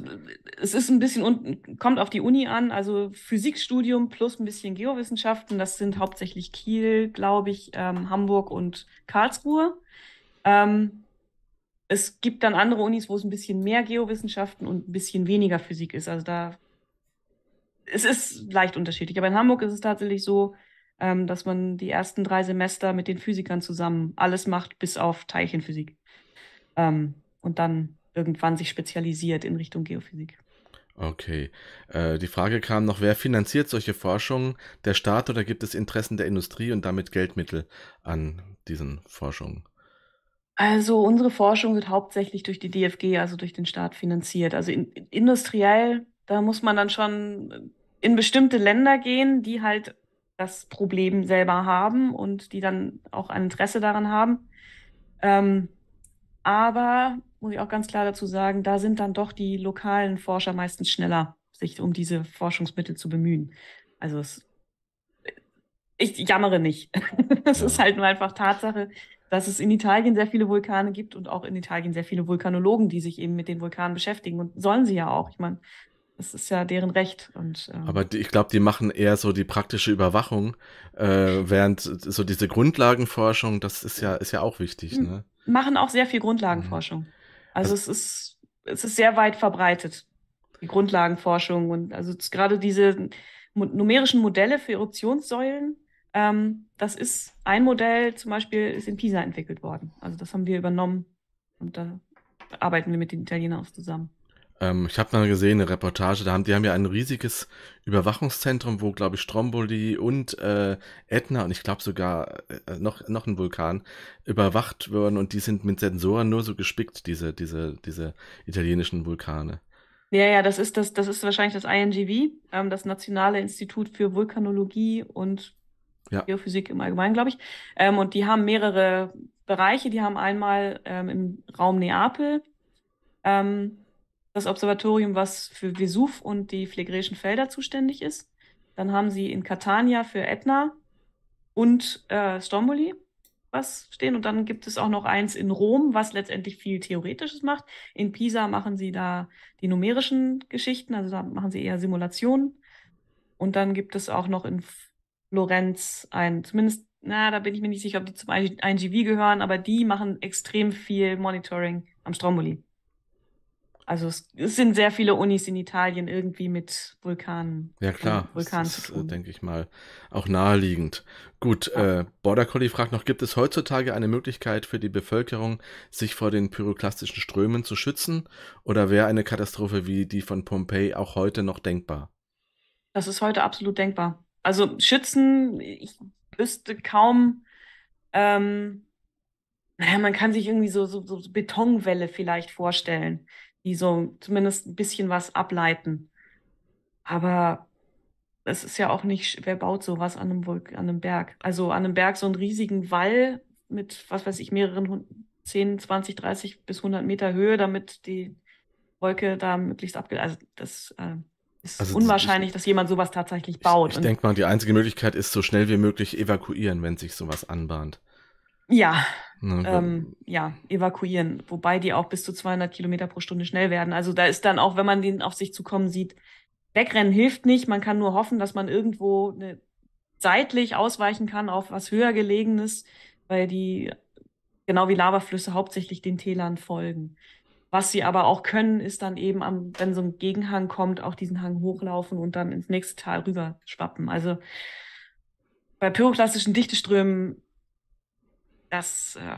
es ist ein bisschen, unten, kommt auf die Uni an, also Physikstudium plus ein bisschen Geowissenschaften, das sind hauptsächlich Kiel, glaube ich, ähm, Hamburg und Karlsruhe. Ähm, es gibt dann andere Unis, wo es ein bisschen mehr Geowissenschaften und ein bisschen weniger Physik ist. Also da es ist leicht unterschiedlich. Aber in Hamburg ist es tatsächlich so, ähm, dass man die ersten drei Semester mit den Physikern zusammen alles macht, bis auf Teilchenphysik. Ähm, und dann irgendwann sich spezialisiert in Richtung Geophysik. Okay. Äh, die Frage kam noch, wer finanziert solche Forschungen? Der Staat oder gibt es Interessen der Industrie und damit Geldmittel an diesen Forschungen? Also unsere Forschung wird hauptsächlich durch die DFG, also durch den Staat finanziert. Also in, in industriell, da muss man dann schon in bestimmte Länder gehen, die halt das Problem selber haben und die dann auch ein Interesse daran haben. Ähm, aber muss ich auch ganz klar dazu sagen, da sind dann doch die lokalen Forscher meistens schneller, sich um diese Forschungsmittel zu bemühen. Also es, ich jammere nicht. Es ja. ist halt nur einfach Tatsache, dass es in Italien sehr viele Vulkane gibt und auch in Italien sehr viele Vulkanologen, die sich eben mit den Vulkanen beschäftigen und sollen sie ja auch. Ich meine, das ist ja deren Recht. Und, äh Aber die, ich glaube, die machen eher so die praktische Überwachung, äh, während so diese Grundlagenforschung, das ist ja, ist ja auch wichtig. Ne? Machen auch sehr viel Grundlagenforschung. Mhm. Also, also es ist, es ist sehr weit verbreitet, die Grundlagenforschung. Und also gerade diese numerischen Modelle für Eruptionssäulen, ähm, das ist ein Modell, zum Beispiel ist in Pisa entwickelt worden. Also das haben wir übernommen und da arbeiten wir mit den Italienern auch zusammen. Ähm, ich habe mal gesehen, eine Reportage, da haben, die haben ja ein riesiges Überwachungszentrum, wo, glaube ich, Stromboli und äh, Ätna und ich glaube sogar äh, äh, noch, noch ein Vulkan überwacht wurden und die sind mit Sensoren nur so gespickt, diese, diese, diese italienischen Vulkane. Ja, ja, das ist das, das ist wahrscheinlich das INGV, ähm, das Nationale Institut für Vulkanologie und ja. Geophysik im Allgemeinen, glaube ich. Ähm, und die haben mehrere Bereiche. Die haben einmal ähm, im Raum Neapel ähm, das Observatorium, was für Vesuv und die Phlegräischen Felder zuständig ist. Dann haben sie in Catania für Etna und äh, Stromboli was stehen. Und dann gibt es auch noch eins in Rom, was letztendlich viel Theoretisches macht. In Pisa machen sie da die numerischen Geschichten, also da machen sie eher Simulationen. Und dann gibt es auch noch in Lorenz ein, zumindest, na, da bin ich mir nicht sicher, ob die zum IGV gehören, aber die machen extrem viel Monitoring am Stromboli. Also es, es sind sehr viele Unis in Italien irgendwie mit Vulkanen. Ja klar, Vulkanen das ist, denke ich mal, auch naheliegend. Gut, ja. äh, Border Collie fragt noch, gibt es heutzutage eine Möglichkeit für die Bevölkerung, sich vor den pyroklastischen Strömen zu schützen? Oder wäre eine Katastrophe wie die von Pompeii auch heute noch denkbar? Das ist heute absolut denkbar. Also Schützen, ich wüsste kaum, ähm, naja, man kann sich irgendwie so, so, so Betonwelle vielleicht vorstellen, die so zumindest ein bisschen was ableiten. Aber das ist ja auch nicht, wer baut sowas an einem, Volk, an einem Berg? Also an einem Berg so einen riesigen Wall mit, was weiß ich, mehreren 10, 20, 30 bis 100 Meter Höhe, damit die Wolke da möglichst abgeleitet. Also das äh, ist also unwahrscheinlich, das, dass jemand sowas tatsächlich baut. Ich, ich denke mal, die einzige Möglichkeit ist, so schnell wie möglich evakuieren, wenn sich sowas anbahnt. Ja, ne, ähm, ja, evakuieren. Wobei die auch bis zu 200 Kilometer pro Stunde schnell werden. Also da ist dann auch, wenn man den auf sich zukommen sieht, wegrennen hilft nicht. Man kann nur hoffen, dass man irgendwo ne, seitlich ausweichen kann auf was höher gelegenes, weil die genau wie Lavaflüsse hauptsächlich den Tälern folgen. Was sie aber auch können, ist dann eben, am, wenn so ein Gegenhang kommt, auch diesen Hang hochlaufen und dann ins nächste Tal rüber schwappen. Also bei pyroklastischen Dichteströmen, das äh,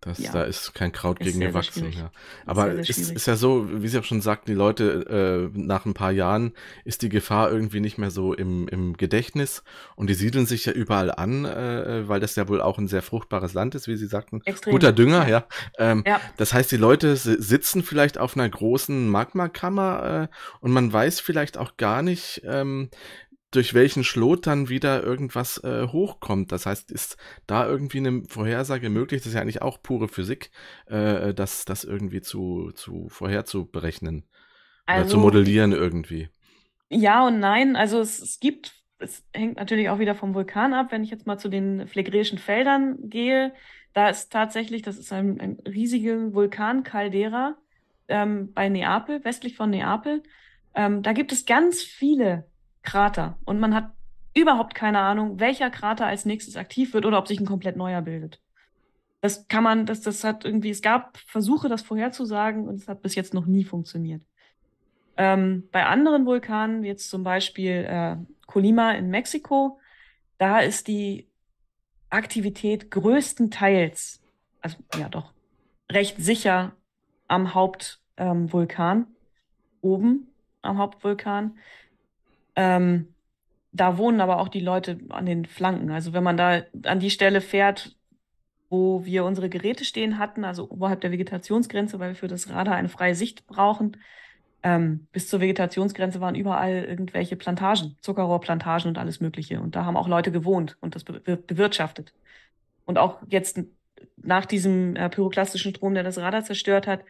das, ja. Da ist kein Kraut ist gegen gewachsen. Ja. Aber es ist, ist, ja so, wie Sie auch schon sagten, die Leute äh, nach ein paar Jahren ist die Gefahr irgendwie nicht mehr so im, im Gedächtnis und die siedeln sich ja überall an, äh, äh weil das ja wohl auch ein sehr fruchtbares Land ist, wie Sie sagten. Extrem. Guter Dünger, ja. Ähm, ja. Das heißt, die Leute sitzen vielleicht auf einer großen Magmakammer äh, und man weiß vielleicht auch gar nicht, ähm, durch welchen Schlot dann wieder irgendwas äh, hochkommt. Das heißt, ist da irgendwie eine Vorhersage möglich? Das ist ja eigentlich auch pure Physik, äh, äh das, das irgendwie zu, zu vorherzuberechnen also, oder zu also modellieren irgendwie. Ja und nein. Also es, es gibt, es hängt natürlich auch wieder vom Vulkan ab. Wenn ich jetzt mal zu den phlegräischen Feldern gehe, da ist tatsächlich, das ist ein, ein riesiger Vulkankaldera ähm, bei Neapel, westlich von Neapel. Ähm, da gibt es ganz viele Krater. Und man hat überhaupt keine Ahnung, welcher Krater als nächstes aktiv wird oder ob sich ein komplett neuer bildet. Das kann man, das, das hat irgendwie, es gab Versuche, das vorherzusagen und es hat bis jetzt noch nie funktioniert. Ähm, bei anderen Vulkanen, wie jetzt zum Beispiel äh, Colima in Mexiko, da ist die Aktivität größtenteils, also ja doch, recht sicher am Hauptvulkan, ähm, oben am Hauptvulkan. Ähm, da wohnen aber auch die Leute an den Flanken. Also wenn man da an die Stelle fährt, wo wir unsere Geräte stehen hatten, also oberhalb der Vegetationsgrenze, weil wir für das Radar eine freie Sicht brauchen, ähm, bis zur Vegetationsgrenze waren überall irgendwelche Plantagen, Zuckerrohrplantagen und alles Mögliche. Und da haben auch Leute gewohnt und das bewirtschaftet. Und auch jetzt nach diesem äh, pyroklastischen Strom, der das Radar zerstört hat,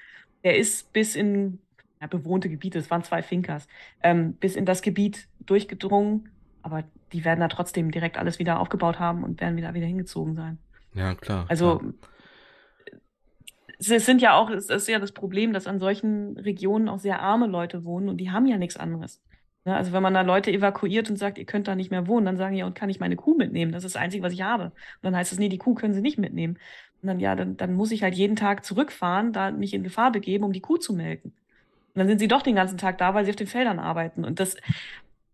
der ist bis in ja, bewohnte Gebiete, es waren zwei Finkers, ähm, bis in das Gebiet durchgedrungen. Aber die werden da trotzdem direkt alles wieder aufgebaut haben und werden wieder wieder hingezogen sein. Ja, klar. Also klar. es sind ja auch, es ist ja das Problem, dass an solchen Regionen auch sehr arme Leute wohnen und die haben ja nichts anderes. Ja, ne, also wenn man da Leute evakuiert und sagt, ihr könnt da nicht mehr wohnen, dann sagen die, ja, und kann ich meine Kuh mitnehmen? Das ist das Einzige, was ich habe. Und dann heißt es, nee, die Kuh können sie nicht mitnehmen. Und dann, ja, dann, dann muss ich halt jeden Tag zurückfahren, da mich in Gefahr begeben, um die Kuh zu melken. Und dann sind sie doch den ganzen Tag da, weil sie auf den Feldern arbeiten. Und das,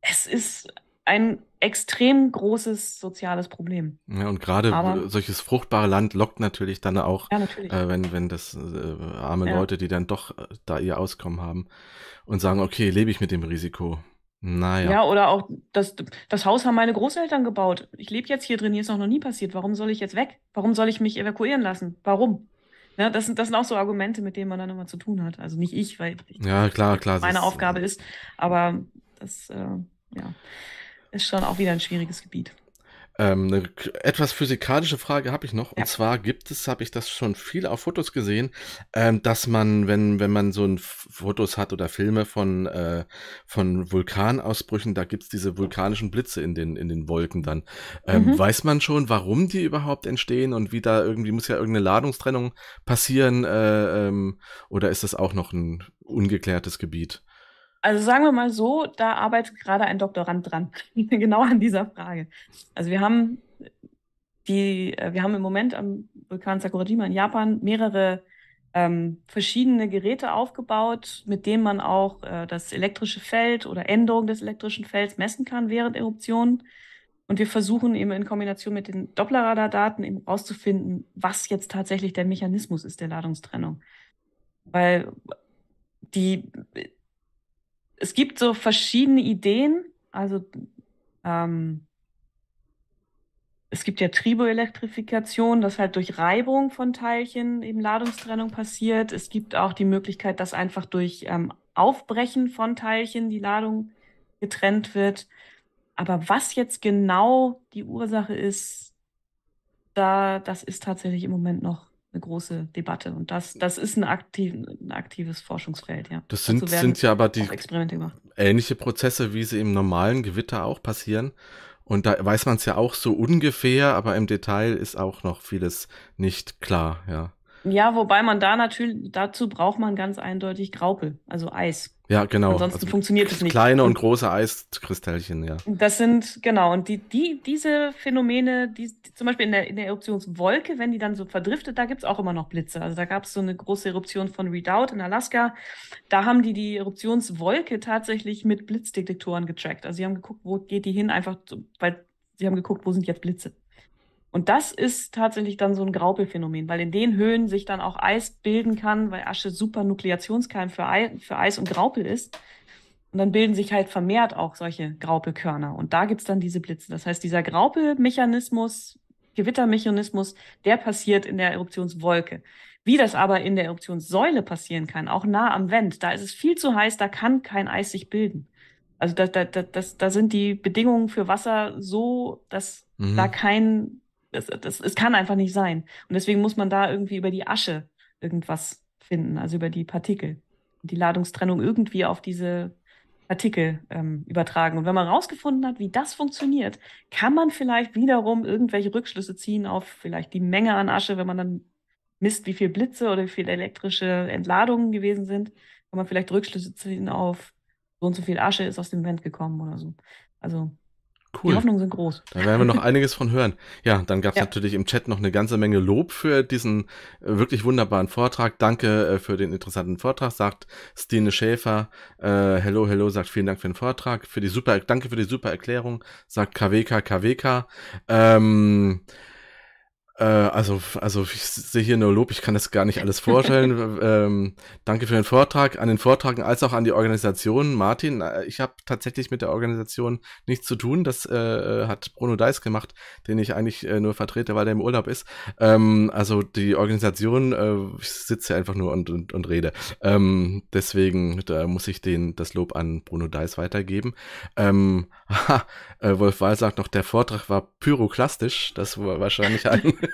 es ist ein extrem großes soziales Problem. Ja, und gerade solches fruchtbare Land lockt natürlich dann auch, ja, natürlich. Äh, wenn, wenn das äh, arme ja. Leute, die dann doch äh, da ihr Auskommen haben und sagen, okay, lebe ich mit dem Risiko. Naja. Ja, oder auch das, das Haus haben meine Großeltern gebaut. Ich lebe jetzt hier drin, hier ist noch nie passiert. Warum soll ich jetzt weg? Warum soll ich mich evakuieren lassen? Warum? Ne, das, sind, das sind auch so Argumente, mit denen man dann immer zu tun hat. Also nicht ich, weil ich ja, klar, klar, meine Aufgabe äh, ist, aber das äh, ja, ist schon auch wieder ein schwieriges Gebiet. Ähm, eine etwas physikalische Frage habe ich noch. Und zwar gibt es, habe ich das schon viel auf Fotos gesehen, ähm, dass man, wenn, wenn man so ein Fotos hat oder Filme von, äh, von Vulkanausbrüchen, da gibt es diese vulkanischen Blitze in den, in den Wolken dann. Ähm, mhm. Weiß man schon, warum die überhaupt entstehen und wie da irgendwie muss ja irgendeine Ladungstrennung passieren äh, ähm, oder ist das auch noch ein ungeklärtes Gebiet? Also sagen wir mal so, da arbeitet gerade ein Doktorand dran, genau an dieser Frage. Also wir haben die, äh, wir haben im Moment am Vulkan Sakurajima in Japan mehrere ähm, verschiedene Geräte aufgebaut, mit denen man auch äh, das elektrische Feld oder Änderung des elektrischen Felds messen kann während Eruptionen. Und wir versuchen eben in Kombination mit den Dopplerradardaten eben herauszufinden, was jetzt tatsächlich der Mechanismus ist der Ladungstrennung. Weil die es gibt so verschiedene Ideen. Also ähm, es gibt ja Triboelektrifikation, dass halt durch Reibung von Teilchen eben Ladungstrennung passiert. Es gibt auch die Möglichkeit, dass einfach durch ähm, Aufbrechen von Teilchen die Ladung getrennt wird. Aber was jetzt genau die Ursache ist, da, das ist tatsächlich im Moment noch eine große Debatte. Und das, das ist ein, aktiv, ein aktives Forschungsfeld, ja. Das sind, sind ja aber die ähnliche Prozesse, wie sie im normalen Gewitter auch passieren. Und da weiß man es ja auch so ungefähr, aber im Detail ist auch noch vieles nicht klar, ja. Ja, wobei man da natürlich, dazu braucht man ganz eindeutig Graupel, also Eis. Ja, genau. Ansonsten also funktioniert es nicht. Kleine und große Eiskristallchen, ja. Das sind, genau, und die, die, diese Phänomene, die, die zum Beispiel in der, in der Eruptionswolke, wenn die dann so verdriftet, da gibt es auch immer noch Blitze. Also da gab es so eine große Eruption von Redoubt in Alaska. Da haben die die Eruptionswolke tatsächlich mit Blitzdetektoren getrackt. Also sie haben geguckt, wo geht die hin, einfach, weil sie haben geguckt, wo sind jetzt Blitze. Und das ist tatsächlich dann so ein Graupelphänomen, weil in den Höhen sich dann auch Eis bilden kann, weil Asche super Nukleationskeim für, Ei, für Eis und Graupel ist. Und dann bilden sich halt vermehrt auch solche Graupelkörner. Und da gibt es dann diese Blitze. Das heißt, dieser Graupelmechanismus, Gewittermechanismus, der passiert in der Eruptionswolke. Wie das aber in der Eruptionssäule passieren kann, auch nah am Wend, da ist es viel zu heiß, da kann kein Eis sich bilden. Also da, da, da, das, da sind die Bedingungen für Wasser so, dass mhm. da kein das, das, das kann einfach nicht sein. Und deswegen muss man da irgendwie über die Asche irgendwas finden, also über die Partikel. Die Ladungstrennung irgendwie auf diese Partikel ähm, übertragen. Und wenn man herausgefunden hat, wie das funktioniert, kann man vielleicht wiederum irgendwelche Rückschlüsse ziehen auf vielleicht die Menge an Asche, wenn man dann misst, wie viel Blitze oder wie viele elektrische Entladungen gewesen sind, kann man vielleicht Rückschlüsse ziehen auf so und so viel Asche ist aus dem Wind gekommen oder so. Also Cool. Die Hoffnungen sind groß. Da werden wir noch einiges von hören. Ja, dann gab es ja. natürlich im Chat noch eine ganze Menge Lob für diesen äh, wirklich wunderbaren Vortrag. Danke äh, für den interessanten Vortrag, sagt Stine Schäfer. Äh, hello, hello, sagt vielen Dank für den Vortrag, für die super, danke für die super Erklärung, sagt KWK, KWK. Ähm, äh, also, also ich sehe hier nur Lob, ich kann das gar nicht alles vorstellen. ähm, danke für den Vortrag, an den Vortragen als auch an die Organisation. Martin, äh, ich habe tatsächlich mit der Organisation nichts zu tun. Das äh, äh hat Bruno Deiss gemacht, den ich eigentlich äh, nur vertrete, weil der im Urlaub ist. Ähm, also die Organisation, äh, ich sitze einfach nur und, und, und rede. Ähm, deswegen da muss ich den, das Lob an Bruno Deiss weitergeben. Ähm, Wolf Wahl sagt noch, der Vortrag war pyroklastisch. Das war wahrscheinlich ein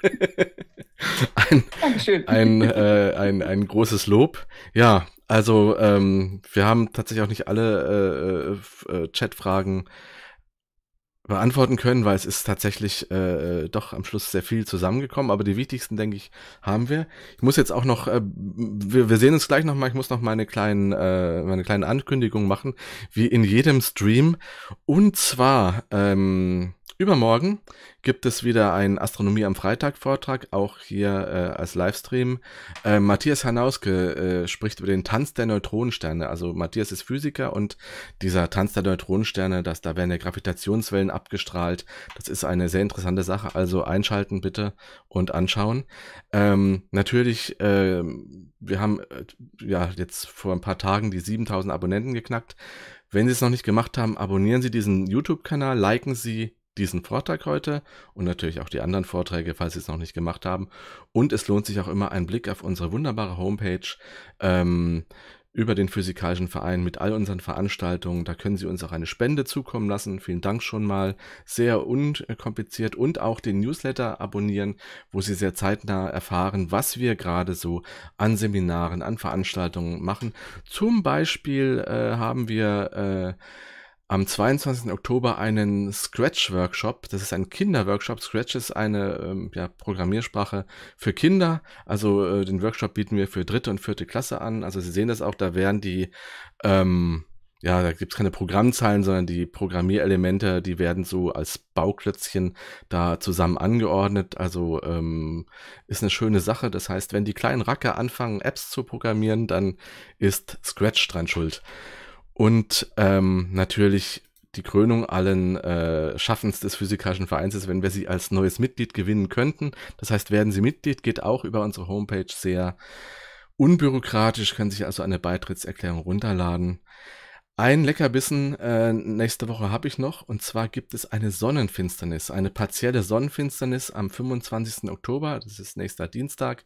ein, Dankeschön. Ein, äh, ein, ein großes Lob. Ja, also ähm, wir haben tatsächlich auch nicht alle äh, äh, Chatfragen beantworten können, weil es ist tatsächlich äh, äh, doch am Schluss sehr viel zusammengekommen. Aber die wichtigsten, denke ich, haben wir. Ich muss jetzt auch noch, äh, wir, wir sehen uns gleich nochmal, ich muss noch meine kleinen, äh, meine kleinen Ankündigungen machen, wie in jedem Stream. Und zwar, ähm, Übermorgen gibt es wieder einen Astronomie am Freitag-Vortrag, auch hier äh, als Livestream. Äh, Matthias Hanauske äh, spricht über den Tanz der Neutronensterne. Also Matthias ist Physiker und dieser Tanz der Neutronensterne, dass da werden ja Gravitationswellen abgestrahlt. Das ist eine sehr interessante Sache. Also einschalten bitte und anschauen. Ähm, natürlich, ähm, wir haben äh, ja jetzt vor ein paar Tagen die 7000 Abonnenten geknackt. Wenn Sie es noch nicht gemacht haben, abonnieren Sie diesen YouTube-Kanal, liken Sie diesen Vortrag heute und natürlich auch die anderen Vorträge, falls Sie es noch nicht gemacht haben. Und es lohnt sich auch immer ein Blick auf unsere wunderbare Homepage. Ähm, über den Physikalischen Verein mit all unseren Veranstaltungen. Da können Sie uns auch eine Spende zukommen lassen. Vielen Dank schon mal. Sehr unkompliziert und auch den Newsletter abonnieren, wo Sie sehr zeitnah erfahren, was wir gerade so an Seminaren, an Veranstaltungen machen. Zum Beispiel äh, haben wir äh, am 22. Oktober einen Scratch-Workshop. Das ist ein Kinder-Workshop. Scratch ist eine ähm, ja, Programmiersprache für Kinder. Also äh, den Workshop bieten wir für dritte und vierte Klasse an. Also Sie sehen das auch, da werden die, ähm, ja, da gibt es keine Programmzeilen, sondern die Programmierelemente, die werden so als Bauklötzchen da zusammen angeordnet. Also ähm, ist eine schöne Sache. Das heißt, wenn die kleinen Racker anfangen, Apps zu programmieren, dann ist Scratch dran schuld. Und ähm, natürlich die Krönung allen äh, Schaffens des Physikalischen Vereins ist, wenn wir sie als neues Mitglied gewinnen könnten. Das heißt, werden Sie Mitglied, geht auch über unsere Homepage sehr unbürokratisch, können sich also eine Beitrittserklärung runterladen. Ein Leckerbissen äh, nächste Woche habe ich noch und zwar gibt es eine Sonnenfinsternis, eine partielle Sonnenfinsternis am 25. Oktober, das ist nächster Dienstag.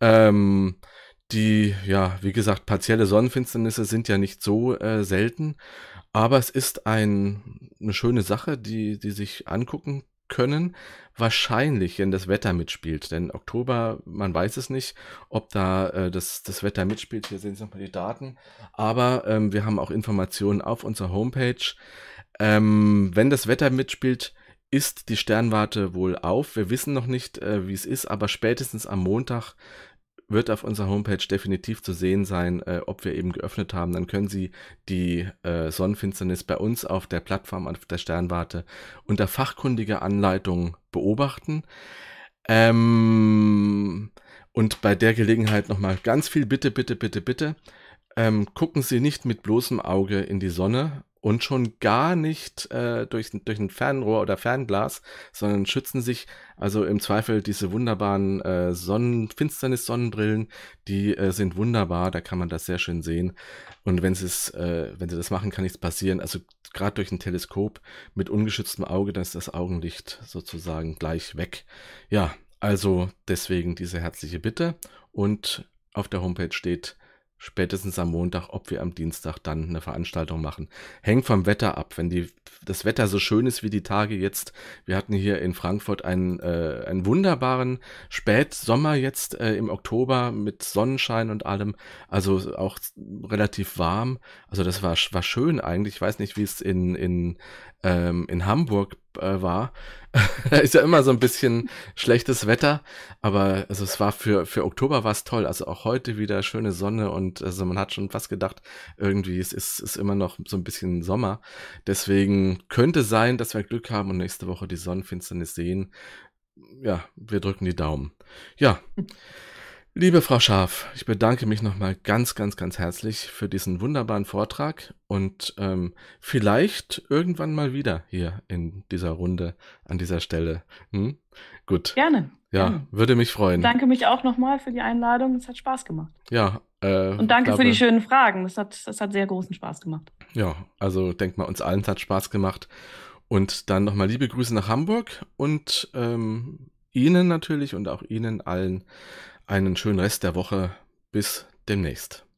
Ähm, die, ja, wie gesagt, partielle Sonnenfinsternisse sind ja nicht so äh, selten, aber es ist ein, eine schöne Sache, die, die sich angucken können. Wahrscheinlich, wenn das Wetter mitspielt. Denn Oktober, man weiß es nicht, ob da äh, das, das Wetter mitspielt. Hier sehen Sie nochmal die Daten. Aber ähm, wir haben auch Informationen auf unserer Homepage. Ähm, wenn das Wetter mitspielt, ist die Sternwarte wohl auf. Wir wissen noch nicht, äh, wie es ist, aber spätestens am Montag wird auf unserer Homepage definitiv zu sehen sein, äh, ob wir eben geöffnet haben. Dann können Sie die äh, Sonnenfinsternis bei uns auf der Plattform, auf der Sternwarte unter fachkundiger Anleitung beobachten. Ähm, und bei der Gelegenheit nochmal ganz viel bitte, bitte, bitte, bitte. Ähm, gucken Sie nicht mit bloßem Auge in die Sonne, und schon gar nicht äh, durch, durch ein Fernrohr oder Fernglas, sondern schützen sich also im Zweifel diese wunderbaren äh, Sonnen Finsternis-Sonnenbrillen, die äh, sind wunderbar, da kann man das sehr schön sehen. Und wenn sie es, äh, wenn sie das machen, kann nichts passieren. Also gerade durch ein Teleskop mit ungeschütztem Auge, dann ist das Augenlicht sozusagen gleich weg. Ja, also deswegen diese herzliche Bitte und auf der Homepage steht spätestens am Montag, ob wir am Dienstag dann eine Veranstaltung machen. Hängt vom Wetter ab. Wenn die, das Wetter so schön ist wie die Tage jetzt, wir hatten hier in Frankfurt einen, äh, einen wunderbaren Spätsommer jetzt äh, im Oktober mit Sonnenschein und allem, also auch relativ warm. Also das war, war schön eigentlich. Ich weiß nicht, wie es in, in, ähm, in Hamburg äh, war. ist ja immer so ein bisschen schlechtes Wetter, aber also es war für, für Oktober war es toll. Also auch heute wieder schöne Sonne und also man hat schon fast gedacht, irgendwie es ist, es immer noch so ein bisschen Sommer. Deswegen könnte sein, dass wir Glück haben und nächste Woche die Sonnenfinsternis sehen. Ja, wir drücken die Daumen. Ja. Liebe Frau Scharf, ich bedanke mich nochmal ganz, ganz, ganz herzlich für diesen wunderbaren Vortrag und ähm, vielleicht irgendwann mal wieder hier in dieser Runde an dieser Stelle. Hm? Gut. Gerne. Ja, gerne. würde mich freuen. Ich danke mich auch nochmal für die Einladung. Es hat Spaß gemacht. Ja. Äh, und danke glaube, für die schönen Fragen. Das hat, das hat sehr großen Spaß gemacht. Ja, also denkt mal, uns allen hat Spaß gemacht. Und dann nochmal liebe Grüße nach Hamburg und ähm, Ihnen natürlich und auch Ihnen allen einen schönen Rest der Woche. Bis demnächst.